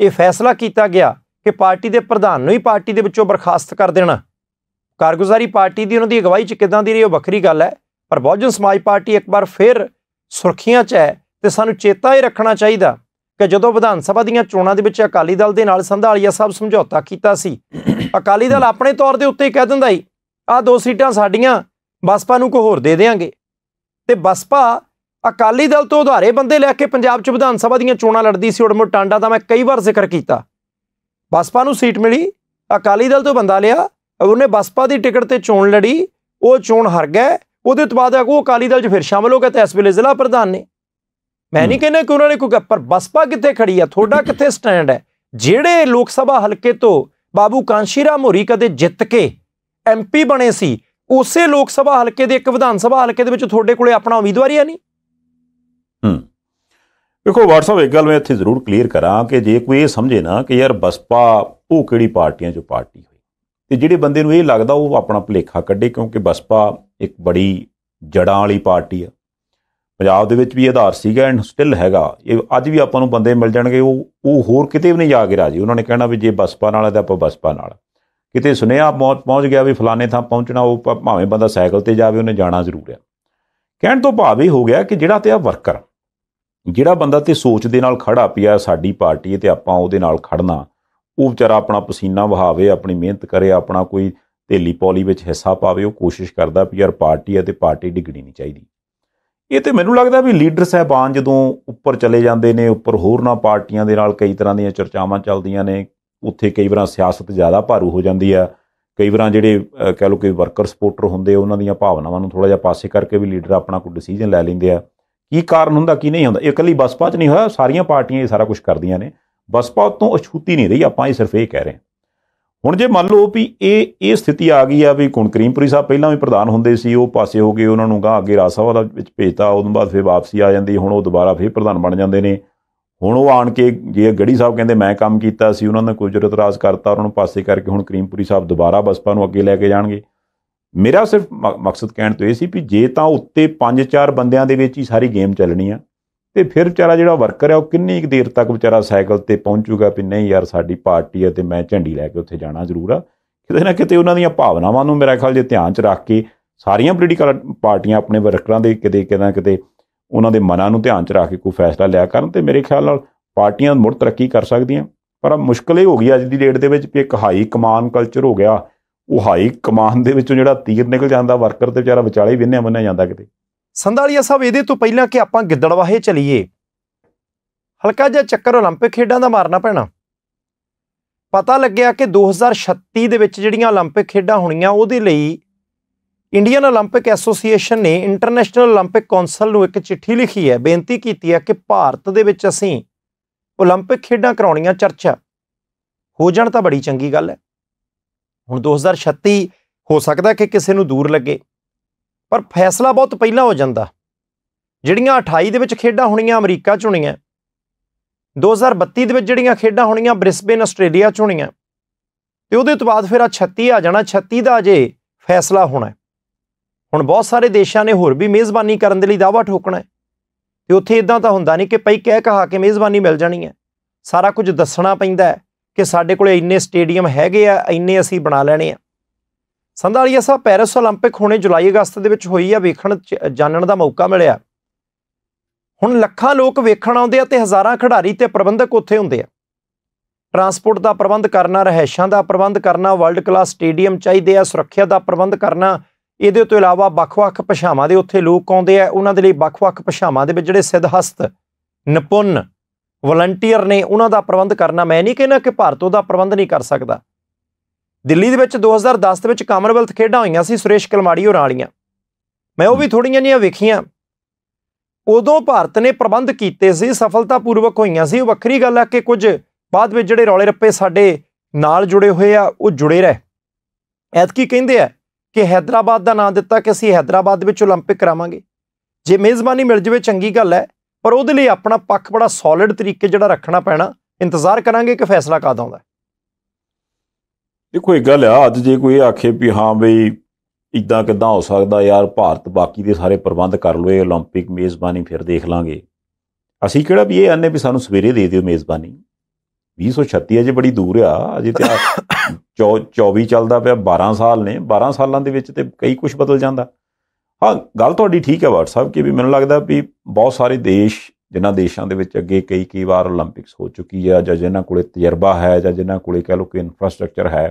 ਇਹ ਫੈਸਲਾ ਕੀਤਾ ਗਿਆ ਕਿ ਪਾਰਟੀ ਦੇ ਪ੍ਰਧਾਨ ਨੂੰ ਹੀ ਪਾਰਟੀ ਦੇ ਵਿੱਚੋਂ ਬਰਖਾਸਤ ਕਰ ਦੇਣਾ ਕਾਰਗੁਜ਼ਾਰੀ ਪਾਰਟੀ ਦੀ ਉਹਨਾਂ ਦੀ ਅਗਵਾਈ 'ਚ ਕਿਦਾਂ ਦੀ ਰਹੀ ਉਹ ਵੱਖਰੀ ਗੱਲ ਹੈ ਪਰ ਬਹੁਜਨ ਸਮਾਜ ਪਾਰਟੀ ਇੱਕ ਵਾਰ ਫਿਰ ਸੁਰਖੀਆਂ 'ਚ ਹੈ ਤੇ ਸਾਨੂੰ ਚੇਤਾ ਹੀ ਰੱਖਣਾ ਚਾਹੀਦਾ ਕਿ ਜਦੋਂ ਵਿਧਾਨ ਸਭਾ ਦੀਆਂ ਚੋਣਾਂ ਦੇ ਵਿੱਚ ਅਕਾਲੀ ਦਲ ਦੇ ਨਾਲ ਸੰਧਾਲੀਆ ਸਾਹਿਬ ਸਮਝੌਤਾ ਕੀਤਾ ਸੀ ਅਕਾਲੀ ਦਲ ਆਪਣੇ ਤੌਰ ਦੇ ਉੱਤੇ ਹੀ ਕਹਿ ਦਿੰਦਾ ਹੀ ਆ ਦੋ ਸੀਟਾਂ ਸਾਡੀਆਂ ਬਸਪਾ ਨੂੰ ਕੋ ਹੋਰ ਦੇ ਦੇਵਾਂਗੇ ਤੇ ਬਸਪਾ ਅਕਾਲੀ ਦਲ ਤੋਂ ਉਧਾਰੇ ਬੰਦੇ ਲੈ ਕੇ ਪੰਜਾਬ 'ਚ ਵਿਧਾਨ ਸਭਾ ਦੀਆਂ ਚੋਣਾਂ ਲੜਦੀ ਸੀ ਉੜਮੋ ਟਾਂਡਾ ਦਾ ਮੈਂ ਕਈ ਵਾਰ ਜ਼ਿਕਰ ਕੀਤਾ ਬਸਪਾ ਨੂੰ ਸੀਟ ਮਿਲੀ ਅਕਾਲੀ ਦਲ ਤੋਂ ਬੰਦਾ ਲਿਆ ਉਹਨੇ ਬਸਪਾ ਦੀ ਟਿਕਟ ਤੇ ਚੋਣ ਲੜੀ ਉਹ ਚੋਣ ਹਾਰ ਗਿਆ ਉਹਦੇ ਤੋਂ ਬਾਅਦ ਉਹ ਅਕਾਲੀ ਦਲ 'ਚ ਫਿਰ ਸ਼ਾਮਲ ਹੋ ਗਿਆ ਤੇ ਇਸ ਵੇਲੇ ਜ਼ਿਲ੍ਹਾ ਪ੍ਰਧਾਨ ਨੇ ਮੈਂ ਨਹੀਂ ਕਹਿੰਦਾ ਕਿ ਉਹਨਾਂ ਨੇ ਕੋਈ ਪਰ ਬਸਪਾ ਕਿੱਥੇ ਖੜੀ ਆ ਤੁਹਾਡਾ ਕਿੱਥੇ ਸਟੈਂਡ ਹੈ ਜਿਹੜੇ ਲੋਕ ਸਭਾ ਹਲਕੇ ਤੋਂ ਬਾਬੂ ਕਾਂਸ਼ੀਰਾ ਮੋਰੀ ਕਦੇ ਜਿੱਤ ਕੇ ਐਮਪੀ ਬਣੇ ਸੀ ਉਸੇ ਲੋਕ ਸਭਾ ਹਲਕੇ ਦੇ ਇੱਕ ਵਿਧਾਨ ਸਭਾ ਹਲਕੇ ਦੇ ਵਿੱਚ ਤੁਹਾਡੇ ਕੋਲੇ ਆਪਣਾ ਉਮੀਦਵਾਰ ਹੀ ਹੈ ਨਹੀਂ ਹੂੰ ਵੇਖੋ WhatsApp ਇੱਕ ਗੱਲ ਮੈਂ ਇੱਥੇ ਜ਼ਰੂਰ ਕਲੀਅਰ ਕਰਾਂ ਕਿ ਜੇ ਕੋਈ ਇਹ ਸਮਝੇ ਨਾ ਕਿ ਯਾਰ ਬਸਪਾ ਉਹ ਕਿਹੜੀ ਪਾਰਟੀਆਂ ਚੋਂ ਪਾਰਟੀ ਹੋਈ ਤੇ ਜਿਹੜੇ ਬੰਦੇ ਨੂੰ ਇਹ ਲੱਗਦਾ ਉਹ ਆਪਣਾ ਭਲੇਖਾ ਕੱਢੇ ਕਿਉਂਕਿ ਬਸਪਾ ਇੱਕ ਬੜੀ ਜੜਾਂ ਵਾਲੀ ਪਾਰਟੀ ਆ ਪੰਜਾਬ ਦੇ ਵਿੱਚ ਵੀ ਆਧਾਰ ਸੀਗਾ ਐਂਡ ਸਟਿਲ ਹੈਗਾ ਇਹ ਅੱਜ ਵੀ ਆਪਾਂ ਨੂੰ ਬੰਦੇ ਮਿਲ ਜਾਣਗੇ ਉਹ ਉਹ ਹੋਰ ਕਿਤੇ ਵੀ ਨਹੀਂ ਜਾ ਕੇ ਰਾਜੀ ਉਹਨਾਂ ਨੇ ਕਹਿਣਾ ਵੀ ਜੇ ਬਸਪਾ ਨਾਲ ਹੈ ਤਾਂ ਆਪਾਂ ਬਸਪਾ ਨਾਲ ਕਿਤੇ ਸੁਨੇਹਾ ਪਹੁੰਚ ਗਿਆ ਵੀ ਫਲਾਣੇ ਥਾਂ ਪਹੁੰਚਣਾ ਉਹ ਭਾਵੇਂ ਬੰਦਾ ਸਾਈਕਲ ਤੇ ਜਾਵੇ ਉਹਨੇ ਜਾਣਾ ਜ਼ਰੂਰ ਆ ਕਹਿਣ ਤੋਂ ਭਾਵ ਇਹ ਹੋ ਗਿਆ ਕਿ ਜਿਹੜਾ ਤੇ ਆ ਵਰਕਰ ਜਿਹੜਾ ਬੰਦਾ ਤੇ ਸੋਚ ਦੇ ਨਾਲ ਖੜਾ ਪਿਆ ਸਾਡੀ ਪਾਰਟੀ ਤੇ ਆਪਾਂ ਉਹਦੇ ਨਾਲ ਖੜਨਾ ਉਹ ਵਿਚਾਰਾ ਆਪਣਾ ਪਸੀਨਾ ਵਹਾਵੇ ਆਪਣੀ ਮਿਹਨਤ ਕਰੇ ਆਪਣਾ ਕੋਈ ਢੇਲੀ ਪੌਲੀ ਵਿੱਚ ਹਿੱਸਾ ਪਾਵੇ ਉਹ ਕੋਸ਼ਿਸ਼ ਕਰਦਾ ਵੀ ਯਾਰ ਪਾਰਟੀ ਹੈ ਤੇ ਪਾਰਟੀ ਡਿਗਣੀ ਨਹੀਂ ਚਾਹੀਦੀ ਇਹ ਤੇ ਮੈਨੂੰ ਲੱਗਦਾ ਵੀ ਲੀਡਰ ਸਹਿਬਾਨ ਜਦੋਂ ਉੱਪਰ ਚਲੇ ਜਾਂਦੇ ਨੇ ਉੱਪਰ ਹੋਰਨਾਂ ਪਾਰਟੀਆਂ ਦੇ ਨਾਲ ਕਈ ਤਰ੍ਹਾਂ ਦੀਆਂ ਚਰਚਾਵਾਂ ਚੱਲਦੀਆਂ ਨੇ ਉੱਥੇ ਕਈ ਵਾਰ ਸਿਆਸਤ ਜ਼ਿਆਦਾ ਭਾਰੂ ਹੋ ਜਾਂਦੀ ਆ ਕਈ ਵਾਰ ਜਿਹੜੇ ਕਹਿ ਲੋ ਕਿ ਵਰਕਰ ਸਪੋਰਟਰ ਹੁੰਦੇ ਉਹਨਾਂ ਦੀਆਂ ਭਾਵਨਾਵਾਂ ਨੂੰ ਥੋੜਾ ਜਿਹਾ ਪਾਸੇ ਕਰਕੇ ਵੀ ਲੀਡਰ ਆਪਣਾ ਕੋਈ ਡਿਸੀਜਨ ਲੈ ਲੈਂਦੇ ਆ ਕੀ ਕਾਰਨ ਹੁੰਦਾ ਕੀ ਨਹੀਂ ਹੁੰਦਾ ਇਹ ਇਕੱਲੀ ਬਸਪਾ 'ਚ ਨਹੀਂ ਹੋਇਆ ਸਾਰੀਆਂ ਪਾਰਟੀਆਂ ਇਹ ਸਾਰਾ ਕੁਝ ਕਰਦੀਆਂ ਨੇ ਬਸਪਾ ਤੋਂ ਅਛੂਤੀ ਨਹੀਂ ਰਹੀ ਆਪਾਂ ਇਹ ਸਿਰਫ ਇਹ ਕਹਿ ਰਹੇ ਹਾਂ ਹੁਣ ਜੇ ਮੰਨ ਲਓ ਵੀ ਇਹ ਇਹ ਸਥਿਤੀ ਆ ਗਈ ਆ ਵੀ ਕੁਣਕਰੀਮਪੁਰੀ ਸਾਹਿਬ ਪਹਿਲਾਂ ਵੀ ਪ੍ਰਧਾਨ ਹੁੰਦੇ ਸੀ ਉਹ ਪਾਸੇ ਹੋ ਗਏ ਉਹਨਾਂ ਨੂੰ ਗਾਂ ਅੱਗੇ ਰਾਜ ਸਭਾ ਦਾ ਵਿੱਚ ਭੇਜਤਾ ਉਹਨਾਂ ਬਾਅਦ ਫਿਰ ਵਾਪਸੀ ਆ ਜਾਂਦੀ ਹੁਣ ਉਹ ਦੁਬਾਰਾ ਫਿਰ ਪ੍ਰਧਾਨ ਬਣ ਜਾਂਦੇ ਨੇ ਹੁਣ ਉਹ ਆਣ ਕੇ ਜੇ ਗੜੀ ਸਾਹਿਬ ਕਹਿੰਦੇ ਮੈਂ ਕੰਮ ਕੀਤਾ ਸੀ ਉਹਨਾਂ ਨੇ ਕੁਝ ਰਾਜ ਕਰਤਾ ਉਹਨਾਂ ਨੂੰ ਪਾਸੇ ਕਰਕੇ ਹੁਣ ਕਰੀਮਪੁਰੀ ਸਾਹਿਬ ਦੁਬਾਰਾ ਬਸਪਾ ਨੂੰ ਅੱਗੇ ਲੈ ਕੇ ਜਾਣਗੇ ਮੇਰਾ ਸਿਰਫ ਮਕਸਦ ਕਹਿਣ ਤੋਂ ਇਹ ਸੀ ਵੀ ਜੇ ਤਾਂ ਉੱਤੇ 5-4 ਬੰਦਿਆਂ ਦੇ ਵਿੱਚ ਹੀ ਸਾਰੀ ਗੇਮ ਚੱਲਣੀ ਆ ਤੇ ਫਿਰ ਵਿਚਾਰਾ ਜਿਹੜਾ ਵਰਕਰ ਹੈ ਉਹ ਕਿੰਨੀ ਇੱਕ ਦੇਰ ਤੱਕ ਵਿਚਾਰਾ ਸਾਈਕਲ ਤੇ ਪਹੁੰਚੂਗਾ ਵੀ ਨਹੀਂ ਯਾਰ ਸਾਡੀ ਪਾਰਟੀ ਹੈ ਤੇ ਮੈਂ ਝੰਡੀ ਲੈ ਕੇ ਉੱਥੇ ਜਾਣਾ ਜ਼ਰੂਰ ਆ ਕਿਤੇ ਨਾ ਕਿਤੇ ਉਹਨਾਂ ਦੀਆਂ ਭਾਵਨਾਵਾਂ ਨੂੰ ਮੇਰਾ ਖਿਆਲ ਜੇ ਧਿਆਨ 'ਚ ਰੱਖ ਕੇ ਸਾਰੀਆਂ ਪੋਲੀਟੀਕਲ ਪਾਰਟੀਆਂ ਆਪਣੇ ਵਰਕਰਾਂ ਦੇ ਕਿਤੇ ਕਿਤੇ ਨਾ ਕਿਤੇ ਉਹਨਾਂ ਦੇ ਮਨਾਂ ਨੂੰ ਧਿਆਨ 'ਚ ਰੱਖ ਕੇ ਕੋਈ ਫੈਸਲਾ ਲਿਆ ਕਰਨ ਤੇ ਮੇਰੇ ਖਿਆਲ ਨਾਲ ਪਾਰਟੀਆਂ ਮੁੜ ਤਰੱਕੀ ਕਰ ਸਕਦੀਆਂ ਪਰ ਮੁਸ਼ਕਲ ਇਹ ਹੋ ਗਈ ਅੱਜ ਦੀ ਡੇਟ ਦੇ ਵਿੱਚ ਵੀ ਇੱਕ ਹਾਈ ਕਮਾਨ ਕਲਚਰ ਹੋ ਗਿਆ ਉਹ ਹਾਈ ਕਮਾਨ ਦੇ ਵਿੱਚੋਂ ਜਿਹੜਾ ਤੀਰ ਨਿਕਲ ਜਾਂਦਾ ਵਰਕਰ ਤੇ ਵਿਚਾਰਾ ਵਿਚਾਲੇ ਹੀ ਵਿੰਨਿਆ ਮੰਨਿਆ ਜਾਂਦਾ ਕਿਤੇ ਸੰਧਾਲੀਆ ਸਾਹਿਬ ਇਹਦੇ ਤੋਂ ਪਹਿਲਾਂ ਕਿ ਆਪਾਂ ਗਿੱਦੜਵਾਹੇ ਚਲੀਏ ਹਲਕਾ ਜਿਹਾ ਚੱਕਰ 올림픽 ਖੇਡਾਂ ਦਾ ਮਾਰਨਾ ਪੈਣਾ ਪਤਾ ਲੱਗਿਆ ਕਿ 2036 ਦੇ ਵਿੱਚ ਜਿਹੜੀਆਂ 올림픽 ਖੇਡਾਂ ਹੋਣੀਆਂ ਉਹਦੇ ਲਈ ਇੰਡੀਅਨ 올림픽 ਐਸੋਸੀਏਸ਼ਨ ਨੇ ਇੰਟਰਨੈਸ਼ਨਲ 올림픽 ਕੌਂਸਲ ਨੂੰ ਇੱਕ ਚਿੱਠੀ ਲਿਖੀ ਹੈ ਬੇਨਤੀ ਕੀਤੀ ਹੈ ਕਿ ਭਾਰਤ ਦੇ ਵਿੱਚ ਅਸੀਂ 올림픽 ਖੇਡਾਂ ਕਰਾਉਣੀਆਂ ਚਰਚਾ ਹੋ ਜਾਣ ਤਾਂ ਬੜੀ ਚੰਗੀ ਗੱਲ ਹੈ ਹੁਣ 2036 ਹੋ ਸਕਦਾ ਕਿ ਕਿਸੇ ਨੂੰ ਦੂਰ ਲੱਗੇ ਪਰ ਫੈਸਲਾ ਬਹੁਤ ਪਹਿਲਾਂ ਹੋ ਜਾਂਦਾ ਜਿਹੜੀਆਂ 28 ਦੇ ਵਿੱਚ ਖੇਡਾਂ ਹੋਣੀਆਂ ਅਮਰੀਕਾ 'ਚ ਹੋਣੀਆਂ 2032 ਦੇ ਵਿੱਚ ਜਿਹੜੀਆਂ ਖੇਡਾਂ ਹੋਣੀਆਂ ਬ੍ਰਿਸਬੇਨ ਆਸਟ੍ਰੇਲੀਆ 'ਚ ਹੋਣੀਆਂ ਤੇ ਉਹਦੇ ਤੋਂ ਬਾਅਦ ਫਿਰ ਆ 36 ਆ ਜਾਣਾ 36 ਦਾ ਜੇ ਫੈਸਲਾ ਹੋਣਾ ਹੁਣ ਬਹੁਤ ਸਾਰੇ ਦੇਸ਼ਾਂ ਨੇ ਹੋਰ ਵੀ ਮੇਜ਼ਬਾਨੀ ਕਰਨ ਦੇ ਲਈ ਦਾਵਾ ਠੋਕਣਾ ਹੈ ਤੇ ਉੱਥੇ ਇਦਾਂ ਤਾਂ ਹੁੰਦਾ ਨਹੀਂ ਕਿ ਪਈ ਕਹਿ ਕਹਾ ਕੇ ਮੇਜ਼ਬਾਨੀ ਮਿਲ ਜਾਣੀ ਹੈ ਸਾਰਾ ਕੁਝ ਦੱਸਣਾ ਪੈਂਦਾ ਹੈ ਕਿ ਸਾਡੇ ਕੋਲੇ ਇੰਨੇ ਸਟੇਡੀਅਮ ਹੈਗੇ ਆ ਇੰਨੇ ਅਸੀਂ ਬਣਾ ਲੈਣੇ ਆ ਸੰਧਾਲੀਆ ਸਾਹਿਬ ਪੈਰਿਸ 올림픽 ਹੋਣੇ ਜੁਲਾਈ ਅਗਸਤ ਦੇ ਵਿੱਚ ਹੋਈ ਆ ਵੇਖਣ ਜਾਣਨ ਦਾ ਮੌਕਾ ਮਿਲਿਆ ਹੁਣ ਲੱਖਾਂ ਲੋਕ ਵੇਖਣ ਆਉਂਦੇ ਆ ਤੇ ਹਜ਼ਾਰਾਂ ਖਿਡਾਰੀ ਤੇ ਪ੍ਰਬੰਧਕ ਉੱਥੇ ਹੁੰਦੇ ਆ ਟਰਾਂਸਪੋਰਟ ਦਾ ਪ੍ਰਬੰਧ ਕਰਨਾ ਰਹਿائشਾਂ ਦਾ ਪ੍ਰਬੰਧ ਕਰਨਾ ਵਰਲਡ ਕਲਾਸ ਸਟੇਡੀਅਮ ਚਾਹੀਦੇ ਆ ਸੁਰੱਖਿਆ ਦਾ ਪ੍ਰਬੰਧ ਕਰਨਾ ਇਹਦੇ ਤੋਂ ਇਲਾਵਾ ਵੱਖ-ਵੱਖ ਭਾਸ਼ਾਵਾਂ ਦੇ ਉੱਥੇ ਲੋਕ ਆਉਂਦੇ ਆ ਉਹਨਾਂ ਦੇ ਲਈ ਵੱਖ-ਵੱਖ ਭਾਸ਼ਾਵਾਂ ਦੇ ਵਿੱਚ ਜਿਹੜੇ ਹਸਤ ਨਿਪੁੰਨ ਵਲੰਟੀਅਰ ਨੇ ਉਹਨਾਂ ਦਾ ਪ੍ਰਬੰਧ ਕਰਨਾ ਮੈਂ ਨਹੀਂ ਕਹਿੰਦਾ ਕਿ ਭਾਰਤ ਉਹਦਾ ਪ੍ਰਬੰਧ ਨਹੀਂ ਕਰ ਸਕਦਾ ਦਿੱਲੀ ਦੇ ਵਿੱਚ 2010 ਦੇ ਵਿੱਚ ਕਾਮਨਵੈਲਥ ਖੇਡਾਂ ਹੋਈਆਂ ਸੀ ਸੁਰੇਸ਼ ਕਲਮਾੜੀ ਹੋਰਾਂ ਵਾਲੀਆਂ ਮੈਂ ਉਹ ਵੀ ਥੋੜੀਆਂ ਜੀਆਂ ਵੇਖੀਆਂ ਉਦੋਂ ਭਾਰਤ ਨੇ ਪ੍ਰਬੰਧ ਕੀਤੇ ਸੀ ਸਫਲਤਾਪੂਰਵਕ ਹੋਈਆਂ ਸੀ ਉਹ ਵੱਖਰੀ ਗੱਲ ਆ ਕਿ ਕੁਝ ਬਾਅਦ ਵਿੱਚ ਜਿਹੜੇ ਰੌਲੇ ਰੱਪੇ ਸਾਡੇ ਨਾਲ ਜੁੜੇ ਹੋਏ ਆ ਉਹ ਜੁੜੇ ਰਹੇ ਐਤਕੀ ਕਹਿੰਦੇ ਆ ਕਿ ਹైదరాబాద్ ਦਾ ਨਾਮ ਦਿੱਤਾ ਕਿ ਅਸੀਂ ਹైదరాబాద్ ਦੇ ਵਿੱਚ 올림픽 ਕਰਾਵਾਂਗੇ ਜੇ ਮੇਜ਼ਬਾਨੀ ਮਿਲ ਜਵੇ ਚੰਗੀ ਗੱਲ ਹੈ ਪਰ ਉਹਦੇ ਲਈ ਆਪਣਾ ਪੱਖ ਬੜਾ ਸੋਲਿਡ ਤਰੀਕੇ ਜਿਹੜਾ ਰੱਖਣਾ ਪੈਣਾ ਇੰਤਜ਼ਾਰ ਕਰਾਂਗੇ ਕਿ ਫੈਸਲਾ ਕਦ ਆਉਂਦਾ ਦੇਖੋ ਇਹ ਗੱਲ ਆ ਅੱਜ ਜੇ ਕੋਈ ਆਖੇ ਵੀ ਹਾਂ ਬਈ ਇਦਾਂ ਕਿਦਾਂ ਹੋ ਸਕਦਾ ਯਾਰ ਭਾਰਤ ਬਾਕੀ ਦੇ ਸਾਰੇ ਪ੍ਰਬੰਧ ਕਰ ਲਵੇ 올림픽 ਮੇਜ਼ਬਾਨੀ ਫਿਰ ਦੇਖ ਲਾਂਗੇ ਅਸੀਂ ਕਿਹੜਾ ਵੀ ਇਹ ਆਨੇ ਵੀ ਸਾਨੂੰ ਸਵੇਰੇ ਦੇ ਦਿਓ ਮੇਜ਼ਬਾਨੀ 2036 ਅਜੇ ਬੜੀ ਦੂਰ ਆ ਅਜੇ ਤੇ 24 ਚੱਲਦਾ ਪਿਆ 12 ਸਾਲ ਨੇ 12 ਸਾਲਾਂ ਦੇ ਵਿੱਚ ਤੇ ਕਈ ਕੁਝ ਬਦਲ ਜਾਂਦਾ ਹਾਂ ਗੱਲ ਤੁਹਾਡੀ ਠੀਕ ਹੈ WhatsApp ਕਿ ਵੀ ਮੈਨੂੰ ਲੱਗਦਾ ਵੀ ਬਹੁਤ ਸਾਰੇ ਦੇਸ਼ ਜਿਨ੍ਹਾਂ ਦੇਸ਼ਾਂ ਦੇ ਵਿੱਚ ਅੱਗੇ ਕਈ ਕਈ ਵਾਰ 올림픽ਸ ਹੋ ਚੁੱਕੀ ਆ ਜਾਂ ਜਿਨ੍ਹਾਂ ਕੋਲੇ ਤਜਰਬਾ ਹੈ ਜਾਂ ਜਿਨ੍ਹਾਂ ਕੋਲੇ ਕਹ ਲੋ ਕਿ ਇਨਫਰਾਸਟ੍ਰਕਚਰ ਹੈ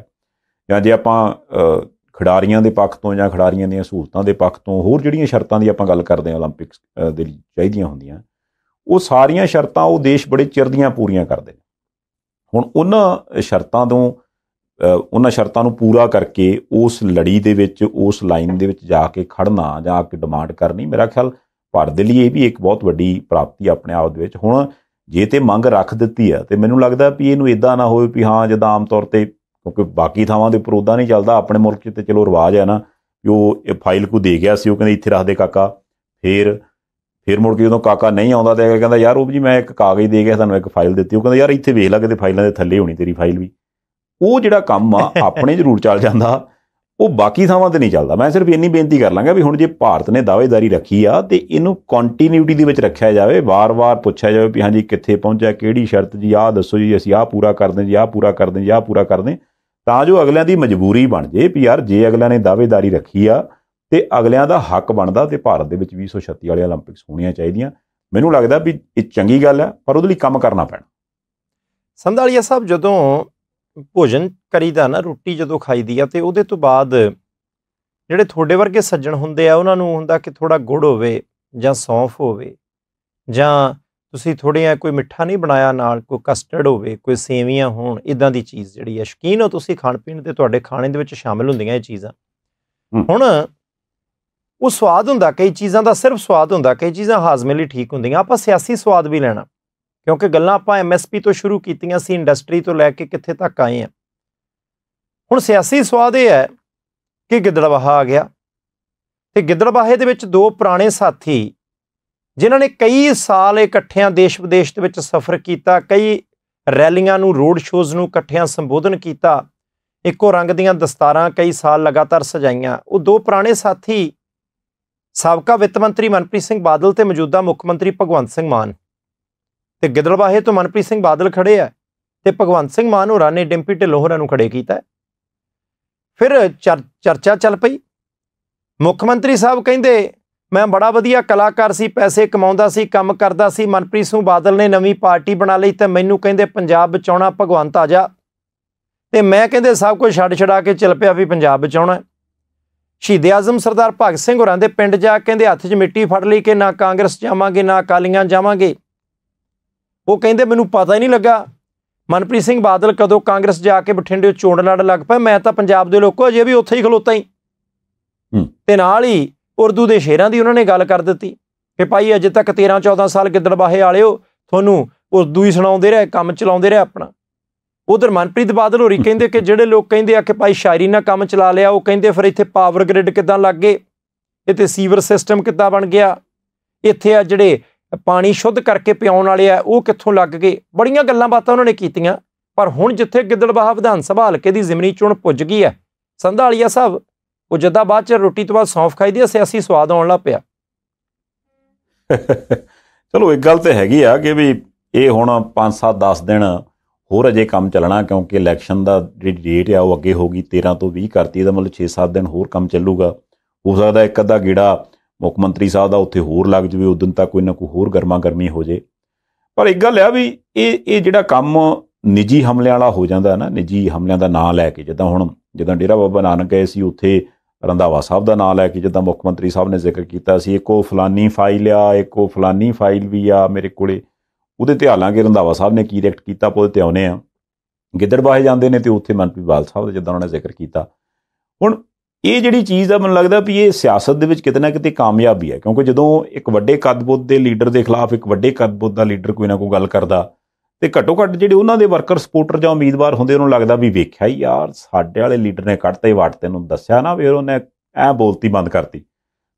ਜਾਂ ਜੇ ਆਪਾਂ ਖਿਡਾਰੀਆਂ ਦੇ ਪੱਖ ਤੋਂ ਜਾਂ ਖਿਡਾਰੀਆਂ ਦੀਆਂ ਸਹੂਲਤਾਂ ਦੇ ਪੱਖ ਤੋਂ ਹੋਰ ਜਿਹੜੀਆਂ ਸ਼ਰਤਾਂ ਦੀ ਆਪਾਂ ਗੱਲ ਕਰਦੇ ਹਾਂ 올림픽ਸ ਦੇ ਲਈ ਚਾਹੀਦੀਆਂ ਹੁੰਦੀਆਂ ਉਹ ਸਾਰੀਆਂ ਸ਼ਰਤਾਂ ਉਹ ਦੇਸ਼ ਬੜੇ ਚਿਰ ਦੀਆਂ ਪੂਰੀਆਂ ਕਰਦੇ ਨੇ ਹੁਣ ਉਹਨਾਂ ਸ਼ਰਤਾਂ ਤੋਂ ਉਹਨਾਂ ਸ਼ਰਤਾਂ ਨੂੰ ਪੂਰਾ ਕਰਕੇ ਉਸ ਲੜੀ ਦੇ ਵਿੱਚ ਉਸ ਲਾਈਨ ਦੇ ਵਿੱਚ ਜਾ ਕੇ ਖੜਨਾ ਜਾਂ ਆ ਕੇ ਡਿਮਾਂਡ ਕਰਨੀ ਮੇਰਾ ਖਿਆਲ ਭਾਰਤ ਦੇ ਲਈ ਇਹ ਵੀ ਇੱਕ ਬਹੁਤ ਵੱਡੀ ਪ੍ਰਾਪਤੀ ਆਪਣੇ ਆਪ ਦੇ ਵਿੱਚ ਹੁਣ ਜੇ ਤੇ ਮੰਗ ਰੱਖ ਦਿੱਤੀ ਆ ਤੇ ਮੈਨੂੰ ਲੱਗਦਾ ਵੀ ਇਹਨੂੰ ਇਦਾਂ ਨਾ ਹੋਵੇ ਵੀ ਹਾਂ ਜਦ ਆਮ ਤੌਰ ਤੇ ਕਿਉਂਕਿ ਬਾਕੀ ਥਾਵਾਂ ਦੇ ਪਰੋਦਾ ਨਹੀਂ ਚੱਲਦਾ ਆਪਣੇ ਮੁਲਕ 'ਚ ਤੇ ਚਲੋ ਰਿਵਾਜ ਹੈ ਨਾ ਕਿ ਉਹ ਇਹ ਫਾਈਲ ਕੋ ਦੇ ਗਿਆ ਸੀ ਉਹ ਕਹਿੰਦੇ ਇੱਥੇ ਰੱਖ ਦੇ ਕਾਕਾ ਫੇਰ ਫਿਰ ਮੁੜ ਕੇ ਜਦੋਂ ਕਾਕਾ ਨਹੀਂ ਆਉਂਦਾ ਤੇ ਕਹਿੰਦਾ ਯਾਰ ਉਹ ਜੀ ਮੈਂ ਇੱਕ ਕਾਗਜ਼ ਦੇ ਗਿਆ ਤੁਹਾਨੂੰ ਇੱਕ ਫਾਈਲ ਦਿੱਤੀ ਉਹ ਕਹਿੰਦਾ ਯਾਰ ਇੱਥੇ ਵੇਖ ਲੈ ਕਿਤੇ ਫਾਈਲਾਂ ਦੇ ਥੱਲੇ ਹੋਣੀ ਤੇਰੀ ਫਾਈਲ ਵੀ ਉਹ ਜਿਹੜਾ ਕੰਮ ਆ ਆਪਣੇ ਜ਼ਰੂਰ ਚੱਲ ਜਾਂਦਾ ਉਹ ਬਾਕੀ ਥਾਵਾਂ ਤੇ ਨਹੀਂ ਚੱਲਦਾ ਮੈਂ ਸਿਰਫ ਇੰਨੀ ਬੇਨਤੀ ਕਰ ਲਾਂਗਾ ਵੀ ਹੁਣ ਜੇ ਭਾਰਤ ਨੇ ਦਾਅਵੇਦਾਰੀ ਰੱਖੀ ਆ ਤੇ ਇਹਨੂੰ ਕੰਟੀਨਿਊਟੀ ਦੇ ਵਿੱਚ ਰੱਖਿਆ ਜਾਵੇ ਵਾਰ-ਵਾਰ ਪੁੱਛਿਆ ਜਾਵੇ ਵੀ ਹਾਂਜੀ ਕਿੱਥੇ ਪਹੁੰਚਿਆ ਕਿਹੜੀ ਸ਼ਰਤ ਜੀ ਆਹ ਦੱਸੋ ਜੀ ਅਸੀਂ ਆਹ ਪੂਰਾ ਕਰਦੇ ਜੀ ਆਹ ਪੂਰਾ ਕਰਦੇ ਜੀ ਆਹ ਪੂਰਾ ਕਰਦੇ ਤਾਂ ਜੋ ਅਗਲਿਆਂ ਦੀ ਮਜਬੂਰੀ ਬਣ ਜੇ ਵੀ ਯਾਰ ਜੇ ਅਗਲਿਆਂ ਨੇ ਦਾਅਵੇਦਾਰੀ ਰੱਖੀ ਆ ਤੇ ਅਗਲਿਆਂ ਦਾ ਹੱਕ ਬਣਦਾ ਤੇ ਭਾਰਤ ਦੇ ਵਿੱਚ 2036 ਵਾਲੇ 올림픽ਸ ਹੋਣੀਆਂ ਚਾਹੀਦੀਆਂ ਮੈਨੂੰ ਲੱਗਦਾ ਵੀ ਇਹ ਚੰਗੀ ਗੱਲ ਹੈ ਪਰ ਉਹਦੇ ਲਈ ਕੰਮ ਕਰਨਾ ਪੈਣਾ ਸੰਧਾਲੀਆ ਸਾਹਿਬ ਜਦੋਂ ਭੋਜਨ ਕਰੀਦਾ ਨਾ ਰੋਟੀ ਜਦੋਂ ਖਾਈਦੀ ਆ ਤੇ ਉਹਦੇ ਤੋਂ ਬਾਅਦ ਜਿਹੜੇ ਤੁਹਾਡੇ ਵਰਗੇ ਸੱਜਣ ਹੁੰਦੇ ਆ ਉਹਨਾਂ ਨੂੰ ਹੁੰਦਾ ਕਿ ਥੋੜਾ ਗੁੜ ਹੋਵੇ ਜਾਂ ਸੌਂਫ ਹੋਵੇ ਜਾਂ ਤੁਸੀਂ ਥੋੜੀਆਂ ਕੋਈ ਮਿੱਠਾ ਨਹੀਂ ਬਣਾਇਆ ਨਾਲ ਕੋਈ ਕਸਟਰਡ ਹੋਵੇ ਕੋਈ ਸੇਵੀਆਂ ਹੋਣ ਇਦਾਂ ਦੀ ਚੀਜ਼ ਜਿਹੜੀ ਹੈ ਸ਼ਕੀਨ ਹੋ ਤੁਸੀਂ ਖਾਣ ਪੀਣ ਤੇ ਤੁਹਾਡੇ ਖਾਣੇ ਦੇ ਵਿੱਚ ਸ਼ਾਮਿਲ ਹੁੰਦੀਆਂ ਇਹ ਚੀਜ਼ਾਂ ਹੁਣ ਉਹ ਸਵਾਦ ਹੁੰਦਾ ਕਈ ਚੀਜ਼ਾਂ ਦਾ ਸਿਰਫ ਸਵਾਦ ਹੁੰਦਾ ਕਈ ਚੀਜ਼ਾਂ ਹਾਜ਼ਮੇ ਲਈ ਠੀਕ ਹੁੰਦੀਆਂ ਆਪਾਂ ਸਿਆਸੀ ਸਵਾਦ ਵੀ ਲੈਣਾ ਕਿਉਂਕਿ ਗੱਲਾਂ ਆਪਾਂ ਐਮਐਸਪੀ ਤੋਂ ਸ਼ੁਰੂ ਕੀਤੀਆਂ ਸੀ ਇੰਡਸਟਰੀ ਤੋਂ ਲੈ ਕੇ ਕਿੱਥੇ ਤੱਕ ਆਏ ਆ ਹੁਣ ਸਿਆਸੀ ਸਵਾਦ ਇਹ ਹੈ ਕਿ ਗਿੱਦੜਵਾਹਾ ਆ ਗਿਆ ਤੇ ਗਿੱਦੜਵਾਹੇ ਦੇ ਵਿੱਚ ਦੋ ਪੁਰਾਣੇ ਸਾਥੀ ਜਿਨ੍ਹਾਂ ਨੇ ਕਈ ਸਾਲ ਇਕੱਠਿਆਂ ਦੇਸ਼ ਵਿਦੇਸ਼ ਦੇ ਵਿੱਚ ਸਫ਼ਰ ਕੀਤਾ ਕਈ ਰੈਲੀਆਂ ਨੂੰ ਰੋਡ ਸ਼ੋਜ਼ ਨੂੰ ਇਕੱਠਿਆਂ ਸੰਬੋਧਨ ਕੀਤਾ ਇੱਕੋ ਰੰਗ ਦੀਆਂ ਦਸਤਾਰਾਂ ਕਈ ਸਾਲ ਲਗਾਤਾਰ ਸਜਾਈਆਂ ਉਹ ਦੋ ਪੁਰਾਣੇ ਸਾਥੀ ਸਾਬਕਾ ਵਿੱਤ ਮੰਤਰੀ ਮਨਪ੍ਰੀਤ ਸਿੰਘ ਬਾਦਲ ਤੇ ਮੌਜੂਦਾ ਮੁੱਖ ਮੰਤਰੀ ਭਗਵੰਤ ਸਿੰਘ ਮਾਨ ਤੇ ਗਿੱਦੜਵਾਹੇ ਤੋਂ ਮਨਪ੍ਰੀਤ ਸਿੰਘ ਬਾਦਲ ਖੜੇ ਆ ਤੇ ਭਗਵੰਤ ਸਿੰਘ ਮਾਨ ਹੋਰਾਂ ਨੇ ਡਿੰਪੀ ਢਿੱਲੋਂ ਨੂੰ ਖੜੇ ਕੀਤਾ ਫਿਰ ਚਰਚਾ ਚੱਲ ਪਈ ਮੁੱਖ ਮੰਤਰੀ ਸਾਹਿਬ ਕਹਿੰਦੇ ਮੈਂ ਬੜਾ ਵਧੀਆ ਕਲਾਕਾਰ ਸੀ ਪੈਸੇ ਕਮਾਉਂਦਾ ਸੀ ਕੰਮ ਕਰਦਾ ਸੀ ਮਨਪ੍ਰੀਤ ਸਿੰਘ ਬਾਦਲ ਨੇ ਨਵੀਂ ਪਾਰਟੀ ਬਣਾ ਲਈ ਤੇ ਮੈਨੂੰ ਕਹਿੰਦੇ ਪੰਜਾਬ ਬਚਾਉਣਾ ਭਗਵੰਤ ਆ ਜਾ ਤੇ ਮੈਂ ਕਹਿੰਦੇ ਸਭ ਕੁਝ ਛੱਡ ਛਡਾ ਕੇ ਚੱਲ ਪਿਆ ਵੀ ਪੰਜਾਬ ਬਚਾਉਣਾ ਸ਼ਹੀਦ ਆਜ਼ਮ ਸਰਦਾਰ ਭਗਤ ਸਿੰਘ ਹੋਰਾਂ ਦੇ ਪਿੰਡ ਜਾ ਕਹਿੰਦੇ ਹੱਥ 'ਚ ਮਿੱਟੀ ਫੜ ਲਈ ਕਿ ਨਾ ਕਾਂਗਰਸ ਜਾਵਾਂਗੇ ਨਾ ਅਕਾਲੀਆਂ ਜਾਵਾਂਗੇ ਉਹ ਕਹਿੰਦੇ ਮੈਨੂੰ ਪਤਾ ਹੀ ਨਹੀਂ ਲੱਗਾ ਮਨਪ੍ਰੀਤ ਸਿੰਘ ਬਾਦਲ ਕਦੋਂ ਕਾਂਗਰਸ ਜਾ ਕੇ ਬਠਿੰਡੇ ਚੋਣ ਲੜ ਲੱਗ ਪਏ ਮੈਂ ਤਾਂ ਪੰਜਾਬ ਦੇ ਲੋਕੋ ਅਜੇ ਵੀ ਉੱਥੇ ਹੀ ਖਲੋਤਾ ਹੀ ਤੇ ਨਾਲ ਹੀ ਉਰਦੂ ਦੇ ਸ਼ੇਰਾਂ ਦੀ ਉਹਨਾਂ ਨੇ ਗੱਲ ਕਰ ਦਿੱਤੀ ਕਿ ਭਾਈ ਅਜੇ ਤੱਕ 13 14 ਸਾਲ ਗਿੱਦੜਬਾਹੇ ਵਾਲਿਓ ਤੁਹਾਨੂੰ ਉਰਦੂ ਹੀ ਸੁਣਾਉਂਦੇ ਰਹੇ ਕੰਮ ਚਲਾਉਂਦੇ ਰਹੇ ਆਪਣਾ ਉਧਰ ਮਨਪ੍ਰੀਤ ਬਾਦਲ ਹੋਰੀ ਕਹਿੰਦੇ ਕਿ ਜਿਹੜੇ ਲੋਕ ਕਹਿੰਦੇ ਆ ਕਿ ਭਾਈ ਸ਼ਾਇਰੀ ਨਾਲ ਕੰਮ ਚਲਾ ਲਿਆ ਉਹ ਕਹਿੰਦੇ ਫਿਰ ਇੱਥੇ ਪਾਵਰ ਗ੍ਰਿਡ ਕਿੱਦਾਂ ਲੱਗ ਗਏ ਇੱਥੇ ਸੀਵਰ ਸਿਸਟਮ ਕਿੱਦਾਂ ਬਣ ਗਿਆ ਇੱਥੇ ਆ ਜਿਹੜੇ ਪਾਣੀ ਸ਼ੁੱਧ ਕਰਕੇ ਪਿਉਣ ਵਾਲੇ ਆ ਉਹ ਕਿੱਥੋਂ ਲੱਗ ਗਏ ਬੜੀਆਂ ਗੱਲਾਂ ਬਾਤਾਂ ਉਹਨਾਂ ਨੇ ਕੀਤੀਆਂ ਪਰ ਹੁਣ ਜਿੱਥੇ ਗਿੱਦੜਬਾਹਾ ਵਿਧਾਨ ਸਭਾ ਹਲਕੇ ਦੀ ਜ਼ਿਮਨੀ ਚੋਣ ਪੁੱਜ ਗਈ ਹੈ ਸੰਧਾਲੀਆ ਸਾਹਿਬ ਉਹ ਜਦਾਂ ਬਾਅਦ ਚ ਰੋਟੀ ਤੋਂ ਬਾਅਦ ਸੌਂਫ ਖਾਈ ਦੀ ਸਿਆਸੀ ਸਵਾਦ ਆਉਣ ਲੱਗ ਪਿਆ ਚਲੋ ਇੱਕ ਗੱਲ ਤੇ ਹੈਗੀ ਆ ਕਿ ਵੀ ਇਹ ਹੁਣ 5 7 10 ਦਿਨ ਹੋਰ ਅਜੇ ਕੰਮ ਚੱਲਣਾ ਕਿਉਂਕਿ ਇਲੈਕਸ਼ਨ ਦਾ ਜਿਹੜੀ ਡੇਟ ਆ ਉਹ ਅੱਗੇ ਹੋ ਗਈ 13 ਤੋਂ 20 ਕਰਤੀ ਇਹਦਾ ਮਤਲਬ 6-7 ਦਿਨ ਹੋਰ ਕੰਮ ਚੱਲੂਗਾ ਹੋ ਸਕਦਾ ਇੱਕ ਅੱਧਾ ਗੇੜਾ ਮੁੱਖ ਮੰਤਰੀ ਸਾਹਿਬ ਦਾ ਉੱਥੇ ਹੋਰ ਲੱਗ ਜਵੇ ਉਦੋਂ ਤੱਕ ਕੋਈ ਨਾ ਕੋਈ ਹੋਰ ਗਰਮਾ ਗਰਮੀ ਹੋ ਜੇ ਪਰ ਇੱਕ ਗੱਲ ਆ ਵੀ ਇਹ ਇਹ ਜਿਹੜਾ ਕੰਮ ਨਿੱਜੀ ਹਮਲਿਆਂ ਵਾਲਾ ਹੋ ਜਾਂਦਾ ਨਾ ਨਿੱਜੀ ਹਮਲਿਆਂ ਦਾ ਨਾਂ ਲੈ ਕੇ ਜਿੱਦਾਂ ਹੁਣ ਜਿੱਦਾਂ ਡੇਰਾ ਬਾਬਾ ਨਾਨਕ ਗਏ ਸੀ ਉੱਥੇ ਰੰਧਾਵਾ ਸਾਹਿਬ ਦਾ ਨਾਂ ਲੈ ਕੇ ਜਿੱਦਾਂ ਮੁੱਖ ਮੰਤਰੀ ਸਾਹਿਬ ਨੇ ਜ਼ਿਕਰ ਕੀਤਾ ਸੀ ਇੱਕੋ ਫਲਾਨੀ ਫਾਈਲ ਆ ਇੱਕੋ ਫਲਾਨੀ ਫਾਈਲ ਵੀ ਆ ਮੇਰੇ ਕੋਲੇ ਉਹਦੇ ਤੇ ਹਾਲਾਂਕਿ ਰੰਧਾਵਾ ਸਾਹਿਬ ਨੇ ਕੀ ਰਿਐਕਟ ਕੀਤਾ ਪੁੱਲ ਤੇ ਆਉਨੇ ਆ ਗਿੱਦੜਬਾਹੇ ਜਾਂਦੇ ਨੇ ਤੇ ਉੱਥੇ ਮਨਪ੍ਰੀਤ ਬਾਲ ਸਾਹਿਬ ਦਾ ਜਿੱਦਾਂ ਉਹਨਾਂ ਨੇ ਜ਼ਿਕਰ ਕੀਤਾ ਹੁਣ ਇਹ ਜਿਹੜੀ ਚੀਜ਼ ਆ ਮੈਨੂੰ ਲੱਗਦਾ ਵੀ ਇਹ ਸਿਆਸਤ ਦੇ ਵਿੱਚ ਕਿਤੇ ਨਾ ਕਿਤੇ ਕਾਮਯਾਬੀ ਹੈ ਕਿਉਂਕਿ ਜਦੋਂ ਇੱਕ ਵੱਡੇ ਕਦਬੁੱਧ ਦੇ ਲੀਡਰ ਦੇ ਖਿਲਾਫ ਇੱਕ ਵੱਡੇ ਕਦਬੁੱਧ ਦਾ ਲੀਡਰ ਕੋਈ ਨਾ ਕੋਈ ਗੱਲ ਕਰਦਾ ਤੇ ਘੱਟੋ ਘੱਟ ਜਿਹੜੇ ਉਹਨਾਂ ਦੇ ਵਰਕਰ ਸਪੋਰਟਰ ਜਾਂ ਉਮੀਦਵਾਰ ਹੁੰਦੇ ਉਹਨਾਂ ਨੂੰ ਲੱਗਦਾ ਵੀ ਵੇਖਿਆ ਯਾਰ ਸਾਡੇ ਵਾਲੇ ਲੀਡਰ ਨੇ ਕੱਢਤਾ ਹੀ ਵਾਟ ਤੈਨੂੰ ਦੱਸਿਆ ਨਾ ਫਿਰ ਉਹਨੇ ਐ ਬੋਲਤੀ ਬੰਦ ਕਰਤੀ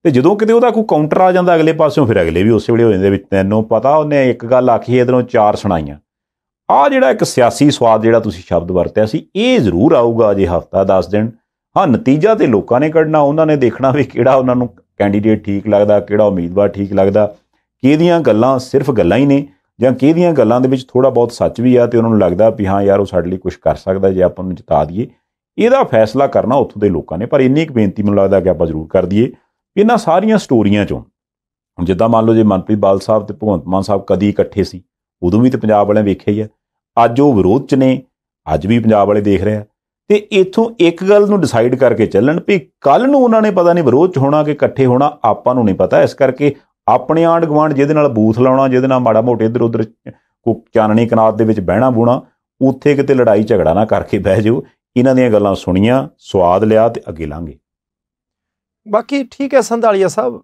ਤੇ ਜਦੋਂ ਕਿਤੇ ਉਹਦਾ ਕੋਈ ਕਾਊਂਟਰ ਆ ਜਾਂਦਾ ਅਗਲੇ ਪਾਸਿਓਂ ਫਿਰ ਅਗਲੇ ਵੀ ਉਸੇ ਵੇਲੇ ਹੋ ਜਾਂਦੇ ਵੀ ਤੈਨੂੰ ਪਤਾ ਉਹਨੇ ਇੱਕ ਗੱਲ ਆਖੀ ਇਧਰੋਂ ਚਾਰ ਸੁਣਾਈਆਂ ਆ ਜਿਹੜਾ ਇੱਕ ਸਿਆਸੀ ਸਵਾਦ ਜਿਹੜਾ ਤੁਸੀਂ ਸ਼ਬਦ ਵਰਤਿਆ ਸੀ ਇਹ ਜ਼ਰੂਰ ਆਊਗਾ ਅਜੇ ਹਫਤਾ 10 ਦਿਨ ਹਾਂ ਨਤੀਜਾ ਤੇ ਲੋਕਾਂ ਨੇ ਕੱਢਣਾ ਉਹਨਾਂ ਨੇ ਦੇਖਣਾ ਵੀ ਕਿਹੜਾ ਉਹਨਾਂ ਨੂੰ ਕੈਂਡੀਡੇਟ ਠੀਕ ਲੱਗਦਾ ਕਿਹੜਾ ਉਮੀਦਵਾਰ ਠੀਕ ਲੱਗਦਾ ਕਿਹਦੀਆਂ ਗੱਲਾਂ ਸਿਰਫ ਗੱਲਾਂ ਹੀ ਨੇ ਜਾਂ ਕਿਹਦੀਆਂ ਗੱਲਾਂ ਦੇ ਵਿੱਚ ਥੋੜਾ ਬਹੁਤ ਸੱਚ ਵੀ ਆ ਤੇ ਉਹਨਾਂ ਨੂੰ ਲੱਗਦਾ ਵੀ ਹਾਂ ਯਾਰ ਉਹ ਸਾਡੇ ਲਈ ਕੁਝ ਕਰ ਸਕਦਾ ਜੇ ਆਪਾਂ ਨੂੰ ਜਿਤਾ ਦਈਏ ਇਹਦਾ ਫੈਸਲਾ ਕਰਨਾ ਉੱਥੋਂ ਦੇ ਲੋਕਾਂ ਨੇ ਪਰ ਇੰਨੀ ਇੱਕ ਬੇਨਤੀ ਮੈਨੂੰ ਲੱਗਦਾ ਕਿ ਆਪਾਂ ਜ਼ਰੂਰ ਕਰ ਦਈਏ ਇਹਨਾਂ ਸਾਰੀਆਂ ਸਟੋਰੀਆਂ ਚੋਂ ਜਿੱਦਾਂ ਮੰਨ ਲਓ ਜੇ ਮਨਪ੍ਰੀਤ ਬਾਲ ਸਾਹਿਬ ਤੇ ਭਗਵੰਤ ਮਾਨ ਸਾਹਿਬ ਕਦੀ ਇਕੱਠੇ ਸੀ ਉਦੋਂ ਵੀ ਤੇ ਪੰਜਾਬ ਵਾਲਿਆਂ ਵੇਖਿਆ ਹੀ ਆ ਅੱਜ ਉਹ ਵਿਰੋਧ 'ਚ ਨੇ ਅੱਜ ਵੀ ਪੰਜਾਬ ਵਾਲੇ ਦੇਖ ਰਹੇ ਆ ਤੇ ਇਥੋਂ ਇੱਕ ਗੱਲ ਨੂੰ ਡਿਸਾਈਡ ਕਰਕੇ ਚੱਲਣ ਵੀ ਕੱਲ ਨੂੰ ਉਹਨਾਂ ਨੇ ਪਤਾ ਨਹੀਂ ਵਿਰੋਧ 'ਚ ਹੋਣਾ ਕਿ ਇਕੱਠੇ ਹੋਣਾ ਆਪਾਂ ਨੂੰ ਨਹੀਂ ਪਤਾ ਇਸ ਕਰਕੇ ਆਪਣੇ ਆਂਡ ਗਵਾਂਡ ਜਿਹਦੇ ਨਾਲ ਬੂਥ ਲਾਉਣਾ ਜਿਹਦੇ ਨਾਲ ਮਾੜਾ ਮੋਟੇ ਇਧਰ ਉਧਰ ਕੋ ਚਾਨਣੀ ਕਨਾਤ ਦੇ ਵਿੱਚ ਬਹਿਣਾ ਬੂਣਾ ਉੱਥੇ ਕਿਤੇ ਲੜਾਈ ਝਗੜਾ ਨਾ ਕਰਕੇ ਬਹਿ ਜਾਓ ਇਹਨਾਂ ਦੀਆਂ ਗੱਲਾਂ ਸੁਣੀਆਂ ਸਵਾਦ ਲਿਆ ਤੇ ਅੱਗੇ ਲਾਂਗੇ ਬਾਕੀ ਠੀਕ ਹੈ ਸੰਧਾਲੀਆ ਸਾਹਿਬ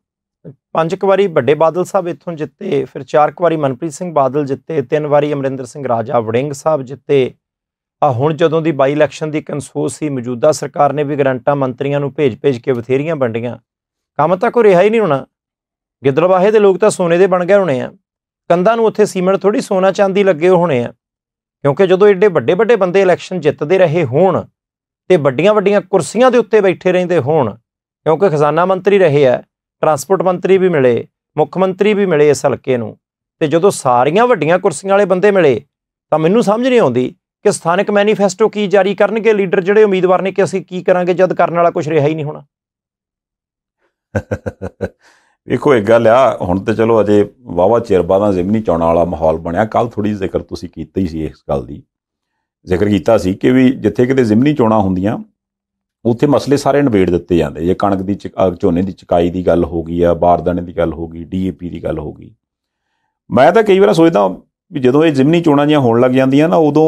ਪੰਜ ਕੁ ਵਾਰੀ ਵੱਡੇ ਬਾਦਲ ਸਾਹਿਬ ਇੱਥੋਂ ਜਿੱਤੇ ਫਿਰ ਚਾਰ ਕੁ ਵਾਰੀ ਮਨਪ੍ਰੀਤ ਸਿੰਘ ਬਾਦਲ ਜਿੱਤੇ ਤਿੰਨ ਵਾਰੀ ਅਮਰਿੰਦਰ ਸਿੰਘ ਰਾਜਾ ਵੜਿੰਗ ਸਾਹਿਬ ਜਿੱਤੇ ਆ ਹੁਣ ਜਦੋਂ ਦੀ ਬਾਈ ਇਲੈਕਸ਼ਨ ਦੀ ਕਨਸੋਸ ਸੀ ਮੌਜੂਦਾ ਸਰਕਾਰ ਨੇ ਵੀ ਗਰੰਟਾ ਮੰਤਰੀਆਂ ਨੂੰ ਭੇਜ-ਭੇਜ ਕੇ ਬਥੇਰੀਆਂ ਵੰਡੀਆਂ ਕੰਮ ਤਾਂ ਕੋਈ ਰਿਹਾ ਹੀ ਨਹੀਂ ਹੋਣਾ ਗਿੱਦੜਵਾਹੇ ਦੇ ਲੋਕ ਤਾਂ ਸੋਨੇ ਦੇ ਬਣ ਗਏ ਹੋਣੇ ਆ ਕੰਦਾ ਨੂੰ ਉੱਥੇ ਸੀਮੈਂਟ ਥੋੜੀ ਸੋਨਾ ਚਾਂਦੀ ਲੱਗੇ ਹੋਣੇ ਆ ਕਿਉਂਕਿ ਜਦੋਂ ਏਡੇ ਵੱਡੇ-ਵੱਡੇ ਬੰਦੇ ਇਲੈਕਸ਼ਨ ਜਿੱਤਦੇ ਰਹੇ ਹੋਣ ਤੇ ਵੱਡੀਆਂ-ਵੱਡੀਆਂ ਕੁਰਸੀਆਂ ਦੇ ਉੱਤੇ ਬੈਠੇ ਰਹਿੰਦੇ ਹੋਣ ਕਿਉਂਕਿ ਖਜ਼ਾਨਾ ਮੰਤਰੀ ਰਹੇ ਆ ਟਰਾਂਸਪੋਰਟ ਮੰਤਰੀ ਵੀ ਮਿਲੇ ਮੁੱਖ ਮੰਤਰੀ ਵੀ ਮਿਲੇ ਇਸ ਹਲਕੇ ਨੂੰ ਤੇ ਜਦੋਂ ਸਾਰੀਆਂ ਵੱਡੀਆਂ ਕੁਰਸੀਆਂ ਵਾਲੇ ਬੰਦੇ ਮਿਲੇ ਤਾਂ ਮੈਨੂੰ ਸਮਝ ਨਹੀਂ ਆਉਂਦੀ ਕਿ ਸਥਾਨਕ ਮੈਨੀਫੈਸਟੋ ਕੀ ਜਾਰੀ ਕਰਨਗੇ ਲੀਡਰ ਜਿਹੜੇ ਉਮੀਦਵਾਰ ਨੇ ਕਿ ਅਸੀਂ ਕੀ ਕਰਾਂਗੇ ਜਦ ਕਰਨ ਵਾਲਾ ਕੁਝ ਰਿਹਾ ਹੀ ਨਹੀਂ ਹੋਣਾ ਵੇਖੋ ਇੱਕ ਗੱਲ ਆ ਹੁਣ ਤੇ ਚਲੋ ਅਜੇ ਵਾਵਾ ਚਿਰ ਬਾਦਾਂ ਜ਼ਿਮਨੀ ਚੋਣਾਂ ਵਾਲਾ ਮਾਹੌਲ ਬਣਿਆ ਕੱਲ ਥੋੜੀ ਜ਼ਿਕਰ ਤੁਸੀਂ ਕੀਤਾ ਹੀ ਸੀ ਇਸ ਗੱਲ ਦੀ ਜ਼ਿਕਰ ਕੀਤਾ ਸੀ ਕਿ ਵੀ ਜਿੱਥੇ ਕਿਤੇ ਜ਼ਿਮਨੀ ਚੋਣਾਂ ਹੁੰਦੀਆਂ ਉੱਥੇ ਮਸਲੇ ਸਾਰੇ ਨਿਬੇੜ ਦਿੱਤੇ ਜਾਂਦੇ ਜੇ ਕਣਕ ਦੀ ਝੋਨੇ ਦੀ ਚਕਾਈ ਦੀ ਗੱਲ ਹੋ ਗਈ ਆ ਬਾਰਦਾਨੇ ਦੀ ਗੱਲ ਹੋ ਗਈ ਡੀਏਪੀ ਦੀ ਗੱਲ ਹੋ ਗਈ ਮੈਂ ਤਾਂ ਕਈ ਵਾਰ ਸੋਚਦਾ ਵੀ ਜਦੋਂ ਇਹ ਜ਼ਿਮਨੀ ਚੋਣਾਂ ਜੀਆਂ ਹੋਣ ਲੱਗ ਜਾਂਦੀਆਂ ਨਾ ਉਦੋਂ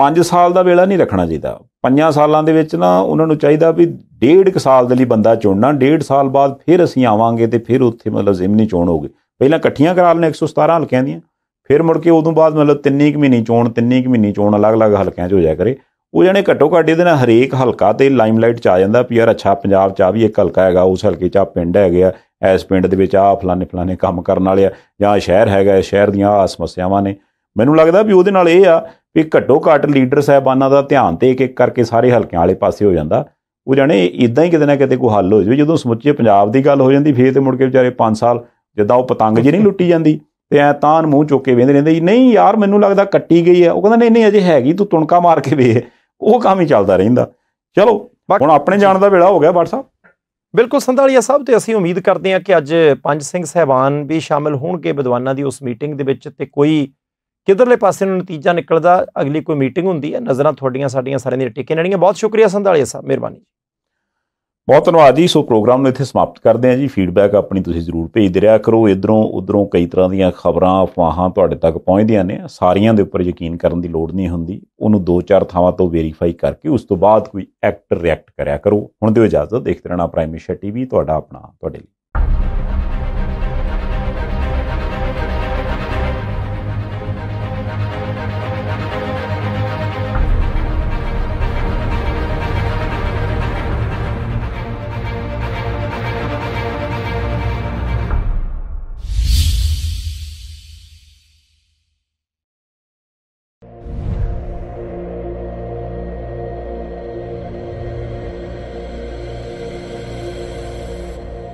5 ਸਾਲ ਦਾ ਵੇਲਾ ਨਹੀਂ ਰੱਖਣਾ ਚਾਹੀਦਾ 5 ਸਾਲਾਂ ਦੇ ਵਿੱਚ ਨਾ ਉਹਨਾਂ ਨੂੰ ਚਾਹੀਦਾ ਵੀ ਡੇਢ ਕ ਸਾਲ ਦੇ ਲਈ ਬੰਦਾ ਚੋਣਾ ਡੇਢ ਸਾਲ ਬਾਅਦ ਫਿਰ ਅਸੀਂ ਆਵਾਂਗੇ ਤੇ ਫਿਰ ਉੱਥੇ ਮਤਲਬ ਜ਼ਿਮਨੀ ਚੋਣ ਹੋਗੀ ਪਹਿਲਾਂ ਇਕੱਠੀਆਂ ਕਰਾ ਲੈਣ 117 ਹਲਕਿਆਂ ਦੀਆਂ ਫਿਰ ਮੁੜ ਕੇ ਉਦੋਂ ਬਾਅਦ ਮਤਲਬ 3 ਕੁ ਮਹੀਨੇ ਚੋਣ 3 ਕੁ ਮਹੀਨੇ ਚੋਣ ਅਲੱਗ-ਅਲੱਗ ਹਲਕਿਆਂ 'ਚ ਹੋ ਜਾਇਆ ਕਰੇ ਉਹ ਜਣੇ ਘੱਟੋ ਘੱਟ ਇਹਦੇ ਨਾਲ ਹਰੇਕ ਹਲਕਾ ਤੇ ਲਾਈਮਲਾਈਟ ਚ ਆ ਜਾਂਦਾ ਵੀ ਯਾਰ ਅੱਛਾ ਪੰਜਾਬ ਚ ਆ ਵੀ ਇੱਕ ਹਲਕਾ ਹੈਗਾ ਉਸ ਹਲਕੇ ਚ ਆ ਪਿੰਡ ਹੈਗੇ ਆ ਐਸ ਪਿੰਡ ਦੇ ਵਿੱਚ ਆ ਫਲਾਣੇ ਫਲਾਣੇ ਕੰਮ ਕਰਨ ਵਾਲੇ ਆ ਜਾਂ ਸ਼ਹਿਰ ਹੈਗਾ ਸ਼ਹਿਰ ਦੀਆਂ ਆ ਸਮੱਸਿਆਵਾਂ ਨੇ ਮੈਨੂੰ ਲੱਗਦਾ ਵੀ ਉਹਦੇ ਨਾਲ ਇਹ ਆ ਵੀ ਘੱਟੋ ਘੱਟ ਲੀਡਰ ਸਹਿਬਾਨਾਂ ਦਾ ਧਿਆਨ ਤੇ ਇੱਕ ਇੱਕ ਕਰਕੇ ਸਾਰੇ ਹਲਕਿਆਂ ਵਾਲੇ ਪਾਸੇ ਹੋ ਜਾਂਦਾ ਉਹ ਜਣੇ ਇਦਾਂ ਹੀ ਕਿਤੇ ਨਾ ਕਿਤੇ ਕੋਈ ਹੱਲ ਹੋ ਜਵੇ ਜਦੋਂ ਸਮੁੱਚੇ ਪੰਜਾਬ ਦੀ ਗੱਲ ਹੋ ਜਾਂਦੀ ਫੇਰ ਤੇ ਮੁੜ ਕੇ ਵਿਚਾਰੇ 5 ਸਾਲ ਜਿੱਦਾਂ ਉਹ ਪਤੰਗ ਜੀ ਨਹੀਂ ਲੁੱਟੀ ਜਾਂਦੀ ਤੇ ਐ ਤਾਂ ਮੂੰਹ ਚੁੱਕ ਕੇ ਵੇਂਦੇ ਰਹਿੰਦੇ ਨਹੀਂ ਯਾਰ ਮੈਨੂੰ ਲੱਗਦਾ ਕੱਟੀ ਗਈ ਹੈ ਉਹ ਕਹਿੰਦਾ ਨਹੀਂ ਨਹੀਂ ਅਜੇ ਹੈਗੀ ਤੂੰ ਤੁਣਕਾ ਮਾਰ ਕੇ ਵੇ ਉਹ ਕੰਮ ਹੀ ਚੱਲਦਾ ਰਹਿੰਦਾ ਚਲੋ ਹੁਣ ਆਪਣੇ ਜਾਣ ਦਾ ਵੇਲਾ ਹੋ ਗਿਆ WhatsApp ਬਿਲਕੁਲ ਸੰਧਾਲੀਆ ਸਾਹਿਬ ਤੇ ਅਸੀਂ ਉਮੀਦ ਕਰਦੇ ਹਾਂ ਕਿ ਅੱਜ ਪੰਜ ਸਿੰਘ ਸਹਿਬਾਨ ਵੀ ਸ਼ਾਮਿਲ ਹੋਣਗੇ ਵਿਦਵਾਨਾਂ ਦੀ ਉਸ ਮੀਟਿੰਗ ਦੇ ਵਿੱਚ ਤੇ ਕੋਈ ਕਿਧਰਲੇ ਪਾਸੇ ਨੂੰ ਨਤੀਜਾ ਨਿਕਲਦਾ ਅਗਲੀ ਕੋਈ ਮੀਟਿੰਗ ਹੁੰਦੀ ਹੈ ਨਜ਼ਰਾਂ ਤੁਹਾਡੀਆਂ ਸਾਡੀਆਂ ਸਾਰਿਆਂ ਦੀਆਂ ਟਿਕੇ ਰਹਿਣਗੀਆਂ ਬਹੁਤ ਸ਼ੁਕਰੀਆ ਸੰਧਾਲੀਆ ਸਾਹਿਬ ਮਿਹਰਬਾਨੀ ਬਹੁਤ ਧੰਨਵਾਦ ਜੀ ਸੋ ਪ੍ਰੋਗਰਾਮ ਨੂੰ ਇੱਥੇ ਸਮਾਪਤ ਕਰਦੇ ਹਾਂ ਜੀ ਫੀਡਬੈਕ ਆਪਣੀ ਤੁਸੀਂ ਜ਼ਰੂਰ ਭੇਜਦੇ ਰਿਹਾ ਕਰੋ ਇਧਰੋਂ ਉਧਰੋਂ ਕਈ ਤਰ੍ਹਾਂ ਦੀਆਂ ਖਬਰਾਂ ਅਫਵਾਹਾਂ ਤੁਹਾਡੇ ਤੱਕ ਪਹੁੰਚਦੀਆਂ ਨੇ ਸਾਰੀਆਂ ਦੇ ਉੱਪਰ ਯਕੀਨ ਕਰਨ ਦੀ ਲੋੜ ਨਹੀਂ ਹੁੰਦੀ ਉਹਨੂੰ ਦੋ ਚਾਰ ਥਾਵਾਂ ਤੋਂ ਵੈਰੀਫਾਈ ਕਰਕੇ ਉਸ ਤੋਂ ਬਾਅਦ ਕੋਈ ਐਕਟ ਰਿਐਕਟ ਕਰਿਆ ਕਰੋ ਹੁਣ ਦਿਓ ਇਜਾਜ਼ਤ ਦੇਖਦੇ ਰਹਿਣਾ ਪ੍ਰਾਈਮੇਸ਼ਾ ਟੀਵੀ ਤੁਹਾਡਾ ਆਪਣਾ ਤੁਹਾਡੇ ਲਈ